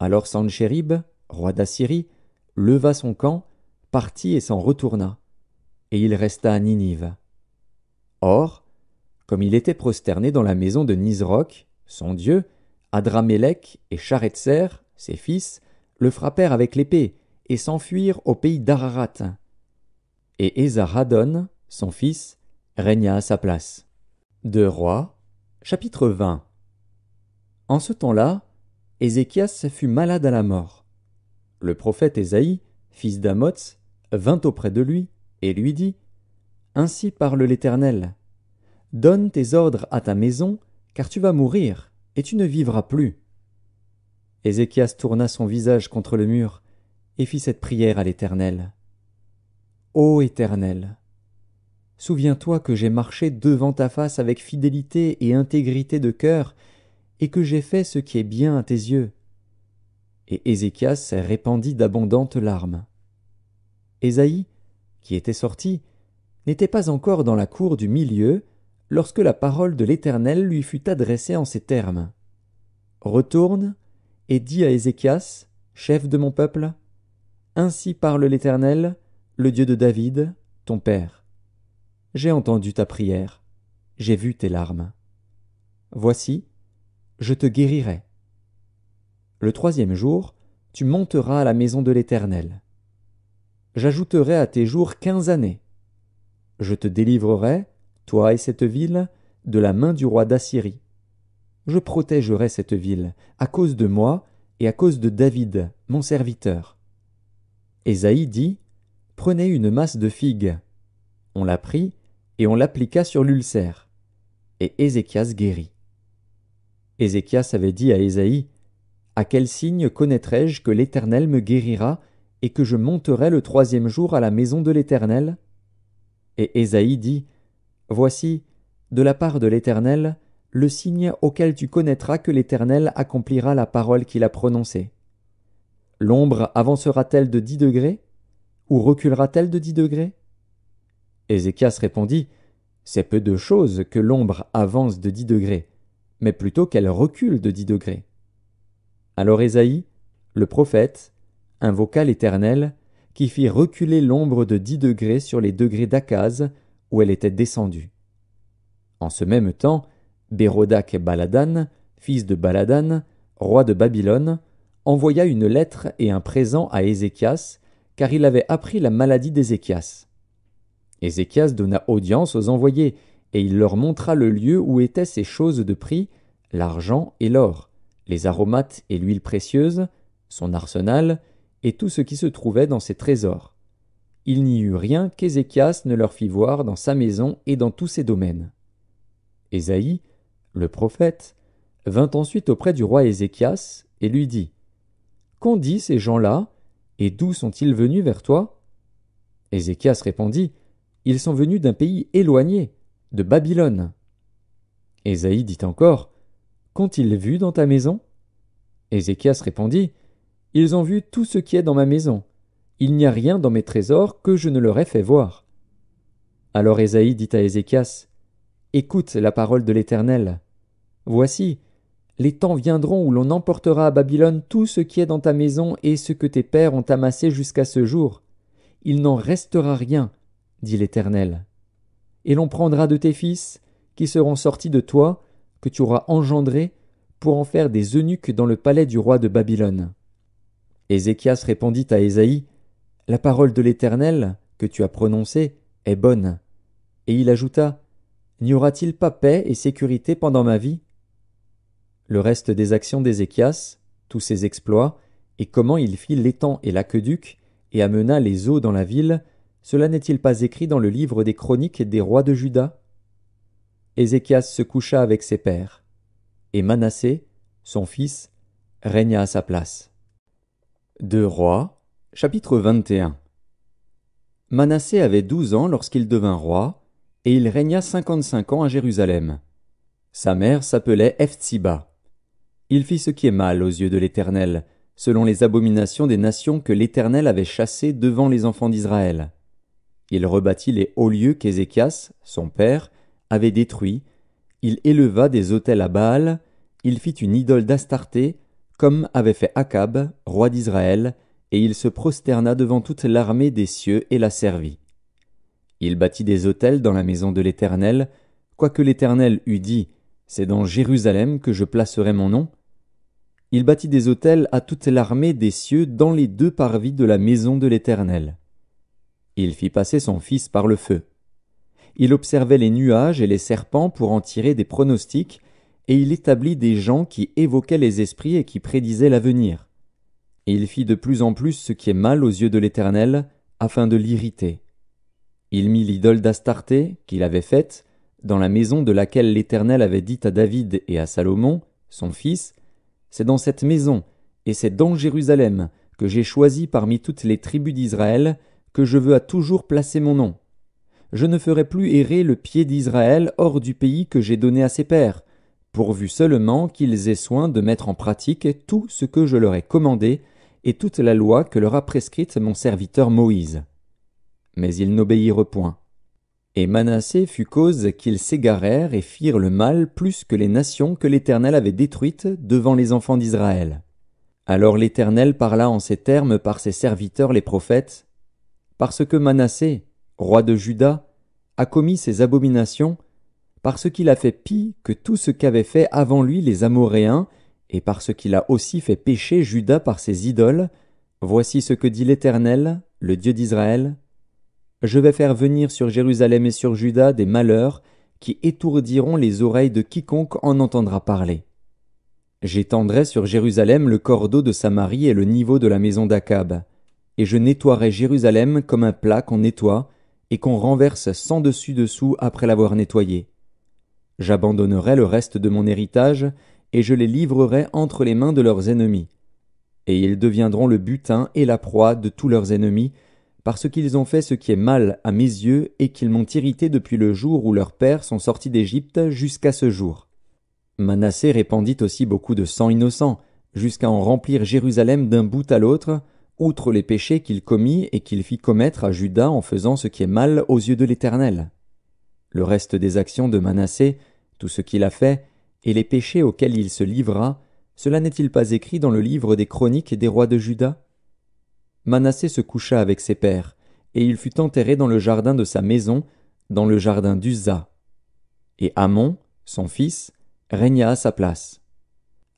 Alors Sanchérib, roi d'Assyrie, leva son camp, partit et s'en retourna, et il resta à Ninive. Or, comme il était prosterné dans la maison de Nisroch, son dieu, Adramélec et Charetzer, ses fils, le frappèrent avec l'épée et s'enfuirent au pays d'Ararat. Et Esarhaddon, son fils, régna à sa place. Deux Rois, chapitre 20. En ce temps-là, Ézéchias fut malade à la mort. Le prophète Ésaïe, fils d'Amots, vint auprès de lui et lui dit Ainsi parle l'Éternel Donne tes ordres à ta maison, car tu vas mourir, et tu ne vivras plus. Ézéchias tourna son visage contre le mur et fit cette prière à l'Éternel. Ô Éternel, souviens-toi que j'ai marché devant ta face avec fidélité et intégrité de cœur et que j'ai fait ce qui est bien à tes yeux. Et Ézéchias répandit d'abondantes larmes. Ésaïe, qui était sorti, n'était pas encore dans la cour du milieu lorsque la parole de l'Éternel lui fut adressée en ces termes. Retourne et dis à Ézéchias, chef de mon peuple, Ainsi parle l'Éternel, le Dieu de David, ton Père. J'ai entendu ta prière, j'ai vu tes larmes. Voici, je te guérirai. Le troisième jour, tu monteras à la maison de l'Éternel. J'ajouterai à tes jours quinze années. Je te délivrerai, toi et cette ville, de la main du roi d'Assyrie. Je protégerai cette ville, à cause de moi et à cause de David, mon serviteur. Esaïe dit Prenez une masse de figues. On la prit, et on l'appliqua sur l'ulcère. Et Ézéchias guérit. Ézéchias avait dit à Ésaïe À quel signe connaîtrai-je que l'Éternel me guérira et que je monterai le troisième jour à la maison de l'Éternel Et Ésaïe dit Voici, de la part de l'Éternel, le signe auquel tu connaîtras que l'Éternel accomplira la parole qu'il a prononcée. L'ombre avancera-t-elle de dix degrés Ou reculera-t-elle de dix degrés Ézéchias répondit C'est peu de chose que l'ombre avance de dix degrés mais plutôt qu'elle recule de dix degrés. Alors Ésaïe, le prophète, invoqua l'Éternel, qui fit reculer l'ombre de dix degrés sur les degrés d'Akaz, où elle était descendue. En ce même temps, Bérodac Baladan, fils de Baladan, roi de Babylone, envoya une lettre et un présent à Ézéchias, car il avait appris la maladie d'Ézéchias. Ézéchias donna audience aux envoyés, et il leur montra le lieu où étaient ces choses de prix, l'argent et l'or, les aromates et l'huile précieuse, son arsenal, et tout ce qui se trouvait dans ses trésors. Il n'y eut rien qu'Ézéchias ne leur fit voir dans sa maison et dans tous ses domaines. Ésaïe, le prophète, vint ensuite auprès du roi Ézéchias et lui dit Qu'ont dit ces gens-là, et d'où sont-ils venus vers toi Ézéchias répondit Ils sont venus d'un pays éloigné, de Babylone. Ésaïe dit encore Qu'ont-ils vu dans ta maison Ézéchias répondit Ils ont vu tout ce qui est dans ma maison. Il n'y a rien dans mes trésors que je ne leur ai fait voir. Alors Ésaïe dit à Ézéchias Écoute la parole de l'Éternel. Voici, les temps viendront où l'on emportera à Babylone tout ce qui est dans ta maison et ce que tes pères ont amassé jusqu'à ce jour. Il n'en restera rien, dit l'Éternel et l'on prendra de tes fils, qui seront sortis de toi, que tu auras engendrés, pour en faire des eunuques dans le palais du roi de Babylone. Ézéchias répondit à Ésaïe, La parole de l'Éternel, que tu as prononcée, est bonne. Et il ajouta, N'y aura-t-il pas paix et sécurité pendant ma vie Le reste des actions d'Ézéchias, tous ses exploits, et comment il fit l'étang et l'aqueduc, et amena les eaux dans la ville, cela n'est-il pas écrit dans le livre des chroniques des rois de Juda Ézéchias se coucha avec ses pères, et Manassé, son fils, régna à sa place. Deux Rois, chapitre 21 Manassé avait douze ans lorsqu'il devint roi, et il régna cinquante-cinq ans à Jérusalem. Sa mère s'appelait Eftiba. Il fit ce qui est mal aux yeux de l'Éternel, selon les abominations des nations que l'Éternel avait chassées devant les enfants d'Israël. Il rebâtit les hauts lieux qu'Ézéchias, son père, avait détruits, il éleva des hôtels à Baal, il fit une idole d'Astarté, comme avait fait Achab, roi d'Israël, et il se prosterna devant toute l'armée des cieux et la servit. Il bâtit des hôtels dans la maison de l'Éternel, quoique l'Éternel eût dit C'est dans Jérusalem que je placerai mon nom. Il bâtit des hôtels à toute l'armée des cieux dans les deux parvis de la maison de l'Éternel. Il fit passer son fils par le feu. Il observait les nuages et les serpents pour en tirer des pronostics, et il établit des gens qui évoquaient les esprits et qui prédisaient l'avenir. Il fit de plus en plus ce qui est mal aux yeux de l'Éternel, afin de l'irriter. Il mit l'idole d'Astarté, qu'il avait faite, dans la maison de laquelle l'Éternel avait dit à David et à Salomon, son fils, C'est dans cette maison, et c'est dans Jérusalem, que j'ai choisi parmi toutes les tribus d'Israël, que je veux à toujours placer mon nom. Je ne ferai plus errer le pied d'Israël hors du pays que j'ai donné à ses pères, pourvu seulement qu'ils aient soin de mettre en pratique tout ce que je leur ai commandé et toute la loi que leur a prescrite mon serviteur Moïse. Mais ils n'obéirent point. Et Manassé fut cause qu'ils s'égarèrent et firent le mal plus que les nations que l'Éternel avait détruites devant les enfants d'Israël. Alors l'Éternel parla en ces termes par ses serviteurs les prophètes, parce que Manassé, roi de Juda, a commis ces abominations, parce qu'il a fait pis que tout ce qu'avaient fait avant lui les Amoréens, et parce qu'il a aussi fait pécher Juda par ses idoles, voici ce que dit l'Éternel, le Dieu d'Israël. Je vais faire venir sur Jérusalem et sur Juda des malheurs qui étourdiront les oreilles de quiconque en entendra parler. J'étendrai sur Jérusalem le cordeau de Samarie et le niveau de la maison d'Akab et je nettoierai Jérusalem comme un plat qu'on nettoie, et qu'on renverse sans dessus dessous après l'avoir nettoyé. J'abandonnerai le reste de mon héritage, et je les livrerai entre les mains de leurs ennemis. Et ils deviendront le butin et la proie de tous leurs ennemis, parce qu'ils ont fait ce qui est mal à mes yeux, et qu'ils m'ont irrité depuis le jour où leurs pères sont sortis d'Égypte jusqu'à ce jour. Manassé répandit aussi beaucoup de sang innocent, jusqu'à en remplir Jérusalem d'un bout à l'autre, outre les péchés qu'il commit et qu'il fit commettre à Judas en faisant ce qui est mal aux yeux de l'Éternel. Le reste des actions de Manassé, tout ce qu'il a fait, et les péchés auxquels il se livra, cela n'est-il pas écrit dans le livre des chroniques des rois de Juda Manassé se coucha avec ses pères, et il fut enterré dans le jardin de sa maison, dans le jardin d'Uzza. Et Amon, son fils, régna à sa place.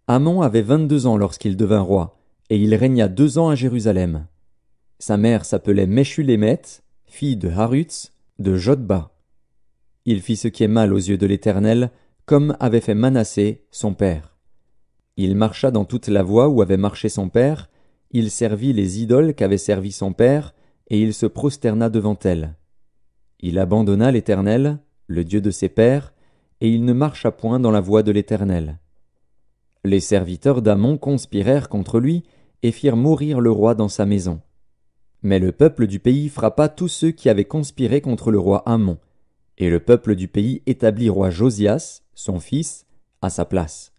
Amon avait vingt-deux ans lorsqu'il devint roi, et il régna deux ans à Jérusalem. Sa mère s'appelait Meshulémet, fille de Harutz, de Jodba. Il fit ce qui est mal aux yeux de l'Éternel, comme avait fait Manassé, son père. Il marcha dans toute la voie où avait marché son père, il servit les idoles qu'avait servi son père, et il se prosterna devant elles. Il abandonna l'Éternel, le Dieu de ses pères, et il ne marcha point dans la voie de l'Éternel. Les serviteurs d'Amon conspirèrent contre lui, et firent mourir le roi dans sa maison. Mais le peuple du pays frappa tous ceux qui avaient conspiré contre le roi Amon, et le peuple du pays établit roi Josias, son fils, à sa place.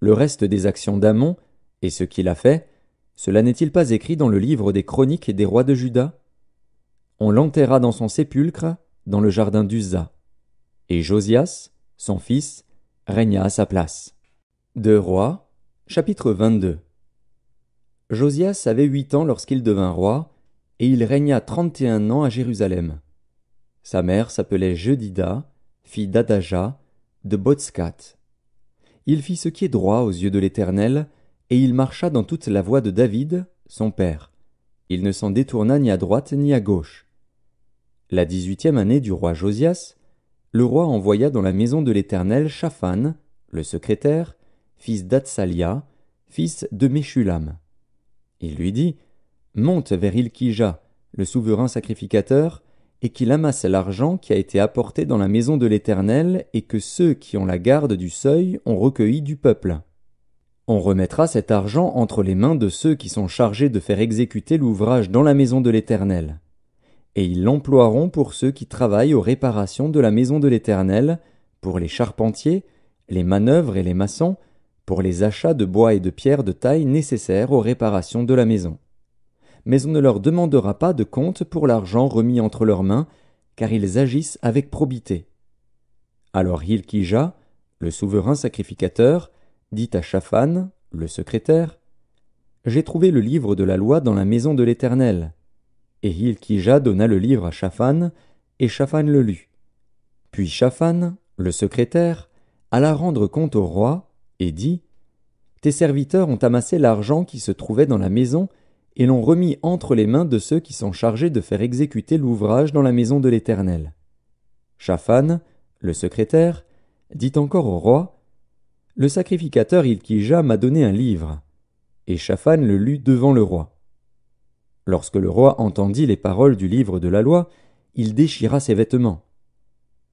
Le reste des actions d'Amon, et ce qu'il a fait, cela n'est-il pas écrit dans le livre des chroniques des rois de Juda On l'enterra dans son sépulcre, dans le jardin d'Uza. Et Josias, son fils, régna à sa place. De Rois, chapitre 22. Josias avait huit ans lorsqu'il devint roi, et il régna trente et un ans à Jérusalem. Sa mère s'appelait Jeudida, fille d'Adaja, de Botskat. Il fit ce qui est droit aux yeux de l'Éternel, et il marcha dans toute la voie de David, son père. Il ne s'en détourna ni à droite ni à gauche. La dix-huitième année du roi Josias, le roi envoya dans la maison de l'Éternel Shaphan, le secrétaire, fils d'Atsalia, fils de Meshulam. Il lui dit Monte vers Ilkija, le souverain sacrificateur, et qu'il amasse l'argent qui a été apporté dans la maison de l'Éternel et que ceux qui ont la garde du seuil ont recueilli du peuple. On remettra cet argent entre les mains de ceux qui sont chargés de faire exécuter l'ouvrage dans la maison de l'Éternel. Et ils l'emploieront pour ceux qui travaillent aux réparations de la maison de l'Éternel, pour les charpentiers, les manœuvres et les maçons, pour les achats de bois et de pierres de taille nécessaires aux réparations de la maison. Mais on ne leur demandera pas de compte pour l'argent remis entre leurs mains, car ils agissent avec probité. Alors Hilkija, le souverain sacrificateur, dit à Chafan, le secrétaire, J'ai trouvé le livre de la loi dans la maison de l'Éternel. Et Hilkija donna le livre à Chafan, et Chafan le lut. Puis Chafan, le secrétaire, alla rendre compte au roi, et dit Tes serviteurs ont amassé l'argent qui se trouvait dans la maison et l'ont remis entre les mains de ceux qui sont chargés de faire exécuter l'ouvrage dans la maison de l'Éternel. Chafan, le secrétaire, dit encore au roi Le sacrificateur Ilkija m'a donné un livre. Et Chafan le lut devant le roi. Lorsque le roi entendit les paroles du livre de la loi, il déchira ses vêtements.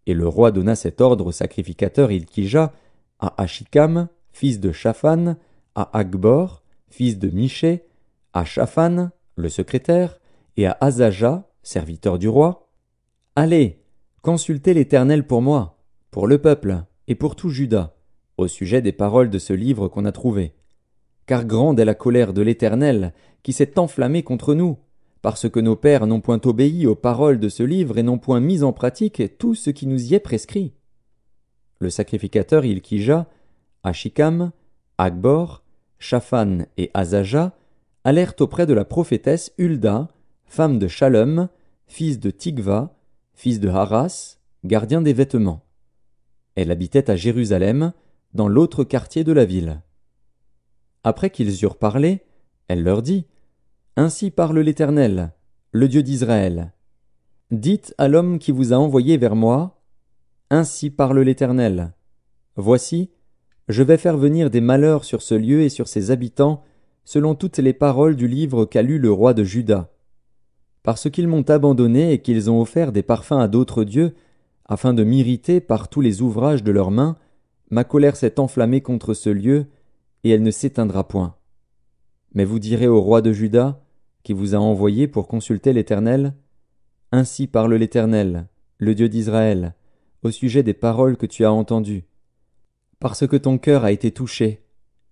Et le roi donna cet ordre au sacrificateur Ilkija, à Achikam, fils de Chaphan, à Agbor, fils de Miché, à Shaphan, le secrétaire, et à Azaja, serviteur du roi. Allez, consultez l'Éternel pour moi, pour le peuple, et pour tout Juda, au sujet des paroles de ce livre qu'on a trouvé. Car grande est la colère de l'Éternel, qui s'est enflammée contre nous, parce que nos pères n'ont point obéi aux paroles de ce livre et n'ont point mis en pratique tout ce qui nous y est prescrit. Le sacrificateur Ilkija Achikam, Agbor, Shaphan et Azaja allèrent auprès de la prophétesse Hulda, femme de Shalom, fils de Tigva, fils de Haras, gardien des vêtements. Elle habitait à Jérusalem, dans l'autre quartier de la ville. Après qu'ils eurent parlé, elle leur dit Ainsi parle l'Éternel, le Dieu d'Israël. Dites à l'homme qui vous a envoyé vers moi Ainsi parle l'Éternel. Voici, je vais faire venir des malheurs sur ce lieu et sur ses habitants, selon toutes les paroles du livre qu'a lu le roi de Juda. Parce qu'ils m'ont abandonné et qu'ils ont offert des parfums à d'autres dieux, afin de m'irriter par tous les ouvrages de leurs mains, ma colère s'est enflammée contre ce lieu, et elle ne s'éteindra point. Mais vous direz au roi de Juda, qui vous a envoyé pour consulter l'Éternel, Ainsi parle l'Éternel, le Dieu d'Israël, au sujet des paroles que tu as entendues. Parce que ton cœur a été touché,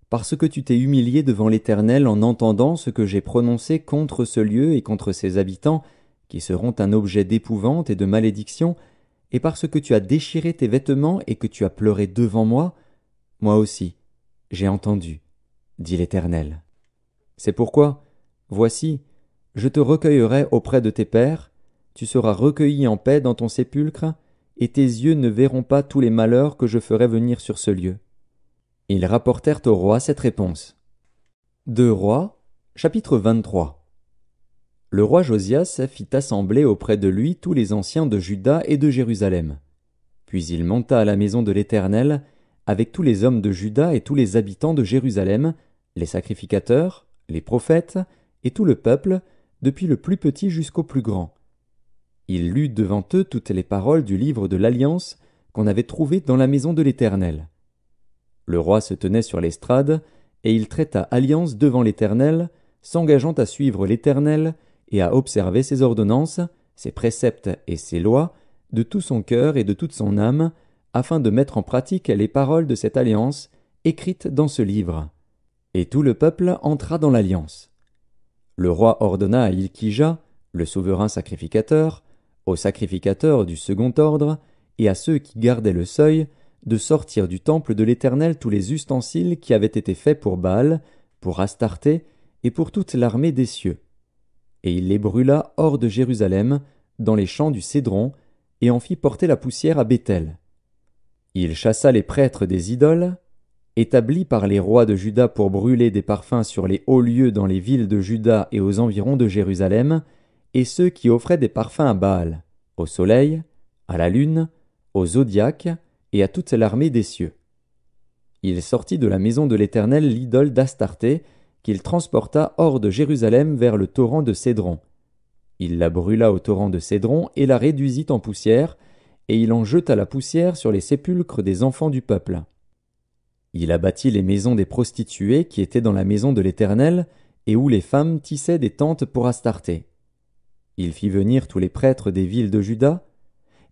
parce que tu t'es humilié devant l'Éternel en entendant ce que j'ai prononcé contre ce lieu et contre ses habitants, qui seront un objet d'épouvante et de malédiction, et parce que tu as déchiré tes vêtements et que tu as pleuré devant moi, moi aussi, j'ai entendu, dit l'Éternel. C'est pourquoi, voici, je te recueillerai auprès de tes pères, tu seras recueilli en paix dans ton sépulcre, et tes yeux ne verront pas tous les malheurs que je ferai venir sur ce lieu. Ils rapportèrent au roi cette réponse. Deux Rois, chapitre 23. Le roi Josias fit assembler auprès de lui tous les anciens de Juda et de Jérusalem. Puis il monta à la maison de l'Éternel, avec tous les hommes de Juda et tous les habitants de Jérusalem, les sacrificateurs, les prophètes, et tout le peuple, depuis le plus petit jusqu'au plus grand il lut devant eux toutes les paroles du livre de l'Alliance qu'on avait trouvé dans la maison de l'Éternel. Le roi se tenait sur l'estrade, et il traita alliance devant l'Éternel, s'engageant à suivre l'Éternel et à observer ses ordonnances, ses préceptes et ses lois, de tout son cœur et de toute son âme, afin de mettre en pratique les paroles de cette alliance écrites dans ce livre. Et tout le peuple entra dans l'alliance. Le roi ordonna à Ilkija, le souverain sacrificateur, aux sacrificateurs du second ordre, et à ceux qui gardaient le seuil, de sortir du temple de l'Éternel tous les ustensiles qui avaient été faits pour Baal, pour Astarté, et pour toute l'armée des cieux. Et il les brûla hors de Jérusalem, dans les champs du Cédron, et en fit porter la poussière à Béthel. Il chassa les prêtres des idoles, établis par les rois de Juda pour brûler des parfums sur les hauts lieux dans les villes de Juda et aux environs de Jérusalem, et ceux qui offraient des parfums à Baal, au soleil, à la lune, au zodiaque et à toute l'armée des cieux. Il sortit de la maison de l'Éternel l'idole d'Astarté, qu'il transporta hors de Jérusalem vers le torrent de Cédron. Il la brûla au torrent de Cédron et la réduisit en poussière, et il en jeta la poussière sur les sépulcres des enfants du peuple. Il abattit les maisons des prostituées qui étaient dans la maison de l'Éternel, et où les femmes tissaient des tentes pour Astarté. Il fit venir tous les prêtres des villes de Juda.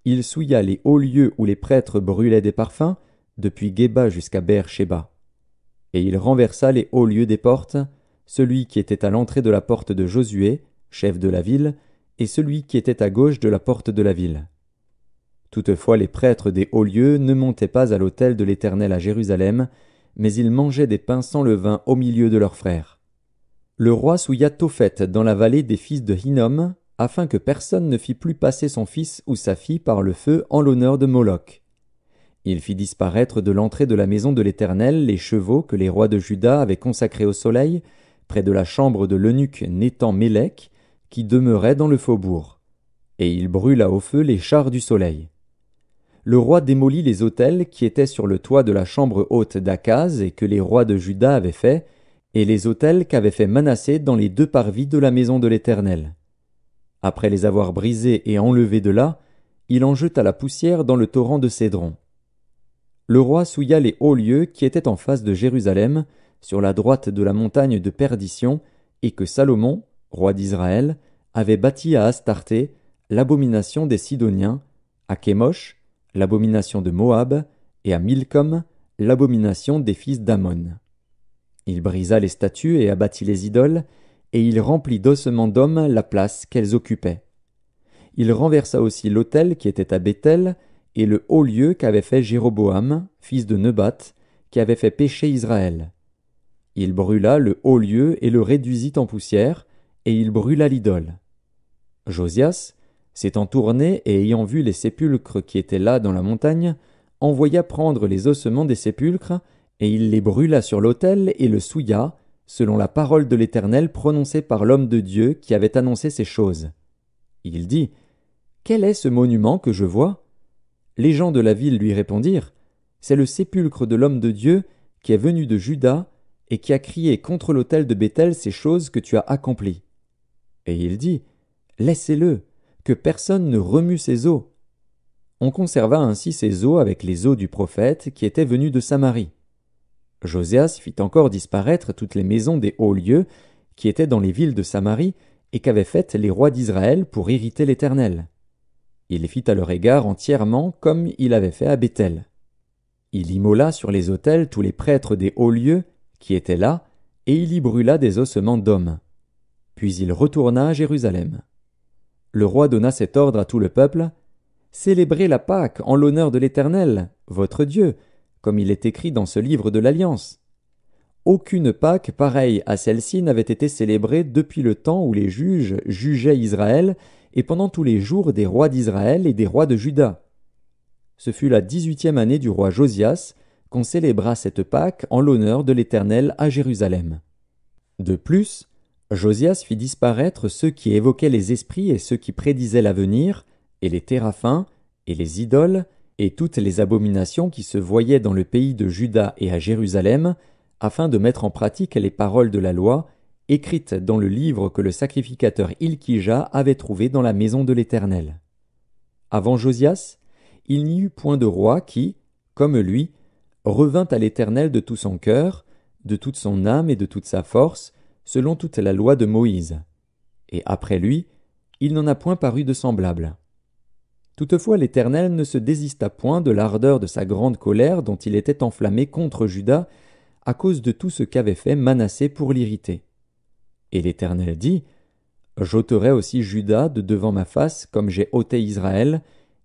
Il souilla les hauts lieux où les prêtres brûlaient des parfums, depuis Geba jusqu'à Ber-Sheba. Et il renversa les hauts lieux des portes, celui qui était à l'entrée de la porte de Josué, chef de la ville, et celui qui était à gauche de la porte de la ville. Toutefois les prêtres des hauts lieux ne montaient pas à l'autel de l'Éternel à Jérusalem, mais ils mangeaient des pains sans levain au milieu de leurs frères. Le roi souilla Tophet dans la vallée des fils de Hinnom, afin que personne ne fît plus passer son fils ou sa fille par le feu en l'honneur de Moloch. Il fit disparaître de l'entrée de la maison de l'Éternel les chevaux que les rois de Juda avaient consacrés au soleil, près de la chambre de l'eunuque nétant Mélec, qui demeurait dans le faubourg. Et il brûla au feu les chars du soleil. Le roi démolit les autels qui étaient sur le toit de la chambre haute d'Akaz et que les rois de Juda avaient faits, et les autels qu'avait fait Manassé dans les deux parvis de la maison de l'Éternel. Après les avoir brisés et enlevés de là, il en jeta la poussière dans le torrent de Cédron. Le roi souilla les hauts lieux qui étaient en face de Jérusalem, sur la droite de la montagne de perdition, et que Salomon, roi d'Israël, avait bâti à Astarté, l'abomination des Sidoniens, à Kémosh, l'abomination de Moab, et à Milcom, l'abomination des fils d'Amon. Il brisa les statues et abattit les idoles, et il remplit d'ossements d'hommes la place qu'elles occupaient. Il renversa aussi l'autel qui était à Bethel, et le haut lieu qu'avait fait Jéroboam, fils de Nebat, qui avait fait pécher Israël. Il brûla le haut lieu et le réduisit en poussière, et il brûla l'idole. Josias, s'étant tourné et ayant vu les sépulcres qui étaient là dans la montagne, envoya prendre les ossements des sépulcres, et il les brûla sur l'autel et le souilla, selon la parole de l'Éternel prononcée par l'homme de Dieu qui avait annoncé ces choses. Il dit Quel est ce monument que je vois Les gens de la ville lui répondirent C'est le sépulcre de l'homme de Dieu qui est venu de Juda et qui a crié contre l'autel de Bethel ces choses que tu as accomplies. Et il dit Laissez-le, que personne ne remue ses eaux. On conserva ainsi ses eaux avec les eaux du prophète qui était venu de Samarie. Josias fit encore disparaître toutes les maisons des hauts lieux qui étaient dans les villes de Samarie et qu'avaient faites les rois d'Israël pour irriter l'Éternel. Il les fit à leur égard entièrement comme il avait fait à Béthel. Il immola sur les autels tous les prêtres des hauts lieux qui étaient là, et il y brûla des ossements d'hommes. Puis il retourna à Jérusalem. Le roi donna cet ordre à tout le peuple Célébrez la Pâque en l'honneur de l'Éternel, votre Dieu, comme il est écrit dans ce livre de l'Alliance. Aucune Pâque pareille à celle-ci n'avait été célébrée depuis le temps où les juges jugeaient Israël et pendant tous les jours des rois d'Israël et des rois de Juda. Ce fut la dix-huitième année du roi Josias qu'on célébra cette Pâque en l'honneur de l'Éternel à Jérusalem. De plus, Josias fit disparaître ceux qui évoquaient les esprits et ceux qui prédisaient l'avenir, et les téraphins, et les idoles, et toutes les abominations qui se voyaient dans le pays de Juda et à Jérusalem, afin de mettre en pratique les paroles de la loi, écrites dans le livre que le sacrificateur Ilkija avait trouvé dans la maison de l'Éternel. Avant Josias, il n'y eut point de roi qui, comme lui, revint à l'Éternel de tout son cœur, de toute son âme et de toute sa force, selon toute la loi de Moïse. Et après lui, il n'en a point paru de semblable. Toutefois l'Éternel ne se désista point de l'ardeur de sa grande colère dont il était enflammé contre Juda, à cause de tout ce qu'avait fait Manassé pour l'irriter. Et l'Éternel dit, J'ôterai aussi Juda de devant ma face, comme j'ai ôté Israël,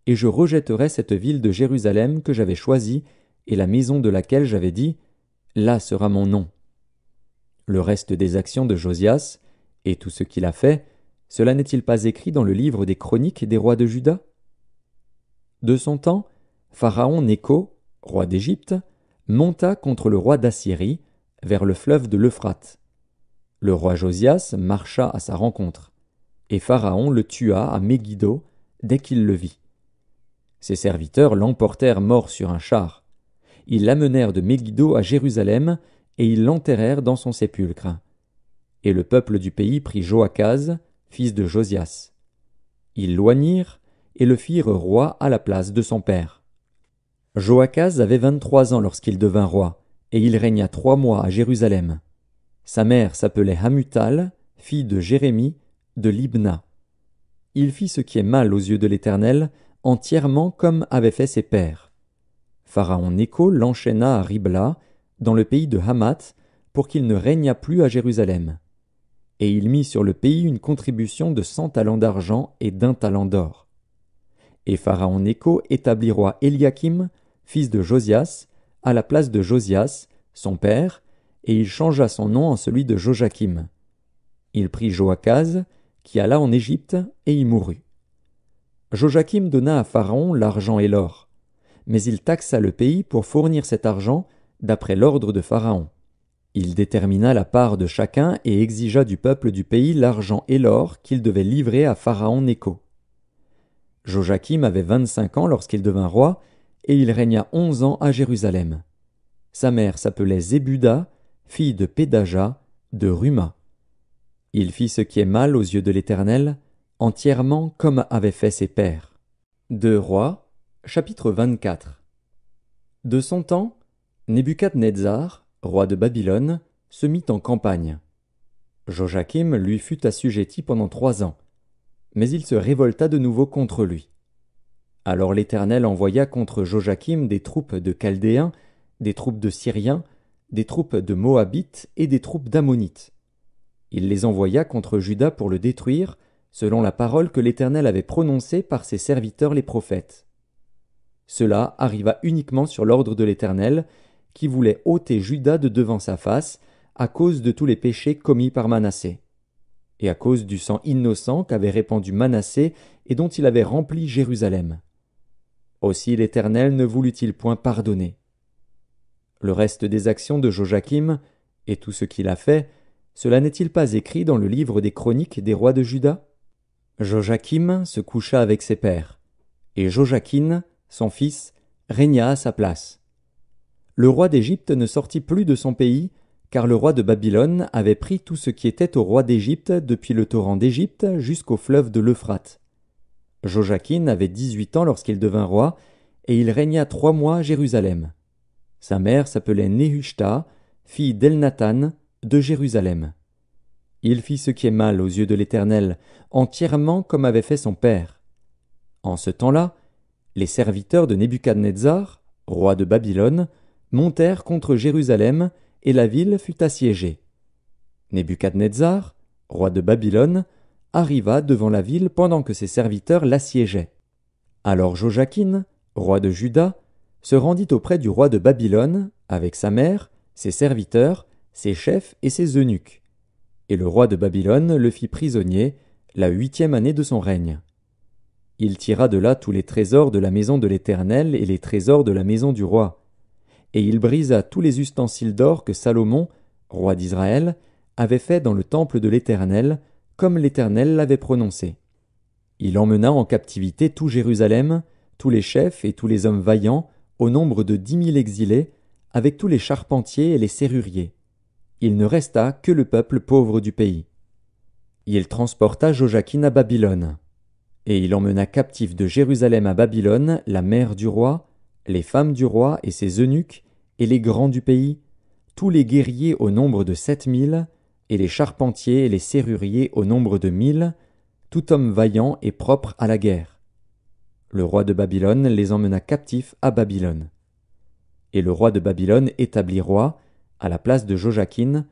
et je rejetterai cette ville de Jérusalem que j'avais choisie, et la maison de laquelle j'avais dit, Là sera mon nom. Le reste des actions de Josias, et tout ce qu'il a fait, cela n'est-il pas écrit dans le livre des chroniques des rois de Juda de son temps, Pharaon Nécho, roi d'Égypte, monta contre le roi d'Assyrie, vers le fleuve de l'Euphrate. Le roi Josias marcha à sa rencontre, et Pharaon le tua à Megiddo dès qu'il le vit. Ses serviteurs l'emportèrent mort sur un char. Ils l'amenèrent de Megiddo à Jérusalem, et ils l'enterrèrent dans son sépulcre. Et le peuple du pays prit Joachaz, fils de Josias. Ils loignirent, et le firent roi à la place de son père. Joachaz avait vingt-trois ans lorsqu'il devint roi, et il régna trois mois à Jérusalem. Sa mère s'appelait Hamutal, fille de Jérémie, de Libna. Il fit ce qui est mal aux yeux de l'Éternel, entièrement comme avaient fait ses pères. Pharaon Écho l'enchaîna à Ribla, dans le pays de Hamath, pour qu'il ne régnât plus à Jérusalem. Et il mit sur le pays une contribution de cent talents d'argent et d'un talent d'or. Et Pharaon Néco établit roi Eliakim, fils de Josias, à la place de Josias, son père, et il changea son nom en celui de Joachim. Il prit Joachaz, qui alla en Égypte, et y mourut. Joachim donna à Pharaon l'argent et l'or, mais il taxa le pays pour fournir cet argent d'après l'ordre de Pharaon. Il détermina la part de chacun et exigea du peuple du pays l'argent et l'or qu'il devait livrer à Pharaon Néco. Joachim avait vingt-cinq ans lorsqu'il devint roi, et il régna onze ans à Jérusalem. Sa mère s'appelait Zébuda, fille de Pédaja, de Ruma. Il fit ce qui est mal aux yeux de l'Éternel, entièrement comme avaient fait ses pères. Deux Rois, chapitre 24. De son temps, Nebuchadnezzar, roi de Babylone, se mit en campagne. Joachim lui fut assujetti pendant trois ans, mais il se révolta de nouveau contre lui. Alors l'Éternel envoya contre Joachim des troupes de Chaldéens, des troupes de Syriens, des troupes de Moabites et des troupes d'Ammonites. Il les envoya contre Juda pour le détruire, selon la parole que l'Éternel avait prononcée par ses serviteurs les prophètes. Cela arriva uniquement sur l'ordre de l'Éternel, qui voulait ôter Juda de devant sa face, à cause de tous les péchés commis par Manassé et à cause du sang innocent qu'avait répandu Manassé et dont il avait rempli Jérusalem. Aussi l'Éternel ne voulut-il point pardonner. Le reste des actions de Joachim et tout ce qu'il a fait, cela n'est-il pas écrit dans le livre des chroniques des rois de Juda Joachim se coucha avec ses pères, et Joachim, son fils, régna à sa place. Le roi d'Égypte ne sortit plus de son pays, car le roi de Babylone avait pris tout ce qui était au roi d'Égypte depuis le torrent d'Égypte jusqu'au fleuve de l'Euphrate. Joachim avait dix-huit ans lorsqu'il devint roi, et il régna trois mois à Jérusalem. Sa mère s'appelait Nehushta, fille d'Elnathan, de Jérusalem. Il fit ce qui est mal aux yeux de l'Éternel, entièrement comme avait fait son père. En ce temps-là, les serviteurs de Nebuchadnezzar, roi de Babylone, montèrent contre Jérusalem et la ville fut assiégée. Nebuchadnezzar, roi de Babylone, arriva devant la ville pendant que ses serviteurs l'assiégeaient. Alors Joachim, roi de Juda, se rendit auprès du roi de Babylone, avec sa mère, ses serviteurs, ses chefs et ses eunuques. Et le roi de Babylone le fit prisonnier, la huitième année de son règne. Il tira de là tous les trésors de la maison de l'Éternel et les trésors de la maison du roi, et il brisa tous les ustensiles d'or que Salomon, roi d'Israël, avait fait dans le temple de l'Éternel, comme l'Éternel l'avait prononcé. Il emmena en captivité tout Jérusalem, tous les chefs et tous les hommes vaillants, au nombre de dix mille exilés, avec tous les charpentiers et les serruriers. Il ne resta que le peuple pauvre du pays. Il transporta Joachim à Babylone. Et il emmena captif de Jérusalem à Babylone la mère du roi, les femmes du roi et ses eunuques, et les grands du pays, tous les guerriers au nombre de sept mille, et les charpentiers et les serruriers au nombre de mille, tout homme vaillant et propre à la guerre. Le roi de Babylone les emmena captifs à Babylone. Et le roi de Babylone établit roi, à la place de Jojakin,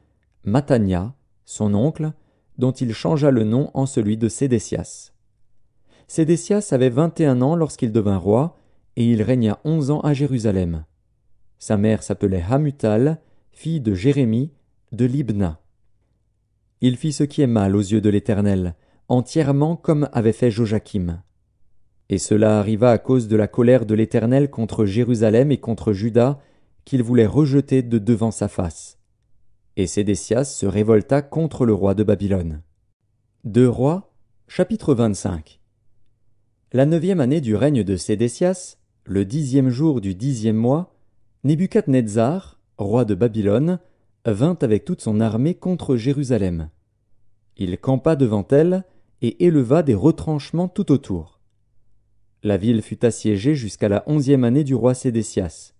Matania, son oncle, dont il changea le nom en celui de Sédécias. Sédécias avait vingt et un ans lorsqu'il devint roi, et il régna onze ans à Jérusalem. Sa mère s'appelait Hamutal, fille de Jérémie, de Libna. Il fit ce qui est mal aux yeux de l'Éternel, entièrement comme avait fait Joachim. Et cela arriva à cause de la colère de l'Éternel contre Jérusalem et contre Juda, qu'il voulait rejeter de devant sa face. Et Sédécias se révolta contre le roi de Babylone. Deux Rois, chapitre 25. La neuvième année du règne de Sédécias, le dixième jour du dixième mois, Nebuchadnezzar, roi de Babylone, vint avec toute son armée contre Jérusalem. Il campa devant elle et éleva des retranchements tout autour. La ville fut assiégée jusqu'à la onzième année du roi Sédécias.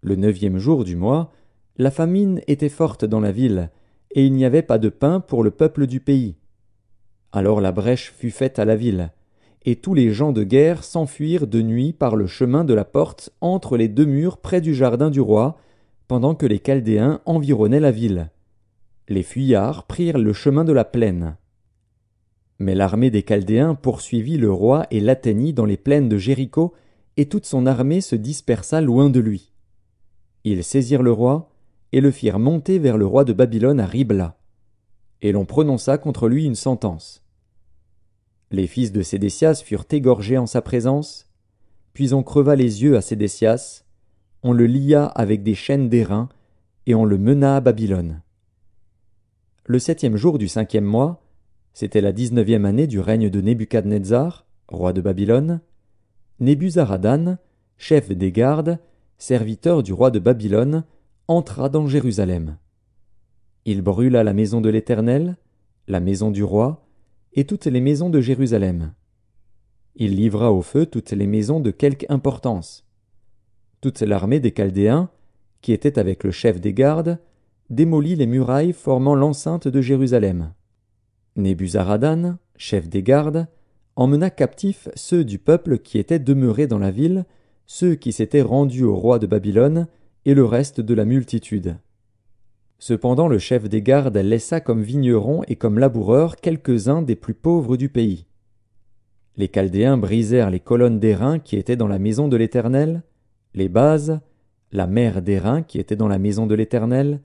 Le neuvième jour du mois, la famine était forte dans la ville, et il n'y avait pas de pain pour le peuple du pays. Alors la brèche fut faite à la ville, et tous les gens de guerre s'enfuirent de nuit par le chemin de la porte entre les deux murs près du jardin du roi, pendant que les Chaldéens environnaient la ville. Les fuyards prirent le chemin de la plaine. Mais l'armée des Chaldéens poursuivit le roi et l'atteignit dans les plaines de Jéricho, et toute son armée se dispersa loin de lui. Ils saisirent le roi, et le firent monter vers le roi de Babylone à Ribla. Et l'on prononça contre lui une sentence. Les fils de Sédécias furent égorgés en sa présence, puis on creva les yeux à Sédécias, on le lia avec des chaînes d'airain, et on le mena à Babylone. Le septième jour du cinquième mois, c'était la dix-neuvième année du règne de Nebuchadnezzar, roi de Babylone, Nebuzaradan, chef des gardes, serviteur du roi de Babylone, entra dans Jérusalem. Il brûla la maison de l'Éternel, la maison du roi, et toutes les maisons de Jérusalem. Il livra au feu toutes les maisons de quelque importance. Toute l'armée des Chaldéens, qui était avec le chef des gardes, démolit les murailles formant l'enceinte de Jérusalem. Nébuzaradan, chef des gardes, emmena captifs ceux du peuple qui étaient demeurés dans la ville, ceux qui s'étaient rendus au roi de Babylone, et le reste de la multitude. Cependant le chef des gardes laissa comme vignerons et comme laboureurs quelques-uns des plus pauvres du pays. Les Chaldéens brisèrent les colonnes d'airain qui étaient dans la maison de l'Éternel, les bases, la mer d'airain qui était dans la maison de l'Éternel,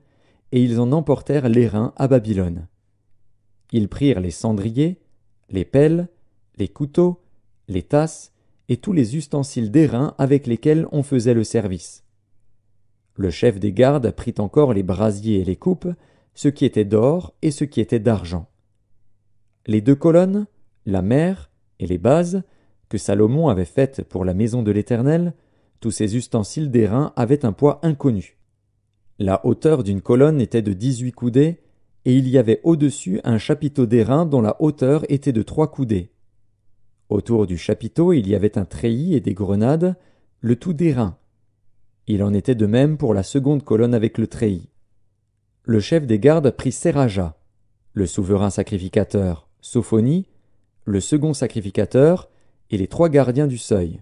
et ils en emportèrent l'airain à Babylone. Ils prirent les cendriers, les pelles, les couteaux, les tasses, et tous les ustensiles d'airain avec lesquels on faisait le service. Le chef des gardes prit encore les brasiers et les coupes, ce qui était d'or et ce qui était d'argent. Les deux colonnes, la mer et les bases, que Salomon avait faites pour la maison de l'Éternel, tous ces ustensiles d'airain avaient un poids inconnu. La hauteur d'une colonne était de dix-huit coudées, et il y avait au-dessus un chapiteau d'airain dont la hauteur était de trois coudées. Autour du chapiteau il y avait un treillis et des grenades, le tout d'airain, il en était de même pour la seconde colonne avec le treillis. Le chef des gardes prit Séraja, le souverain sacrificateur, Sophonie, le second sacrificateur et les trois gardiens du seuil.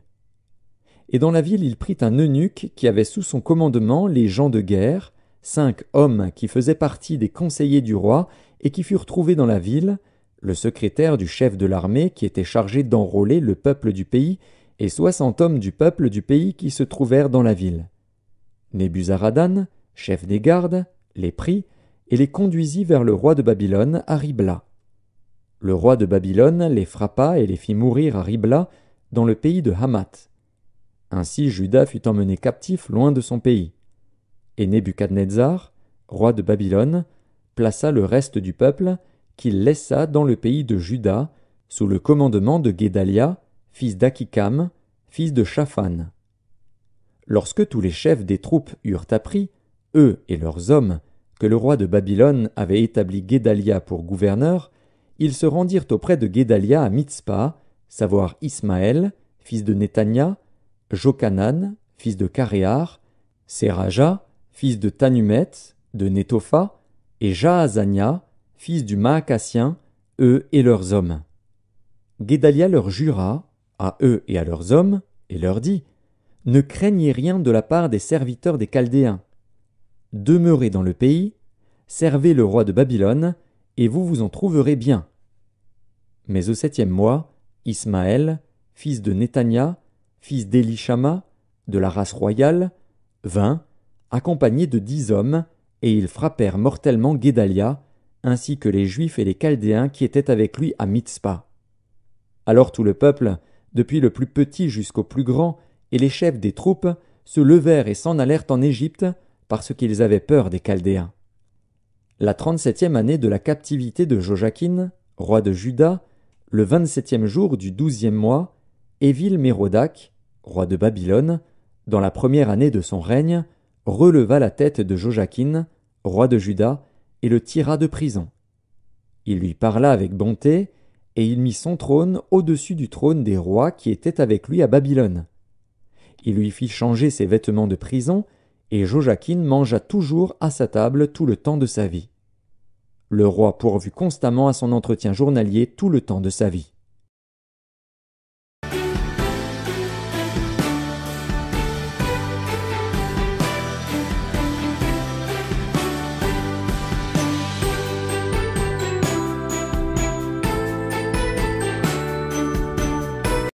Et dans la ville, il prit un eunuque qui avait sous son commandement les gens de guerre, cinq hommes qui faisaient partie des conseillers du roi et qui furent trouvés dans la ville, le secrétaire du chef de l'armée qui était chargé d'enrôler le peuple du pays et soixante hommes du peuple du pays qui se trouvèrent dans la ville. Nébuzaradan, chef des gardes, les prit et les conduisit vers le roi de Babylone à Ribla. Le roi de Babylone les frappa et les fit mourir à Ribla, dans le pays de Hamath. Ainsi Judas fut emmené captif loin de son pays. Et Nebuchadnezzar, roi de Babylone, plaça le reste du peuple, qu'il laissa dans le pays de Juda, sous le commandement de Guédalia, fils d'Akikam, fils de Shaphan. Lorsque tous les chefs des troupes eurent appris, eux et leurs hommes, que le roi de Babylone avait établi Guédalia pour gouverneur, ils se rendirent auprès de Guédalia à Mitzpah, savoir Ismaël, fils de Netania, Jokanan, fils de Caréar, Seraja, fils de Tanumet, de Netopha, et Jaazania, fils du Maacassien, eux et leurs hommes. Guédalia leur jura, à eux et à leurs hommes, et leur dit ne craignez rien de la part des serviteurs des Chaldéens. Demeurez dans le pays, servez le roi de Babylone, et vous vous en trouverez bien. Mais au septième mois, Ismaël, fils de Netania, fils d'Elishama, de la race royale, vint, accompagné de dix hommes, et ils frappèrent mortellement Guédalia, ainsi que les Juifs et les Chaldéens qui étaient avec lui à Mitzpah. Alors tout le peuple, depuis le plus petit jusqu'au plus grand, et les chefs des troupes se levèrent et s'en allèrent en Égypte, parce qu'ils avaient peur des Chaldéens. La trente-septième année de la captivité de Joachim, roi de Juda, le vingt-septième jour du douzième mois, Évil Mérodac, roi de Babylone, dans la première année de son règne, releva la tête de Joachim, roi de Juda, et le tira de prison. Il lui parla avec bonté, et il mit son trône au-dessus du trône des rois qui étaient avec lui à Babylone. Il lui fit changer ses vêtements de prison, et Jojaquine mangea toujours à sa table tout le temps de sa vie. Le roi pourvut constamment à son entretien journalier tout le temps de sa vie.